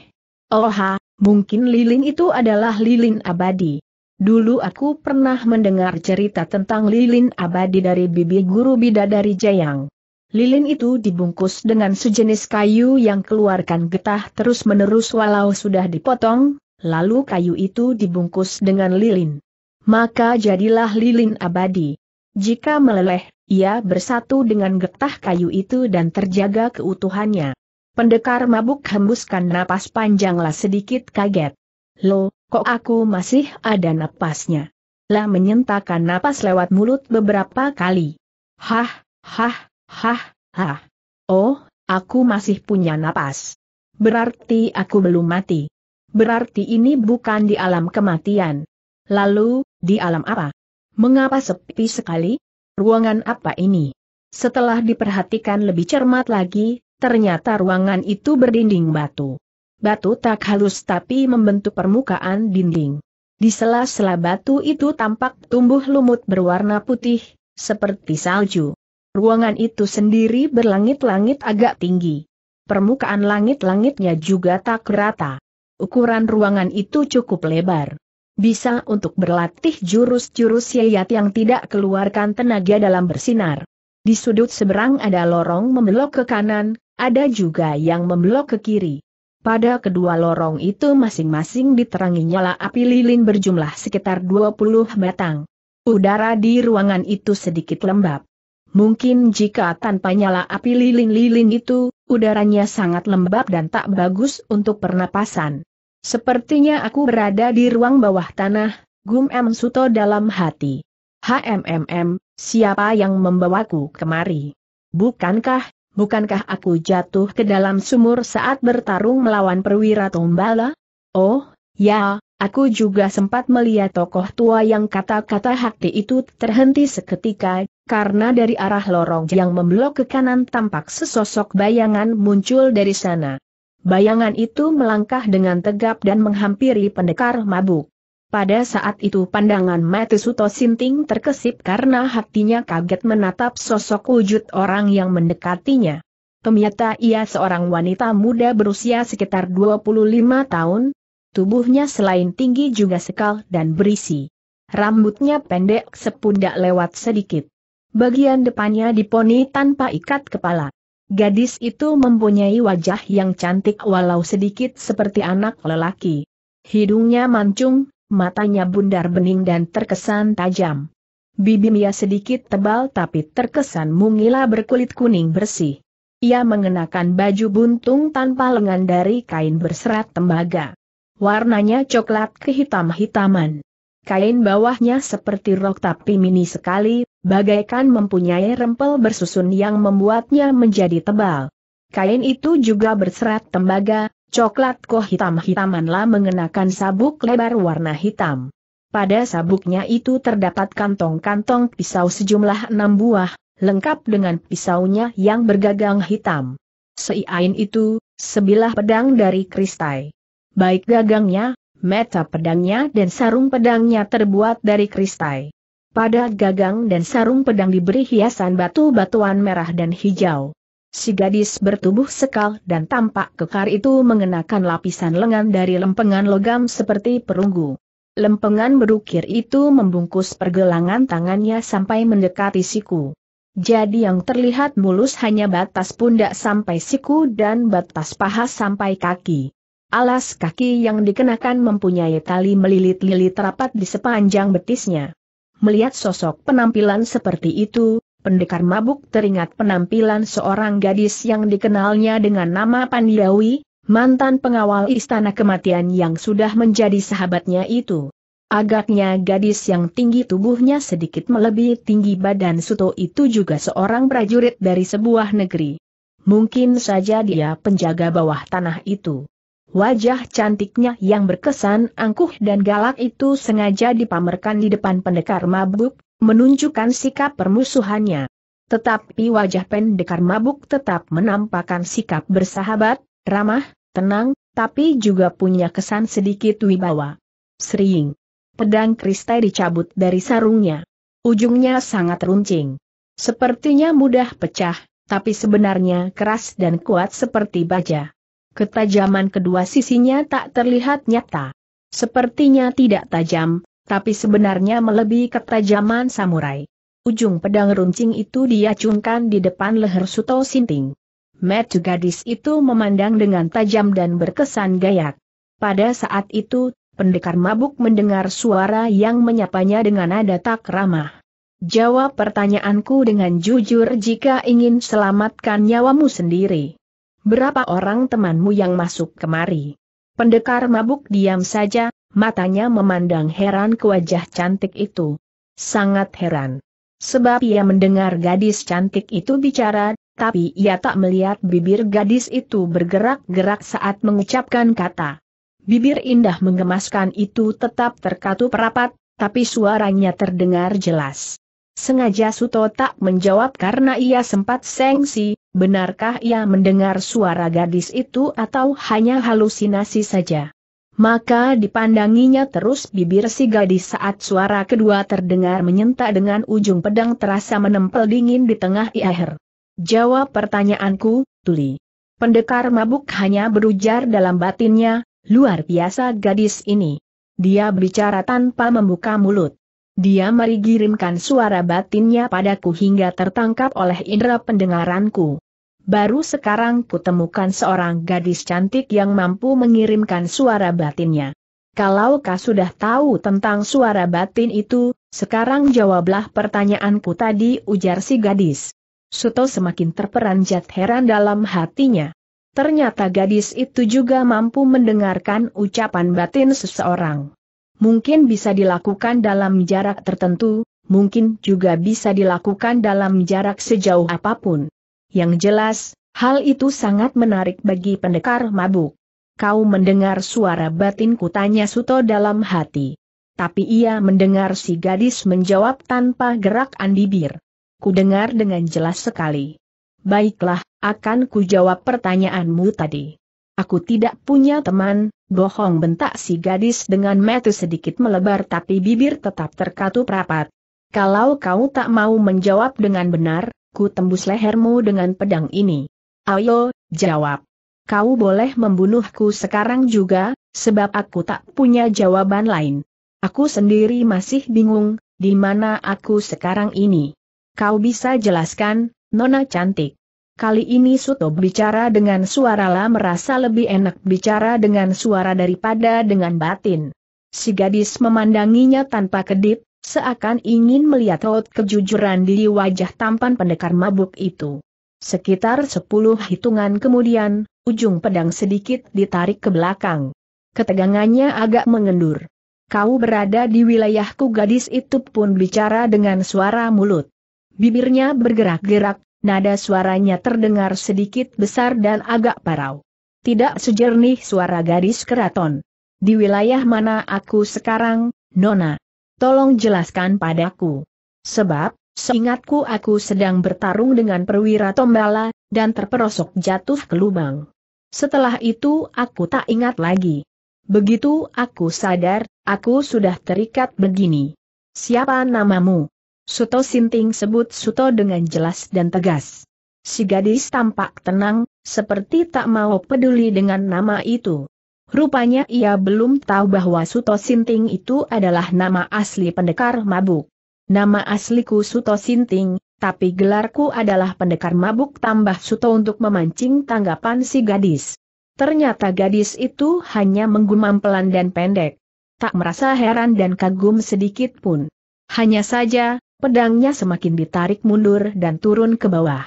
Oha, Mungkin lilin itu adalah lilin abadi. Dulu aku pernah mendengar cerita tentang lilin abadi dari bibi guru bidadari Jayang. Lilin itu dibungkus dengan sejenis kayu yang keluarkan getah terus-menerus walau sudah dipotong, lalu kayu itu dibungkus dengan lilin. Maka jadilah lilin abadi. Jika meleleh, ia bersatu dengan getah kayu itu dan terjaga keutuhannya. Pendekar mabuk hembuskan napas panjanglah sedikit kaget. Lo, kok aku masih ada napasnya? Lah menyentakan napas lewat mulut beberapa kali. Hah, hah, hah, hah. Oh, aku masih punya napas. Berarti aku belum mati. Berarti ini bukan di alam kematian. Lalu, di alam apa? Mengapa sepi sekali? Ruangan apa ini? Setelah diperhatikan lebih cermat lagi, Ternyata ruangan itu berdinding batu. Batu tak halus tapi membentuk permukaan dinding. Di sela-sela batu itu tampak tumbuh lumut berwarna putih, seperti salju. Ruangan itu sendiri berlangit-langit agak tinggi. Permukaan langit-langitnya juga tak rata. Ukuran ruangan itu cukup lebar. Bisa untuk berlatih jurus-jurus yayat yang tidak keluarkan tenaga dalam bersinar. Di sudut seberang ada lorong membelok ke kanan, ada juga yang membelok ke kiri. Pada kedua lorong itu masing-masing diterangi nyala api lilin berjumlah sekitar 20 batang. Udara di ruangan itu sedikit lembab. Mungkin jika tanpa nyala api lilin-lilin itu, udaranya sangat lembab dan tak bagus untuk pernapasan. Sepertinya aku berada di ruang bawah tanah, gum M. Suto dalam hati. HMMM, siapa yang membawaku kemari? Bukankah, bukankah aku jatuh ke dalam sumur saat bertarung melawan perwira Tombala? Oh, ya, aku juga sempat melihat tokoh tua yang kata-kata hakti itu terhenti seketika, karena dari arah lorong yang memblok ke kanan tampak sesosok bayangan muncul dari sana. Bayangan itu melangkah dengan tegap dan menghampiri pendekar mabuk. Pada saat itu pandangan Suto Sinting terkesip karena hatinya kaget menatap sosok wujud orang yang mendekatinya. Ternyata ia seorang wanita muda berusia sekitar 25 tahun, tubuhnya selain tinggi juga sekal dan berisi. Rambutnya pendek sepundak lewat sedikit. Bagian depannya diponi tanpa ikat kepala. Gadis itu mempunyai wajah yang cantik walau sedikit seperti anak lelaki. Hidungnya mancung, matanya bundar bening dan terkesan tajam. Bibirnya sedikit tebal tapi terkesan mungila berkulit kuning bersih. Ia mengenakan baju buntung tanpa lengan dari kain berserat tembaga. Warnanya coklat kehitam-hitaman. Kain bawahnya seperti rok tapi mini sekali, bagaikan mempunyai rempel bersusun yang membuatnya menjadi tebal. Kain itu juga berserat tembaga, Coklat koh hitam-hitamanlah mengenakan sabuk lebar warna hitam. Pada sabuknya itu terdapat kantong-kantong pisau sejumlah enam buah, lengkap dengan pisaunya yang bergagang hitam. Seiain itu, sebilah pedang dari kristai. Baik gagangnya, meta pedangnya dan sarung pedangnya terbuat dari kristai. Pada gagang dan sarung pedang diberi hiasan batu-batuan merah dan hijau. Si gadis bertubuh sekal dan tampak kekar itu mengenakan lapisan lengan dari lempengan logam seperti perunggu. Lempengan berukir itu membungkus pergelangan tangannya sampai mendekati siku. Jadi yang terlihat mulus hanya batas pundak sampai siku dan batas paha sampai kaki. Alas kaki yang dikenakan mempunyai tali melilit-lilit rapat di sepanjang betisnya. Melihat sosok penampilan seperti itu, pendekar mabuk teringat penampilan seorang gadis yang dikenalnya dengan nama Pandiawi, mantan pengawal istana kematian yang sudah menjadi sahabatnya itu. Agaknya gadis yang tinggi tubuhnya sedikit melebihi tinggi badan Suto itu juga seorang prajurit dari sebuah negeri. Mungkin saja dia penjaga bawah tanah itu. Wajah cantiknya yang berkesan angkuh dan galak itu sengaja dipamerkan di depan pendekar mabuk, menunjukkan sikap permusuhannya. Tetapi wajah pendekar mabuk tetap menampakkan sikap bersahabat, ramah, tenang, tapi juga punya kesan sedikit wibawa. Sering. Pedang kristai dicabut dari sarungnya. Ujungnya sangat runcing. Sepertinya mudah pecah, tapi sebenarnya keras dan kuat seperti baja. Ketajaman kedua sisinya tak terlihat nyata. Sepertinya tidak tajam, tapi sebenarnya melebihi ketajaman samurai. Ujung pedang runcing itu diacungkan di depan leher Suto Sinting. Metu gadis itu memandang dengan tajam dan berkesan gayak. Pada saat itu, pendekar mabuk mendengar suara yang menyapanya dengan nada tak ramah. Jawab pertanyaanku dengan jujur jika ingin selamatkan nyawamu sendiri. Berapa orang temanmu yang masuk kemari? Pendekar mabuk diam saja, matanya memandang heran ke wajah cantik itu. Sangat heran. Sebab ia mendengar gadis cantik itu bicara, tapi ia tak melihat bibir gadis itu bergerak-gerak saat mengucapkan kata. Bibir indah menggemaskan itu tetap terkatup rapat, tapi suaranya terdengar jelas. Sengaja Suto tak menjawab karena ia sempat sengsi, benarkah ia mendengar suara gadis itu atau hanya halusinasi saja maka dipandanginya terus bibir si gadis saat suara kedua terdengar menyentak dengan ujung pedang terasa menempel dingin di tengah iher. Jawab pertanyaanku, Tuli. Pendekar mabuk hanya berujar dalam batinnya, luar biasa gadis ini. Dia berbicara tanpa membuka mulut. Dia merigirimkan suara batinnya padaku hingga tertangkap oleh indera pendengaranku. Baru sekarang kutemukan seorang gadis cantik yang mampu mengirimkan suara batinnya. Kalau kau sudah tahu tentang suara batin itu, sekarang jawablah pertanyaanku tadi ujar si gadis. Suto semakin terperanjat heran dalam hatinya. Ternyata gadis itu juga mampu mendengarkan ucapan batin seseorang. Mungkin bisa dilakukan dalam jarak tertentu, mungkin juga bisa dilakukan dalam jarak sejauh apapun. Yang jelas, hal itu sangat menarik bagi pendekar mabuk. Kau mendengar suara batinku tanya Suto dalam hati. Tapi ia mendengar si gadis menjawab tanpa gerak andibir. dengar dengan jelas sekali. Baiklah, akan ku jawab pertanyaanmu tadi. Aku tidak punya teman, bohong bentak si gadis dengan mata sedikit melebar tapi bibir tetap terkatup rapat. Kalau kau tak mau menjawab dengan benar, ku tembus lehermu dengan pedang ini. Ayo, jawab. Kau boleh membunuhku sekarang juga, sebab aku tak punya jawaban lain. Aku sendiri masih bingung, di mana aku sekarang ini. Kau bisa jelaskan, Nona cantik. Kali ini Suto bicara dengan suara lah merasa lebih enak bicara dengan suara daripada dengan batin. Si gadis memandanginya tanpa kedip, seakan ingin melihat raut kejujuran di wajah tampan pendekar mabuk itu. Sekitar sepuluh hitungan kemudian, ujung pedang sedikit ditarik ke belakang. Ketegangannya agak mengendur. Kau berada di wilayahku gadis itu pun bicara dengan suara mulut. Bibirnya bergerak-gerak, nada suaranya terdengar sedikit besar dan agak parau. Tidak sejernih suara gadis keraton. Di wilayah mana aku sekarang, Nona? Tolong jelaskan padaku. Sebab, seingatku aku sedang bertarung dengan perwira tombala, dan terperosok jatuh ke lubang. Setelah itu aku tak ingat lagi. Begitu aku sadar, aku sudah terikat begini. Siapa namamu? Suto Sinting sebut Suto dengan jelas dan tegas. Si gadis tampak tenang, seperti tak mau peduli dengan nama itu. Rupanya ia belum tahu bahwa Suto Sinting itu adalah nama asli pendekar mabuk. Nama asliku Suto Sinting, tapi gelarku adalah pendekar mabuk tambah Suto untuk memancing tanggapan si gadis. Ternyata gadis itu hanya menggumam pelan dan pendek. Tak merasa heran dan kagum sedikit pun. Hanya saja, pedangnya semakin ditarik mundur dan turun ke bawah.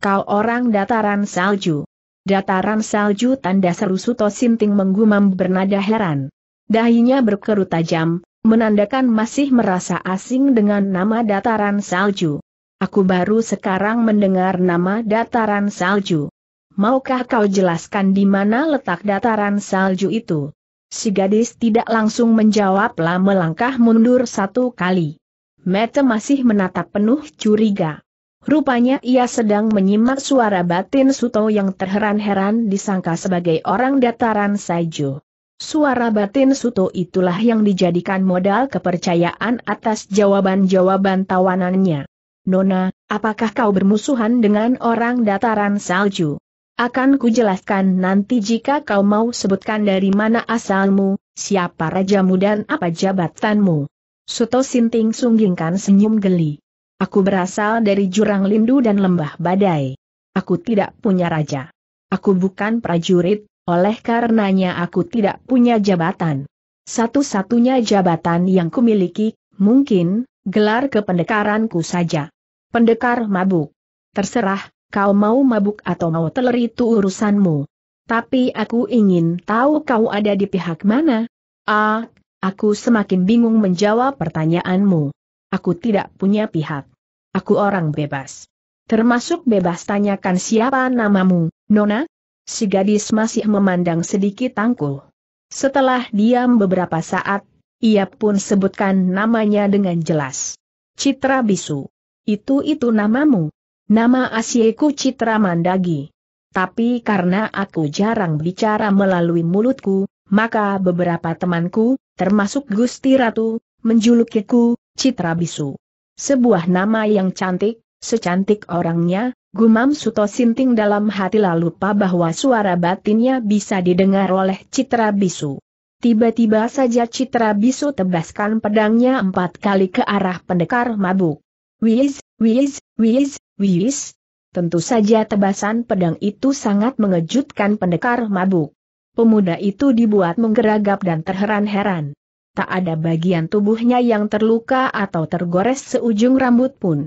Kau orang dataran salju. Dataran salju tanda seru Suto Sinting menggumam bernada heran. Dahinya berkerut tajam, menandakan masih merasa asing dengan nama dataran salju. Aku baru sekarang mendengar nama dataran salju. Maukah kau jelaskan di mana letak dataran salju itu? Si gadis tidak langsung menjawab, lah melangkah mundur satu kali. Mete masih menatap penuh curiga. Rupanya ia sedang menyimak suara batin Suto yang terheran-heran disangka sebagai orang dataran salju. Suara batin Suto itulah yang dijadikan modal kepercayaan atas jawaban-jawaban tawanannya. Nona, apakah kau bermusuhan dengan orang dataran salju? Akan kujelaskan nanti jika kau mau sebutkan dari mana asalmu, siapa rajamu dan apa jabatanmu. Suto Sinting sunggingkan senyum geli. Aku berasal dari jurang lindu dan lembah badai. Aku tidak punya raja. Aku bukan prajurit, oleh karenanya aku tidak punya jabatan. Satu-satunya jabatan yang kumiliki, mungkin, gelar kependekaranku saja. Pendekar mabuk. Terserah, kau mau mabuk atau mau teler itu urusanmu. Tapi aku ingin tahu kau ada di pihak mana. Ah, aku semakin bingung menjawab pertanyaanmu. Aku tidak punya pihak. Aku orang bebas. Termasuk bebas tanyakan siapa namamu, Nona? Si gadis masih memandang sedikit tangkul. Setelah diam beberapa saat, ia pun sebutkan namanya dengan jelas. Citra Bisu. Itu-itu namamu. Nama asliku Citra Mandagi. Tapi karena aku jarang bicara melalui mulutku, maka beberapa temanku, termasuk Gusti Ratu, menjulukiku, Citra Bisu. Sebuah nama yang cantik, secantik orangnya, gumam Suto Sinting dalam hati lalu lupa bahwa suara batinnya bisa didengar oleh Citra Bisu. Tiba-tiba saja Citra Bisu tebaskan pedangnya empat kali ke arah pendekar mabuk. Wiz, wiz, wiz, wiz. Tentu saja tebasan pedang itu sangat mengejutkan pendekar mabuk. Pemuda itu dibuat menggeragap dan terheran-heran tak ada bagian tubuhnya yang terluka atau tergores seujung rambut pun.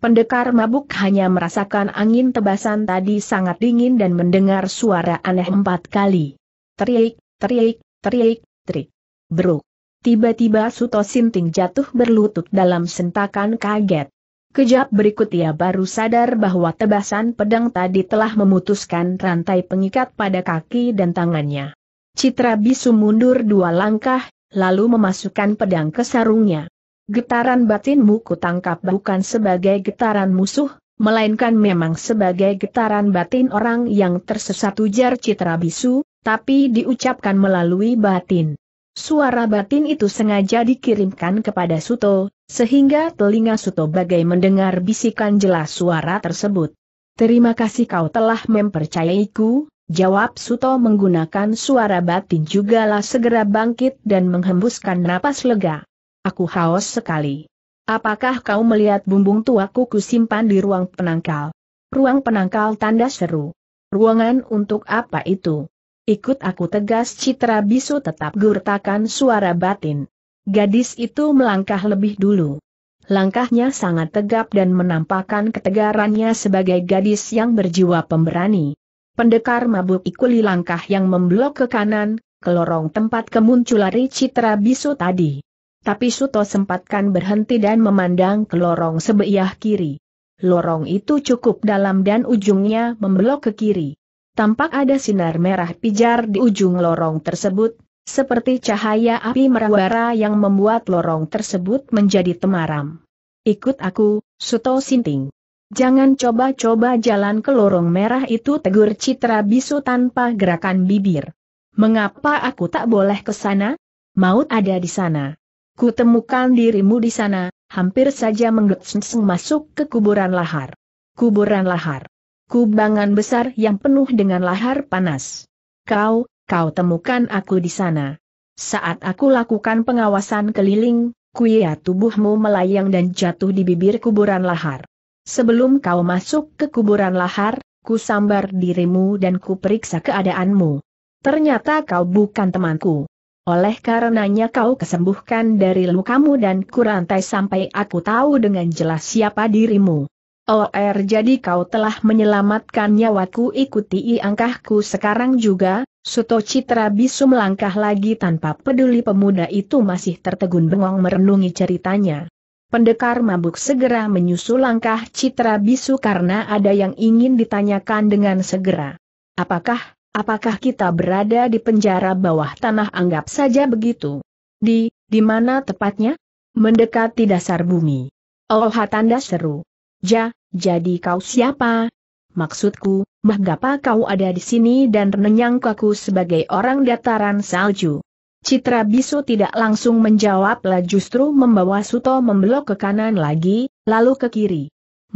Pendekar mabuk hanya merasakan angin tebasan tadi sangat dingin dan mendengar suara aneh empat kali. Teriak, teriak, teriak, terik. Beruk. Tiba-tiba Suto Sinting jatuh berlutut dalam sentakan kaget. Kejap berikut ia baru sadar bahwa tebasan pedang tadi telah memutuskan rantai pengikat pada kaki dan tangannya. Citra bisu mundur dua langkah, lalu memasukkan pedang ke sarungnya. Getaran batinmu kutangkap bukan sebagai getaran musuh, melainkan memang sebagai getaran batin orang yang tersesat ujar citra bisu, tapi diucapkan melalui batin. Suara batin itu sengaja dikirimkan kepada Suto, sehingga telinga Suto bagai mendengar bisikan jelas suara tersebut. Terima kasih kau telah mempercayaiku, Jawab Suto menggunakan suara batin jugalah segera bangkit dan menghembuskan napas lega. Aku haus sekali. Apakah kau melihat bumbung tuaku kusimpan di ruang penangkal? Ruang penangkal tanda seru. Ruangan untuk apa itu? Ikut aku tegas Citra Bisu tetap gurtakan suara batin. Gadis itu melangkah lebih dulu. Langkahnya sangat tegap dan menampakkan ketegarannya sebagai gadis yang berjiwa pemberani. Pendekar mabuk ikuli langkah yang memblok ke kanan, ke lorong tempat kemunculan citra bisu tadi. Tapi Suto sempatkan berhenti dan memandang ke lorong sebelah kiri. Lorong itu cukup dalam dan ujungnya membelok ke kiri. Tampak ada sinar merah pijar di ujung lorong tersebut, seperti cahaya api merawara yang membuat lorong tersebut menjadi temaram. Ikut aku, Suto Sinting. Jangan coba-coba jalan ke lorong merah itu tegur Citra Bisu tanpa gerakan bibir. Mengapa aku tak boleh ke sana? Maut ada di sana. Kutemukan dirimu di sana, hampir saja menggetseng masuk ke kuburan lahar. Kuburan lahar. Kubangan besar yang penuh dengan lahar panas. Kau, kau temukan aku di sana. Saat aku lakukan pengawasan keliling, kuya tubuhmu melayang dan jatuh di bibir kuburan lahar. Sebelum kau masuk ke kuburan lahar, ku sambar dirimu dan ku periksa keadaanmu. Ternyata kau bukan temanku. Oleh karenanya kau kesembuhkan dari lukamu dan kurantai sampai aku tahu dengan jelas siapa dirimu. OR oh, er, jadi kau telah menyelamatkan nyawaku ikuti angkahku sekarang juga, Suto Citra bisu melangkah lagi tanpa peduli pemuda itu masih tertegun bengong merenungi ceritanya. Pendekar mabuk segera menyusul langkah Citra Bisu karena ada yang ingin ditanyakan dengan segera. Apakah, apakah kita berada di penjara bawah tanah anggap saja begitu? Di, di mana tepatnya? Mendekati dasar bumi. Oh tanda seru. Ja, jadi kau siapa? Maksudku, mengapa kau ada di sini dan kaku sebagai orang dataran salju? Citra Bisu tidak langsung menjawab, lah justru membawa Suto membelok ke kanan lagi, lalu ke kiri.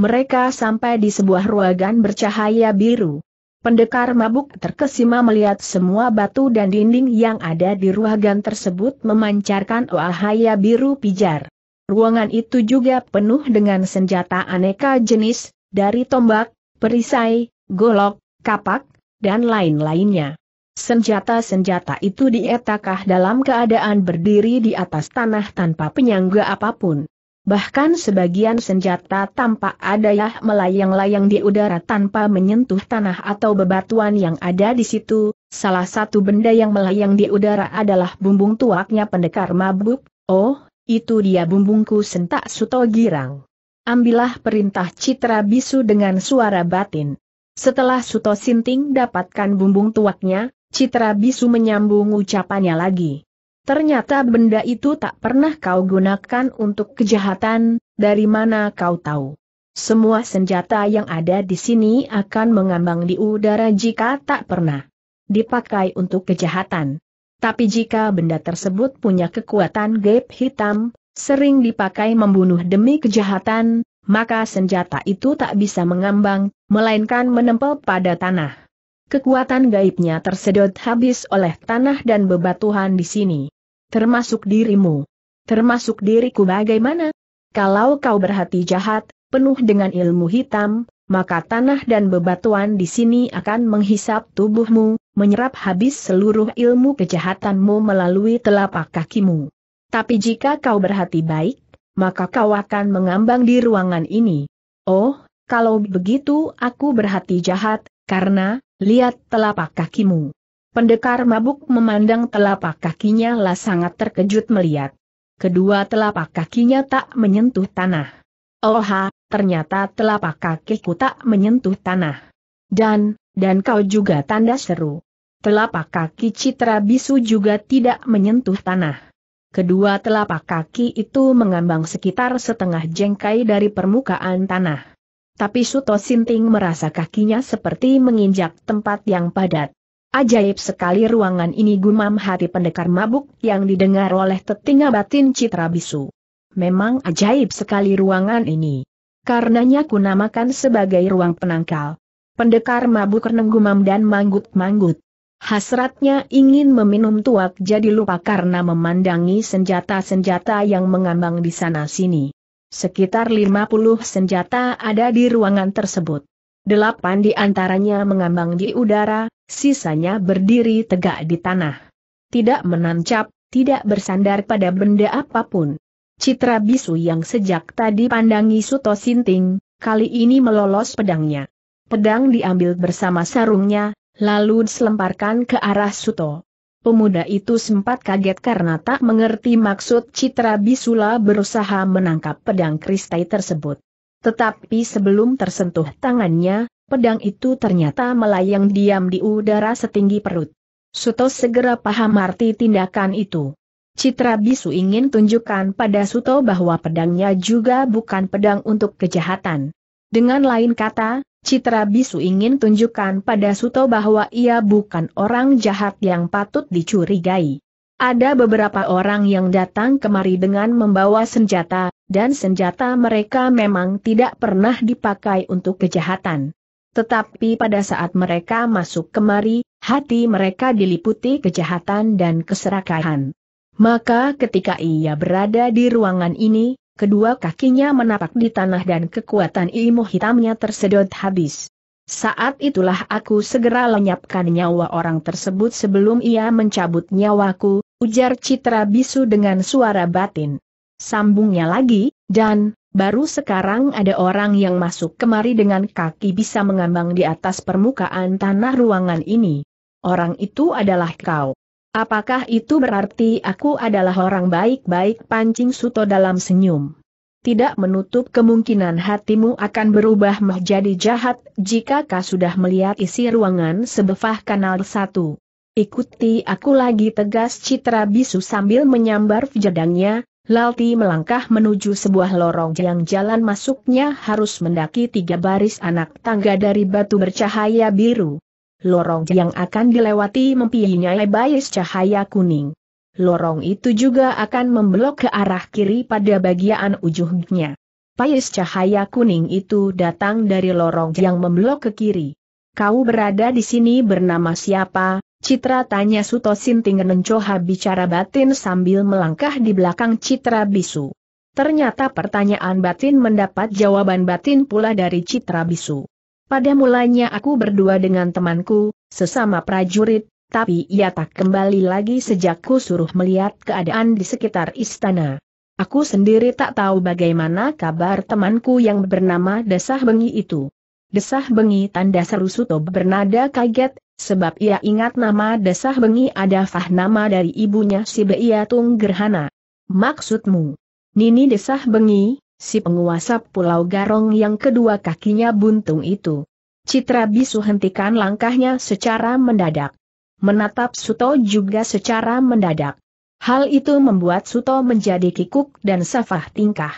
Mereka sampai di sebuah ruangan bercahaya biru. Pendekar mabuk terkesima melihat semua batu dan dinding yang ada di ruangan tersebut memancarkan cahaya biru pijar. Ruangan itu juga penuh dengan senjata aneka jenis, dari tombak, perisai, golok, kapak, dan lain-lainnya. Senjata-senjata itu dietakah dalam keadaan berdiri di atas tanah tanpa penyangga apapun. Bahkan sebagian senjata tampak ada yang melayang-layang di udara tanpa menyentuh tanah atau bebatuan yang ada di situ. Salah satu benda yang melayang di udara adalah bumbung tuaknya pendekar mabuk. Oh, itu dia bumbungku sentak suto girang. Ambillah perintah citra bisu dengan suara batin. Setelah Suto Sinting dapatkan bumbung tuaknya, Citra bisu menyambung ucapannya lagi. Ternyata benda itu tak pernah kau gunakan untuk kejahatan, dari mana kau tahu? Semua senjata yang ada di sini akan mengambang di udara jika tak pernah dipakai untuk kejahatan. Tapi jika benda tersebut punya kekuatan gaib hitam, sering dipakai membunuh demi kejahatan, maka senjata itu tak bisa mengambang, melainkan menempel pada tanah kekuatan gaibnya tersedot habis oleh tanah dan bebatuhan di sini. Termasuk dirimu. Termasuk diriku bagaimana? Kalau kau berhati jahat, penuh dengan ilmu hitam, maka tanah dan bebatuan di sini akan menghisap tubuhmu, menyerap habis seluruh ilmu kejahatanmu melalui telapak kakimu. Tapi jika kau berhati baik, maka kau akan mengambang di ruangan ini. Oh, kalau begitu aku berhati jahat, karena, lihat telapak kakimu. Pendekar mabuk memandang telapak kakinya lah sangat terkejut melihat. Kedua telapak kakinya tak menyentuh tanah. Oha, ternyata telapak kakiku tak menyentuh tanah. Dan, dan kau juga tanda seru. Telapak kaki Citra Bisu juga tidak menyentuh tanah. Kedua telapak kaki itu mengambang sekitar setengah jengkai dari permukaan tanah. Tapi Suto Sinting merasa kakinya seperti menginjak tempat yang padat. Ajaib sekali ruangan ini gumam hati pendekar mabuk yang didengar oleh tetinga batin Citra Bisu. Memang ajaib sekali ruangan ini. Karenanya ku namakan sebagai ruang penangkal. Pendekar mabuk reneng gumam dan manggut-manggut. Hasratnya ingin meminum tuak jadi lupa karena memandangi senjata-senjata yang mengambang di sana-sini. Sekitar 50 senjata ada di ruangan tersebut. Delapan di antaranya mengambang di udara, sisanya berdiri tegak di tanah. Tidak menancap, tidak bersandar pada benda apapun. Citra bisu yang sejak tadi pandangi Suto Sinting, kali ini melolos pedangnya. Pedang diambil bersama sarungnya, lalu diselemparkan ke arah Suto. Pemuda itu sempat kaget karena tak mengerti maksud Citra Bisula berusaha menangkap pedang kristai tersebut. Tetapi sebelum tersentuh tangannya, pedang itu ternyata melayang diam di udara setinggi perut. Suto segera paham arti tindakan itu. Citra Bisu ingin tunjukkan pada Suto bahwa pedangnya juga bukan pedang untuk kejahatan. Dengan lain kata, Citra Bisu ingin tunjukkan pada Suto bahwa ia bukan orang jahat yang patut dicurigai. Ada beberapa orang yang datang kemari dengan membawa senjata, dan senjata mereka memang tidak pernah dipakai untuk kejahatan. Tetapi pada saat mereka masuk kemari, hati mereka diliputi kejahatan dan keserakahan. Maka ketika ia berada di ruangan ini, kedua kakinya menapak di tanah dan kekuatan ilmu hitamnya tersedot habis. Saat itulah aku segera lenyapkan nyawa orang tersebut sebelum ia mencabut nyawaku, ujar Citra Bisu dengan suara batin. Sambungnya lagi, dan, baru sekarang ada orang yang masuk kemari dengan kaki bisa mengambang di atas permukaan tanah ruangan ini. Orang itu adalah kau. Apakah itu berarti aku adalah orang baik-baik pancing Suto dalam senyum? Tidak menutup kemungkinan hatimu akan berubah menjadi jahat jika kau sudah melihat isi ruangan sebefah kanal satu. Ikuti aku lagi tegas Citra Bisu sambil menyambar jedangnya, Lalti melangkah menuju sebuah lorong yang jalan masuknya harus mendaki tiga baris anak tangga dari batu bercahaya biru. Lorong ya. yang akan dilewati mempunyai bias cahaya kuning. Lorong itu juga akan membelok ke arah kiri pada bagian ujungnya. Pais cahaya kuning itu datang dari lorong ya. yang membelok ke kiri. Kau berada di sini bernama siapa? Citra tanya Suto Sinting Nencoha bicara batin sambil melangkah di belakang Citra Bisu. Ternyata pertanyaan batin mendapat jawaban batin pula dari Citra Bisu. Pada mulanya aku berdua dengan temanku, sesama prajurit, tapi ia tak kembali lagi sejak ku suruh melihat keadaan di sekitar istana. Aku sendiri tak tahu bagaimana kabar temanku yang bernama Desah Bengi itu. Desah Bengi tanda seru Suto bernada kaget, sebab ia ingat nama Desah Bengi ada fah nama dari ibunya si Beiatung Gerhana. Maksudmu? Nini Desah Bengi, si penguasa Pulau Garong yang kedua kakinya buntung itu. Citra Bisu hentikan langkahnya secara mendadak. Menatap Suto juga secara mendadak. Hal itu membuat Suto menjadi kikuk dan safah tingkah.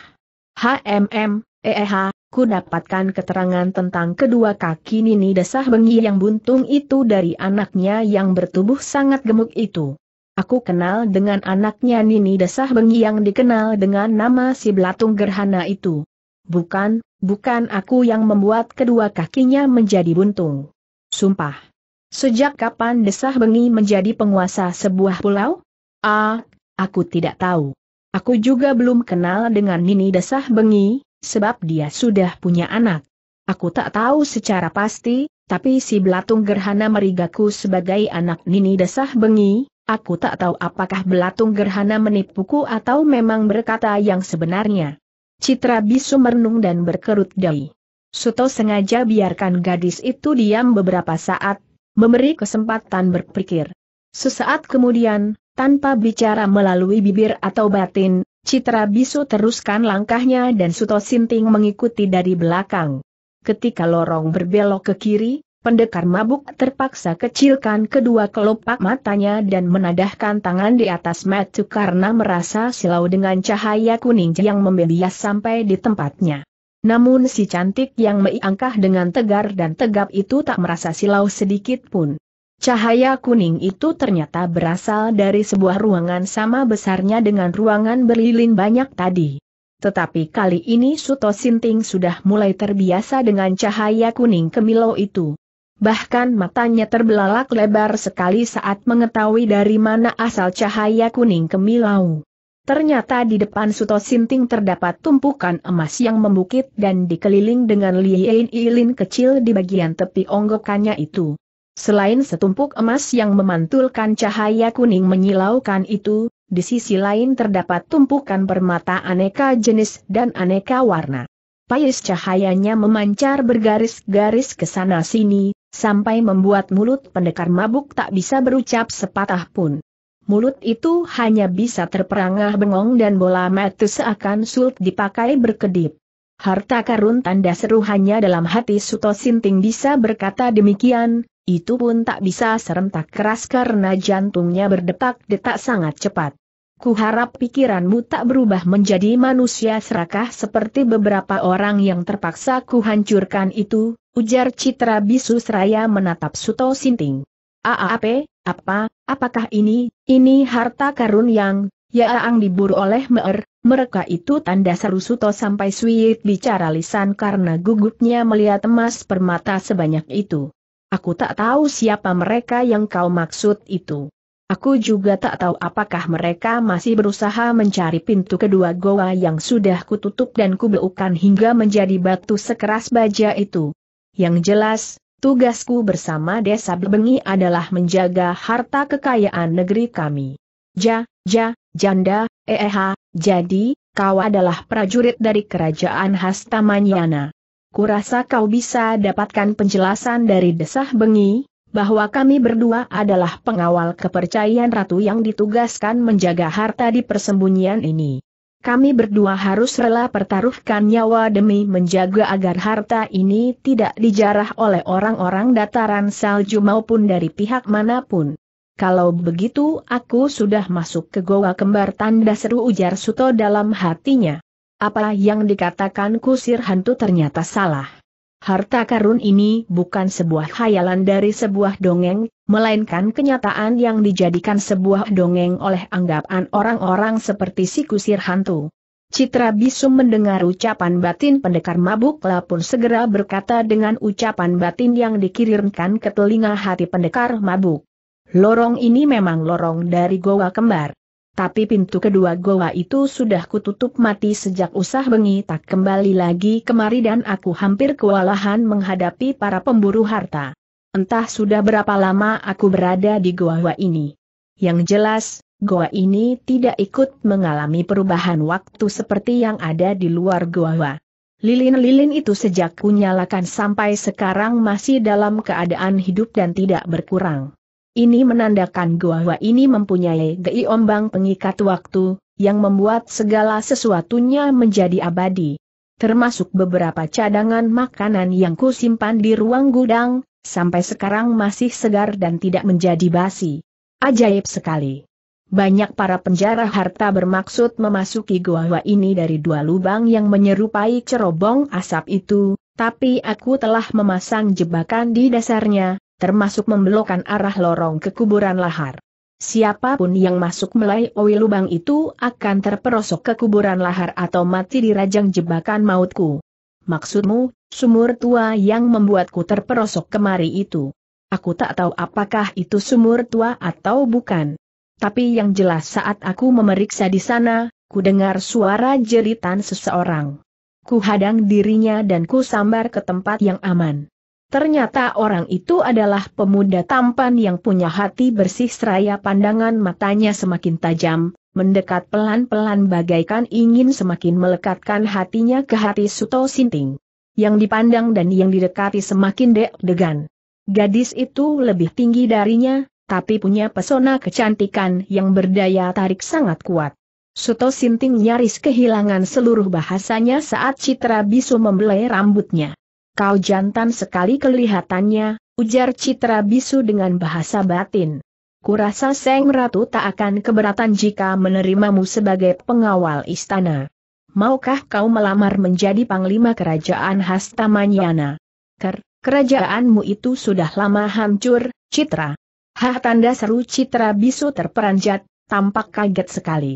HMM, EEH, ku dapatkan keterangan tentang kedua kaki Nini Desah Bengi yang buntung itu dari anaknya yang bertubuh sangat gemuk itu. Aku kenal dengan anaknya Nini Desah Bengi yang dikenal dengan nama si Belatung Gerhana itu. Bukan, bukan aku yang membuat kedua kakinya menjadi buntung. Sumpah. Sejak kapan Desah Bengi menjadi penguasa sebuah pulau? Ah, aku tidak tahu. Aku juga belum kenal dengan Nini Desah Bengi, sebab dia sudah punya anak. Aku tak tahu secara pasti, tapi si Belatung Gerhana Merigaku sebagai anak Nini Desah Bengi, Aku tak tahu apakah belatung gerhana menipuku atau memang berkata yang sebenarnya. Citra bisu merenung dan berkerut dahi. Suto sengaja biarkan gadis itu diam beberapa saat, memberi kesempatan berpikir. Sesaat kemudian, tanpa bicara melalui bibir atau batin, Citra bisu teruskan langkahnya dan Suto Sinting mengikuti dari belakang. Ketika lorong berbelok ke kiri, Pendekar mabuk terpaksa kecilkan kedua kelopak matanya dan menadahkan tangan di atas metu karena merasa silau dengan cahaya kuning yang membelias sampai di tempatnya. Namun si cantik yang meiangkah dengan tegar dan tegap itu tak merasa silau sedikit pun. Cahaya kuning itu ternyata berasal dari sebuah ruangan sama besarnya dengan ruangan berlilin banyak tadi. Tetapi kali ini Suto Sinting sudah mulai terbiasa dengan cahaya kuning kemilau itu bahkan matanya terbelalak lebar sekali saat mengetahui dari mana asal cahaya kuning kemilau. Ternyata di depan Suto Sinting terdapat tumpukan emas yang membukit dan dikeliling dengan liin ilin kecil di bagian tepi onggokannya itu. Selain setumpuk emas yang memantulkan cahaya kuning menyilaukan itu, di sisi lain terdapat tumpukan permata aneka jenis dan aneka warna. Payus cahayanya memancar bergaris-garis ke sana-sini, sampai membuat mulut pendekar mabuk tak bisa berucap sepatah pun. Mulut itu hanya bisa terperangah bengong dan bola mata seakan sulit dipakai berkedip. Harta karun tanda seru hanya dalam hati Suto Sinting bisa berkata demikian, itu pun tak bisa serentak keras karena jantungnya berdetak-detak sangat cepat. Kuharap pikiranmu tak berubah menjadi manusia serakah seperti beberapa orang yang terpaksa kuhancurkan itu, ujar Citra Bisu Seraya menatap Suto Sinting. AAP, apa, apakah ini, ini harta karun yang, Yaang ya diburu oleh Meer, mereka itu tanda seru Suto sampai Suyit bicara lisan karena gugupnya melihat emas permata sebanyak itu. Aku tak tahu siapa mereka yang kau maksud itu. Aku juga tak tahu apakah mereka masih berusaha mencari pintu kedua goa yang sudah kututup dan kubeukan hingga menjadi batu sekeras baja itu. Yang jelas, tugasku bersama desa Bebengi adalah menjaga harta kekayaan negeri kami. Ja, ja, janda, eha, eh, jadi, kau adalah prajurit dari kerajaan Hastamanyana. Kurasa kau bisa dapatkan penjelasan dari desa bengi, bahwa kami berdua adalah pengawal kepercayaan ratu yang ditugaskan menjaga harta di persembunyian ini. Kami berdua harus rela pertaruhkan nyawa demi menjaga agar harta ini tidak dijarah oleh orang-orang dataran salju maupun dari pihak manapun. Kalau begitu aku sudah masuk ke goa kembar tanda seru ujar Suto dalam hatinya. Apa yang dikatakan kusir hantu ternyata salah. Harta karun ini bukan sebuah khayalan dari sebuah dongeng, melainkan kenyataan yang dijadikan sebuah dongeng oleh anggapan orang-orang seperti si kusir hantu. Citra Bisu mendengar ucapan batin pendekar mabuk pun segera berkata dengan ucapan batin yang dikirimkan ke telinga hati pendekar mabuk. Lorong ini memang lorong dari goa kembar. Tapi pintu kedua goa itu sudah kututup mati sejak usah bengi tak kembali lagi kemari dan aku hampir kewalahan menghadapi para pemburu harta. Entah sudah berapa lama aku berada di goa ini. Yang jelas, goa ini tidak ikut mengalami perubahan waktu seperti yang ada di luar goa. Lilin-lilin itu sejak kunyalakan sampai sekarang masih dalam keadaan hidup dan tidak berkurang. Ini menandakan gua gua ini mempunyai gei ombang pengikat waktu, yang membuat segala sesuatunya menjadi abadi. Termasuk beberapa cadangan makanan yang kusimpan di ruang gudang, sampai sekarang masih segar dan tidak menjadi basi. Ajaib sekali. Banyak para penjara harta bermaksud memasuki gua gua ini dari dua lubang yang menyerupai cerobong asap itu, tapi aku telah memasang jebakan di dasarnya, termasuk membelokkan arah lorong ke kuburan lahar. Siapapun yang masuk melalui lubang itu akan terperosok ke kuburan lahar atau mati di rajang jebakan mautku. Maksudmu, sumur tua yang membuatku terperosok kemari itu. Aku tak tahu apakah itu sumur tua atau bukan. Tapi yang jelas saat aku memeriksa di sana, ku dengar suara jeritan seseorang. Ku hadang dirinya dan ku sambar ke tempat yang aman. Ternyata orang itu adalah pemuda tampan yang punya hati bersih seraya pandangan matanya semakin tajam, mendekat pelan-pelan bagaikan ingin semakin melekatkan hatinya ke hati Suto Sinting. Yang dipandang dan yang didekati semakin deg-degan. Gadis itu lebih tinggi darinya, tapi punya pesona kecantikan yang berdaya tarik sangat kuat. Suto Sinting nyaris kehilangan seluruh bahasanya saat Citra Bisu membelai rambutnya. Kau jantan sekali kelihatannya, ujar Citra Bisu dengan bahasa batin. Kurasa Seng Ratu tak akan keberatan jika menerimamu sebagai pengawal istana. Maukah kau melamar menjadi panglima kerajaan Hastamanyana? Ker, kerajaanmu itu sudah lama hancur, Citra. Hah tanda seru Citra Bisu terperanjat, tampak kaget sekali.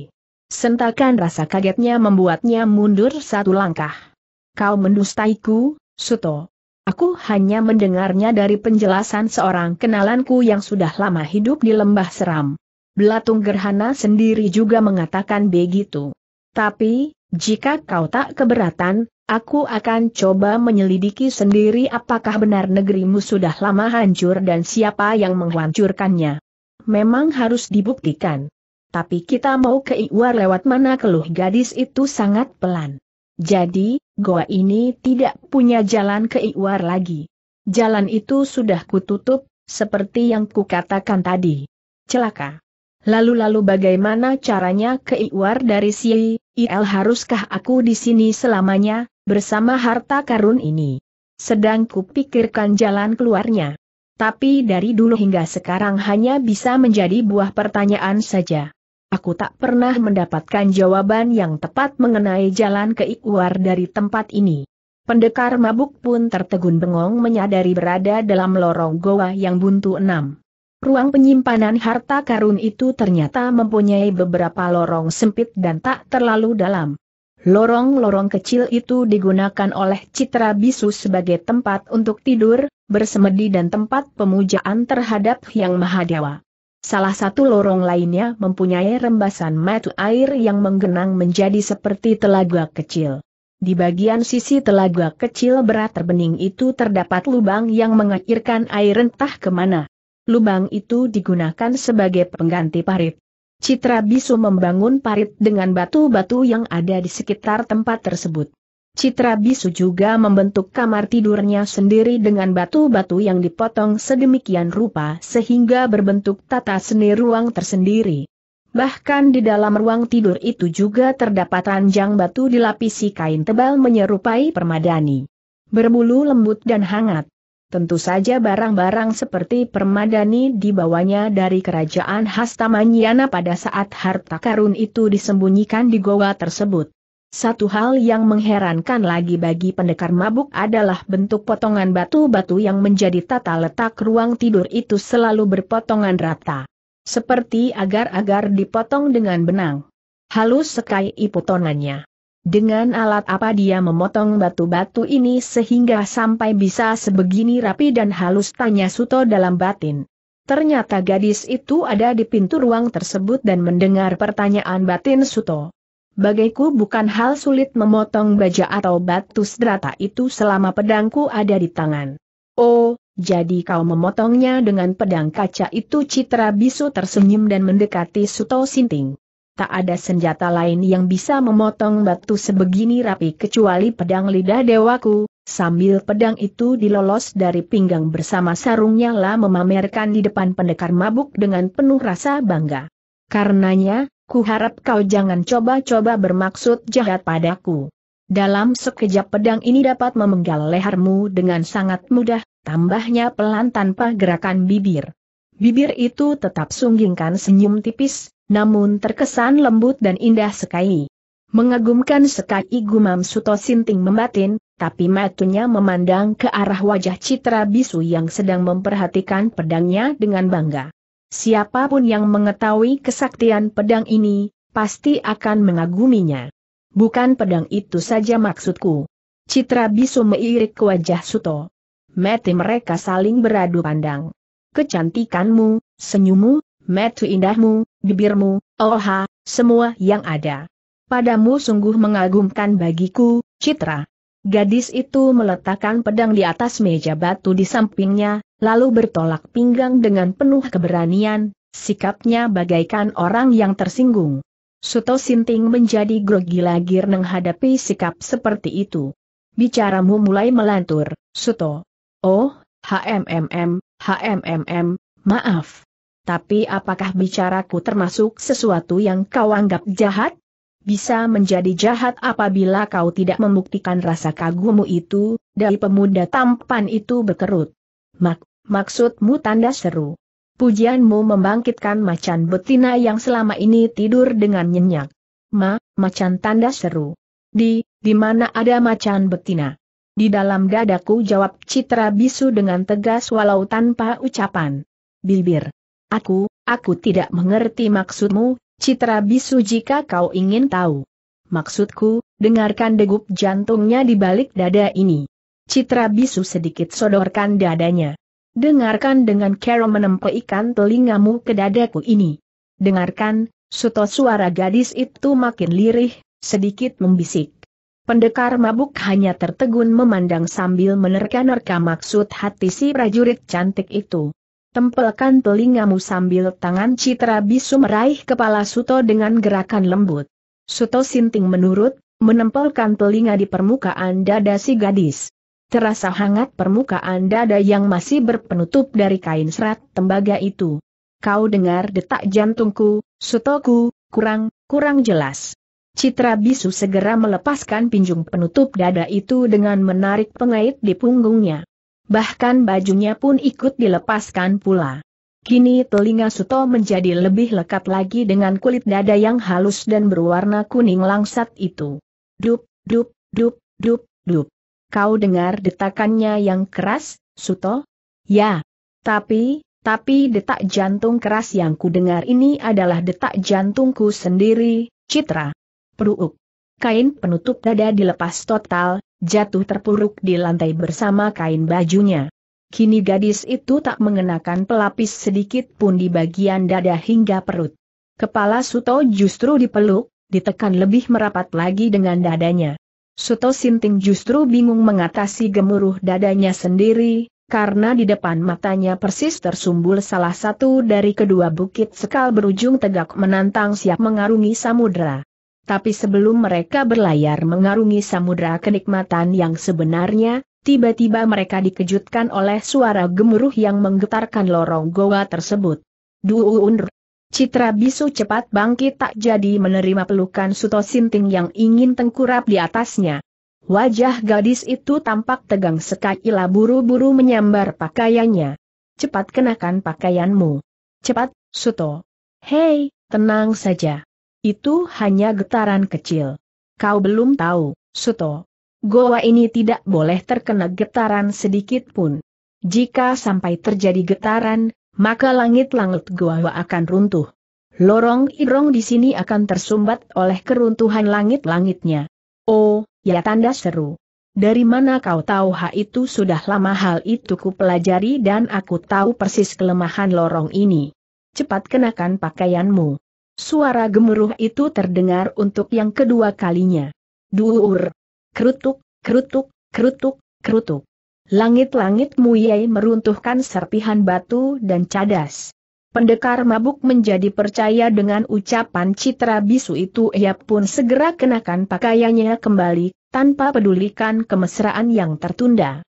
Sentakan rasa kagetnya membuatnya mundur satu langkah. Kau mendustaiku, Suto. Aku hanya mendengarnya dari penjelasan seorang kenalanku yang sudah lama hidup di lembah seram. Belatung Gerhana sendiri juga mengatakan begitu. Tapi, jika kau tak keberatan, aku akan coba menyelidiki sendiri apakah benar negerimu sudah lama hancur dan siapa yang menghancurkannya. Memang harus dibuktikan. Tapi kita mau ke Iwar lewat mana keluh gadis itu sangat pelan. Jadi, goa ini tidak punya jalan ke Iwar lagi. Jalan itu sudah kututup, seperti yang kukatakan tadi. Celaka. Lalu-lalu bagaimana caranya ke Iwar dari si IL haruskah aku di sini selamanya, bersama harta karun ini? Sedang kupikirkan jalan keluarnya. Tapi dari dulu hingga sekarang hanya bisa menjadi buah pertanyaan saja. Aku tak pernah mendapatkan jawaban yang tepat mengenai jalan ke keluar dari tempat ini. Pendekar mabuk pun tertegun bengong menyadari berada dalam lorong goa yang buntu enam. Ruang penyimpanan harta karun itu ternyata mempunyai beberapa lorong sempit dan tak terlalu dalam. Lorong-lorong kecil itu digunakan oleh Citra Bisu sebagai tempat untuk tidur, bersemedi dan tempat pemujaan terhadap Yang Mahadewa. Salah satu lorong lainnya mempunyai rembasan mata air yang menggenang menjadi seperti telaga kecil. Di bagian sisi telaga kecil berat terbening itu terdapat lubang yang mengairkan air entah kemana. Lubang itu digunakan sebagai pengganti parit. Citra Bisu membangun parit dengan batu-batu yang ada di sekitar tempat tersebut. Citra Bisu juga membentuk kamar tidurnya sendiri dengan batu-batu yang dipotong sedemikian rupa sehingga berbentuk tata seni ruang tersendiri. Bahkan di dalam ruang tidur itu juga terdapat ranjang batu dilapisi kain tebal menyerupai permadani. Berbulu lembut dan hangat. Tentu saja barang-barang seperti permadani dibawanya dari kerajaan Hastamanyana pada saat harta karun itu disembunyikan di goa tersebut. Satu hal yang mengherankan lagi bagi pendekar mabuk adalah bentuk potongan batu-batu yang menjadi tata letak ruang tidur itu selalu berpotongan rata. Seperti agar-agar dipotong dengan benang. Halus sekali potongannya. Dengan alat apa dia memotong batu-batu ini sehingga sampai bisa sebegini rapi dan halus tanya Suto dalam batin. Ternyata gadis itu ada di pintu ruang tersebut dan mendengar pertanyaan batin Suto. Bagiku bukan hal sulit memotong baja atau batu serata itu selama pedangku ada di tangan. Oh, jadi kau memotongnya dengan pedang kaca itu Citra Bisu tersenyum dan mendekati Suto Sinting. Tak ada senjata lain yang bisa memotong batu sebegini rapi kecuali pedang lidah dewaku, sambil pedang itu dilolos dari pinggang bersama sarungnya lah memamerkan di depan pendekar mabuk dengan penuh rasa bangga. Karenanya, Ku harap kau jangan coba-coba bermaksud jahat padaku. Dalam sekejap pedang ini dapat memenggal lehermu dengan sangat mudah, tambahnya pelan tanpa gerakan bibir. Bibir itu tetap sunggingkan senyum tipis, namun terkesan lembut dan indah sekali. Mengagumkan sekali gumam Suto Sinting membatin, tapi matunya memandang ke arah wajah Citra Bisu yang sedang memperhatikan pedangnya dengan bangga. Siapapun yang mengetahui kesaktian pedang ini, pasti akan mengaguminya. Bukan pedang itu saja maksudku. Citra bisu meirik ke wajah Suto. Mati mereka saling beradu pandang. Kecantikanmu, senyummu, metu indahmu, bibirmu, oha, semua yang ada. Padamu sungguh mengagumkan bagiku, Citra. Gadis itu meletakkan pedang di atas meja batu di sampingnya, lalu bertolak pinggang dengan penuh keberanian, sikapnya bagaikan orang yang tersinggung. Suto Sinting menjadi grogi lagi menghadapi sikap seperti itu. Bicaramu mulai melantur, Suto. Oh, HMMM, HMMM, maaf. Tapi apakah bicaraku termasuk sesuatu yang kau anggap jahat? bisa menjadi jahat apabila kau tidak membuktikan rasa kagummu itu, dari pemuda tampan itu berkerut. Mak, maksudmu tanda seru. Pujianmu membangkitkan macan betina yang selama ini tidur dengan nyenyak. Ma, macan tanda seru. Di, di mana ada macan betina? Di dalam dadaku jawab Citra Bisu dengan tegas walau tanpa ucapan. Bibir. Aku, aku tidak mengerti maksudmu, Citra bisu jika kau ingin tahu. Maksudku, dengarkan degup jantungnya di balik dada ini. Citra bisu sedikit sodorkan dadanya. Dengarkan dengan kero menempelkan telingamu ke dadaku ini. Dengarkan, suto suara gadis itu makin lirih, sedikit membisik. Pendekar mabuk hanya tertegun memandang sambil menerka-nerka maksud hati si prajurit cantik itu. Tempelkan telingamu sambil tangan Citra Bisu meraih kepala Suto dengan gerakan lembut. Suto Sinting menurut, menempelkan telinga di permukaan dada si gadis. Terasa hangat permukaan dada yang masih berpenutup dari kain serat tembaga itu. Kau dengar detak jantungku, Sutoku, kurang, kurang jelas. Citra Bisu segera melepaskan pinjung penutup dada itu dengan menarik pengait di punggungnya. Bahkan bajunya pun ikut dilepaskan pula. Kini telinga Suto menjadi lebih lekat lagi dengan kulit dada yang halus dan berwarna kuning langsat itu. Dup, dup, dup, dup, dup. Kau dengar detakannya yang keras, Suto? Ya. Tapi, tapi detak jantung keras yang kudengar ini adalah detak jantungku sendiri, Citra. Peruuk. Kain penutup dada dilepas total, jatuh terpuruk di lantai bersama kain bajunya. Kini gadis itu tak mengenakan pelapis sedikit pun di bagian dada hingga perut. Kepala Suto justru dipeluk, ditekan lebih merapat lagi dengan dadanya. Suto Sinting justru bingung mengatasi gemuruh dadanya sendiri, karena di depan matanya persis tersumbul salah satu dari kedua bukit sekal berujung tegak menantang siap mengarungi samudera. Tapi sebelum mereka berlayar mengarungi samudra kenikmatan yang sebenarnya, tiba-tiba mereka dikejutkan oleh suara gemuruh yang menggetarkan lorong goa tersebut. Duunr. Citra bisu cepat bangkit tak jadi menerima pelukan Suto Sinting yang ingin tengkurap di atasnya. Wajah gadis itu tampak tegang sekali. buru-buru menyambar pakaiannya. Cepat kenakan pakaianmu. Cepat, Suto. Hei, tenang saja. Itu hanya getaran kecil. Kau belum tahu, Suto. Goa ini tidak boleh terkena getaran sedikit pun. Jika sampai terjadi getaran, maka langit-langit goa akan runtuh. Lorong irong di sini akan tersumbat oleh keruntuhan langit-langitnya. Oh, ya tanda seru. Dari mana kau tahu hal itu sudah lama hal itu ku pelajari dan aku tahu persis kelemahan lorong ini. Cepat kenakan pakaianmu. Suara gemuruh itu terdengar untuk yang kedua kalinya. Duur! Kerutuk, kerutuk, kerutuk, kerutuk. Langit-langit Muyai meruntuhkan serpihan batu dan cadas. Pendekar mabuk menjadi percaya dengan ucapan citra bisu itu ia pun segera kenakan pakaiannya kembali, tanpa pedulikan kemesraan yang tertunda.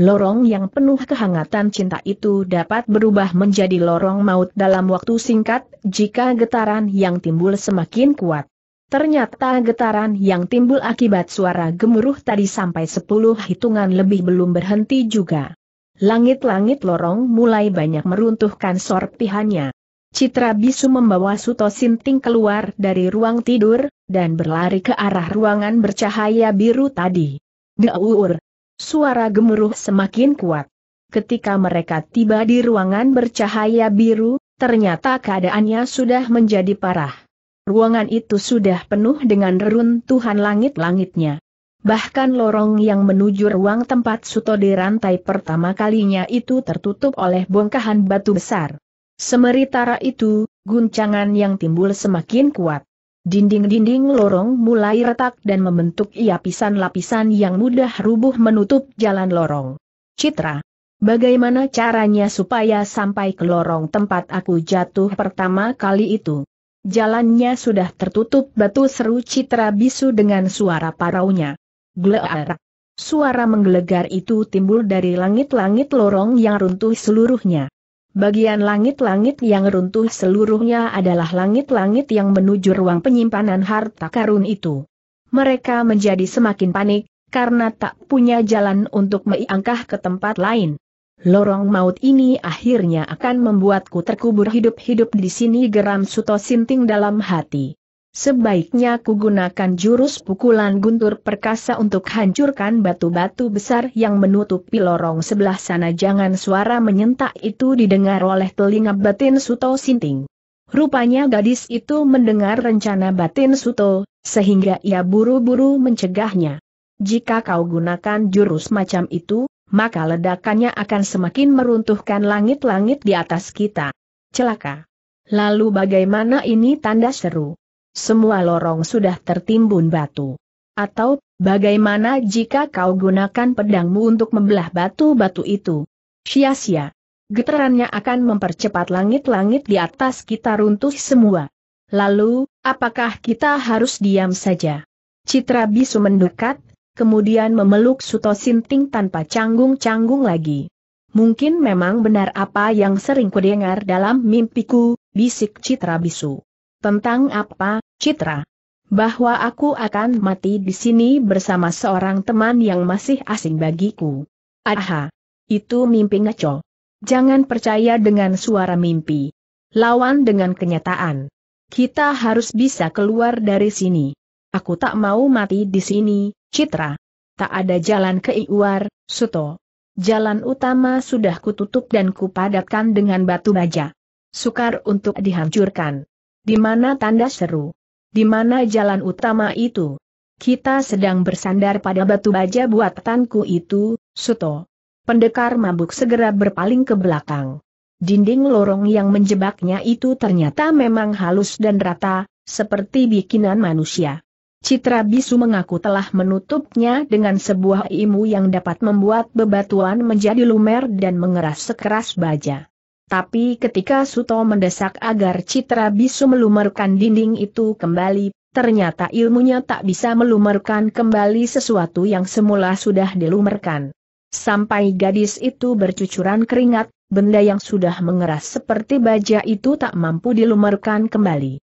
Lorong yang penuh kehangatan cinta itu dapat berubah menjadi lorong maut dalam waktu singkat jika getaran yang timbul semakin kuat. Ternyata getaran yang timbul akibat suara gemuruh tadi sampai sepuluh hitungan lebih belum berhenti juga. Langit-langit lorong mulai banyak meruntuhkan sorpihannya. Citra Bisu membawa Suto Sinting keluar dari ruang tidur, dan berlari ke arah ruangan bercahaya biru tadi. Deur. Suara gemuruh semakin kuat. Ketika mereka tiba di ruangan bercahaya biru, ternyata keadaannya sudah menjadi parah. Ruangan itu sudah penuh dengan reruntuhan langit-langitnya. Bahkan lorong yang menuju ruang tempat Suto di rantai pertama kalinya itu tertutup oleh bongkahan batu besar. Semeritara itu, guncangan yang timbul semakin kuat. Dinding-dinding lorong mulai retak dan membentuk lapisan lapisan yang mudah rubuh menutup jalan lorong. Citra. Bagaimana caranya supaya sampai ke lorong tempat aku jatuh pertama kali itu? Jalannya sudah tertutup batu seru Citra bisu dengan suara paraunya. Gleara. Suara menggelegar itu timbul dari langit-langit lorong yang runtuh seluruhnya. Bagian langit-langit yang runtuh seluruhnya adalah langit-langit yang menuju ruang penyimpanan harta karun itu. Mereka menjadi semakin panik, karena tak punya jalan untuk meiangkah ke tempat lain. Lorong maut ini akhirnya akan membuatku terkubur hidup-hidup di sini geram Suto Sinting dalam hati. Sebaiknya kugunakan jurus pukulan guntur perkasa untuk hancurkan batu-batu besar yang menutupi lorong sebelah sana. Jangan suara menyentak itu didengar oleh telinga batin Suto Sinting. Rupanya gadis itu mendengar rencana batin Suto, sehingga ia buru-buru mencegahnya. Jika kau gunakan jurus macam itu, maka ledakannya akan semakin meruntuhkan langit-langit di atas kita. Celaka. Lalu bagaimana ini tanda seru? semua lorong sudah tertimbun batu. Atau, bagaimana jika kau gunakan pedangmu untuk membelah batu-batu itu? Sia-sia. Getarannya akan mempercepat langit-langit di atas kita runtuh semua. Lalu, apakah kita harus diam saja? Citra Bisu mendekat, kemudian memeluk Suto Sinting tanpa canggung-canggung lagi. Mungkin memang benar apa yang sering kudengar dalam mimpiku, bisik Citra Bisu. Tentang apa, Citra? Bahwa aku akan mati di sini bersama seorang teman yang masih asing bagiku. Aha. Itu mimpi ngaco. Jangan percaya dengan suara mimpi. Lawan dengan kenyataan. Kita harus bisa keluar dari sini. Aku tak mau mati di sini, Citra. Tak ada jalan ke Iwar, Suto. Jalan utama sudah kututup dan kupadatkan dengan batu baja. Sukar untuk dihancurkan. Di mana tanda seru? Di mana jalan utama itu? Kita sedang bersandar pada batu baja buatanku itu, Suto. Pendekar mabuk segera berpaling ke belakang. Dinding lorong yang menjebaknya itu ternyata memang halus dan rata, seperti bikinan manusia. Citra Bisu mengaku telah menutupnya dengan sebuah ilmu yang dapat membuat bebatuan menjadi lumer dan mengeras sekeras baja. Tapi ketika Suto mendesak agar Citra Bisu melumerkan dinding itu kembali, ternyata ilmunya tak bisa melumerkan kembali sesuatu yang semula sudah dilumerkan. Sampai gadis itu bercucuran keringat, benda yang sudah mengeras seperti baja itu tak mampu dilumerkan kembali.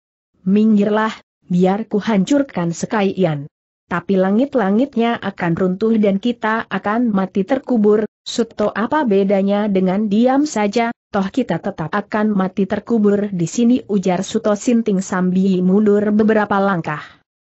Minggirlah, biar ku hancurkan sekaian. Tapi langit-langitnya akan runtuh dan kita akan mati terkubur, Suto apa bedanya dengan diam saja, toh kita tetap akan mati terkubur di sini ujar Suto Sinting sambil mundur beberapa langkah.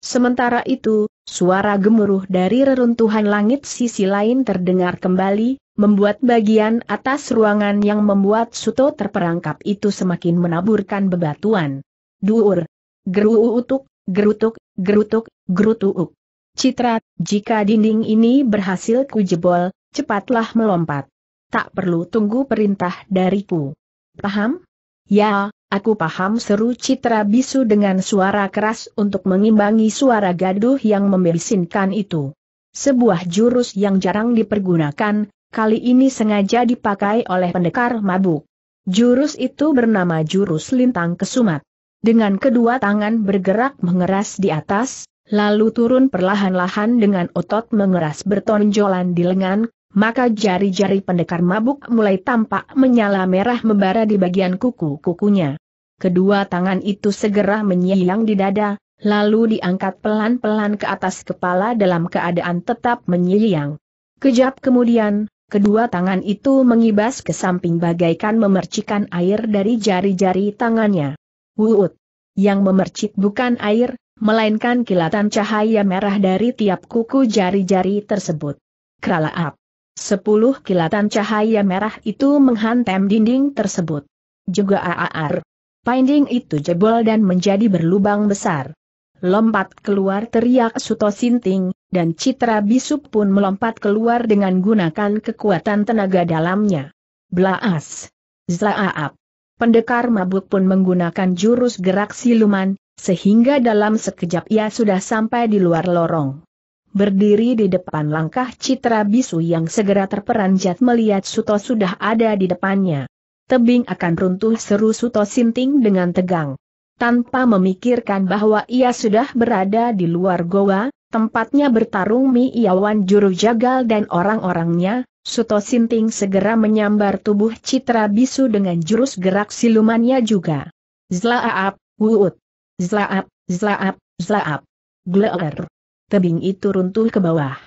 Sementara itu, suara gemuruh dari reruntuhan langit sisi lain terdengar kembali, membuat bagian atas ruangan yang membuat Suto terperangkap itu semakin menaburkan bebatuan. Duur, geruutuk, gerutuk, gerutuk, gerutuuk. Citra, jika dinding ini berhasil kujebol, cepatlah melompat tak perlu tunggu perintah dariku. Paham? Ya, aku paham seru Citra Bisu dengan suara keras untuk mengimbangi suara gaduh yang membisinkan itu. Sebuah jurus yang jarang dipergunakan, kali ini sengaja dipakai oleh pendekar mabuk. Jurus itu bernama Jurus Lintang Kesumat. Dengan kedua tangan bergerak mengeras di atas, lalu turun perlahan-lahan dengan otot mengeras bertonjolan di lengan, maka jari-jari pendekar mabuk mulai tampak menyala merah membara di bagian kuku-kukunya. Kedua tangan itu segera menyilang di dada, lalu diangkat pelan-pelan ke atas kepala dalam keadaan tetap menyilang. Kejap kemudian, kedua tangan itu mengibas ke samping bagaikan memercikan air dari jari-jari tangannya. Wuut! Yang memercik bukan air, melainkan kilatan cahaya merah dari tiap kuku jari-jari tersebut. Kralaap! Sepuluh kilatan cahaya merah itu menghantam dinding tersebut. Juga aar. Pinding itu jebol dan menjadi berlubang besar. Lompat keluar teriak Suto Sinting, dan Citra Bisup pun melompat keluar dengan gunakan kekuatan tenaga dalamnya. Blaas! Zlaaap. Pendekar mabuk pun menggunakan jurus gerak siluman, sehingga dalam sekejap ia sudah sampai di luar lorong berdiri di depan langkah Citra Bisu yang segera terperanjat melihat Suto sudah ada di depannya. Tebing akan runtuh seru Suto Sinting dengan tegang. Tanpa memikirkan bahwa ia sudah berada di luar goa, tempatnya bertarung Mi Iawan Juru Jagal dan orang-orangnya, Suto Sinting segera menyambar tubuh Citra Bisu dengan jurus gerak silumannya juga. Zlaap, wuut. Zlaap, zlaap, zlaap. Gleer tebing itu runtuh ke bawah.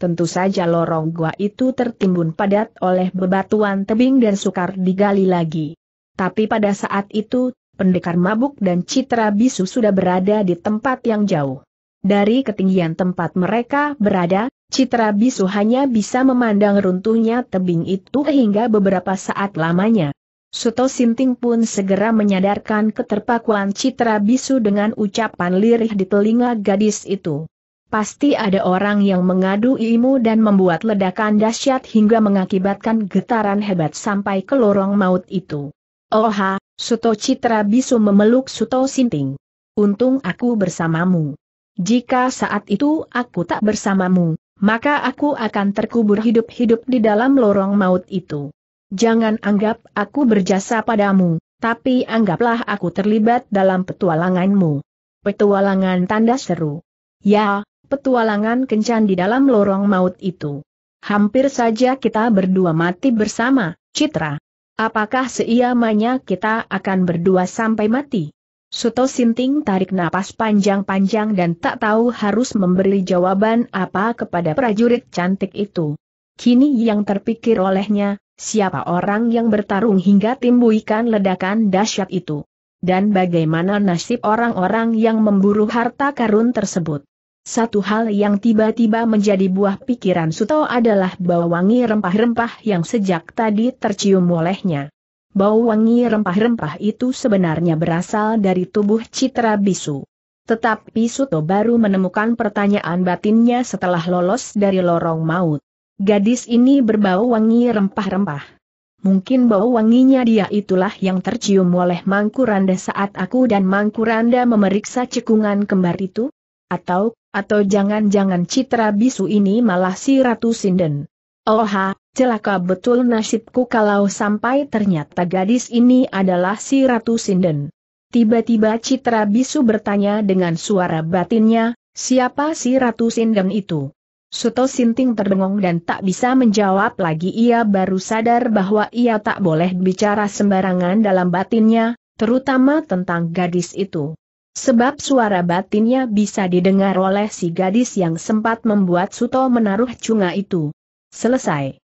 Tentu saja lorong gua itu tertimbun padat oleh bebatuan tebing dan sukar digali lagi. Tapi pada saat itu, pendekar mabuk dan citra bisu sudah berada di tempat yang jauh. Dari ketinggian tempat mereka berada, citra bisu hanya bisa memandang runtuhnya tebing itu hingga beberapa saat lamanya. Suto Sinting pun segera menyadarkan keterpakuan citra bisu dengan ucapan lirih di telinga gadis itu. Pasti ada orang yang mengadu ilmu dan membuat ledakan dahsyat hingga mengakibatkan getaran hebat sampai ke lorong maut itu. Oha, Suto Citra Bisu memeluk Suto Sinting. Untung aku bersamamu. Jika saat itu aku tak bersamamu, maka aku akan terkubur hidup-hidup di dalam lorong maut itu. Jangan anggap aku berjasa padamu, tapi anggaplah aku terlibat dalam petualanganmu. Petualangan tanda seru. Ya, petualangan kencan di dalam lorong maut itu. Hampir saja kita berdua mati bersama, Citra. Apakah seiamanya kita akan berdua sampai mati? Suto Sinting tarik napas panjang-panjang dan tak tahu harus memberi jawaban apa kepada prajurit cantik itu. Kini yang terpikir olehnya, siapa orang yang bertarung hingga timbuikan ledakan dahsyat itu? Dan bagaimana nasib orang-orang yang memburu harta karun tersebut? Satu hal yang tiba-tiba menjadi buah pikiran Suto adalah bau wangi rempah-rempah yang sejak tadi tercium olehnya. Bau wangi rempah-rempah itu sebenarnya berasal dari tubuh Citra Bisu. Tetapi Suto baru menemukan pertanyaan batinnya setelah lolos dari lorong maut. Gadis ini berbau wangi rempah-rempah. Mungkin bau wanginya dia itulah yang tercium oleh Mangkuranda saat aku dan Mangkuranda memeriksa cekungan kembar itu? atau, atau jangan-jangan citra bisu ini malah si Ratu Sinden. Oha, celaka betul nasibku kalau sampai ternyata gadis ini adalah si Ratu Sinden. Tiba-tiba Citra Bisu bertanya dengan suara batinnya, siapa si Ratu Sinden itu? Suto Sinting terdengung dan tak bisa menjawab lagi ia baru sadar bahwa ia tak boleh bicara sembarangan dalam batinnya, terutama tentang gadis itu. Sebab suara batinnya bisa didengar oleh si gadis yang sempat membuat Suto menaruh cunga itu. Selesai.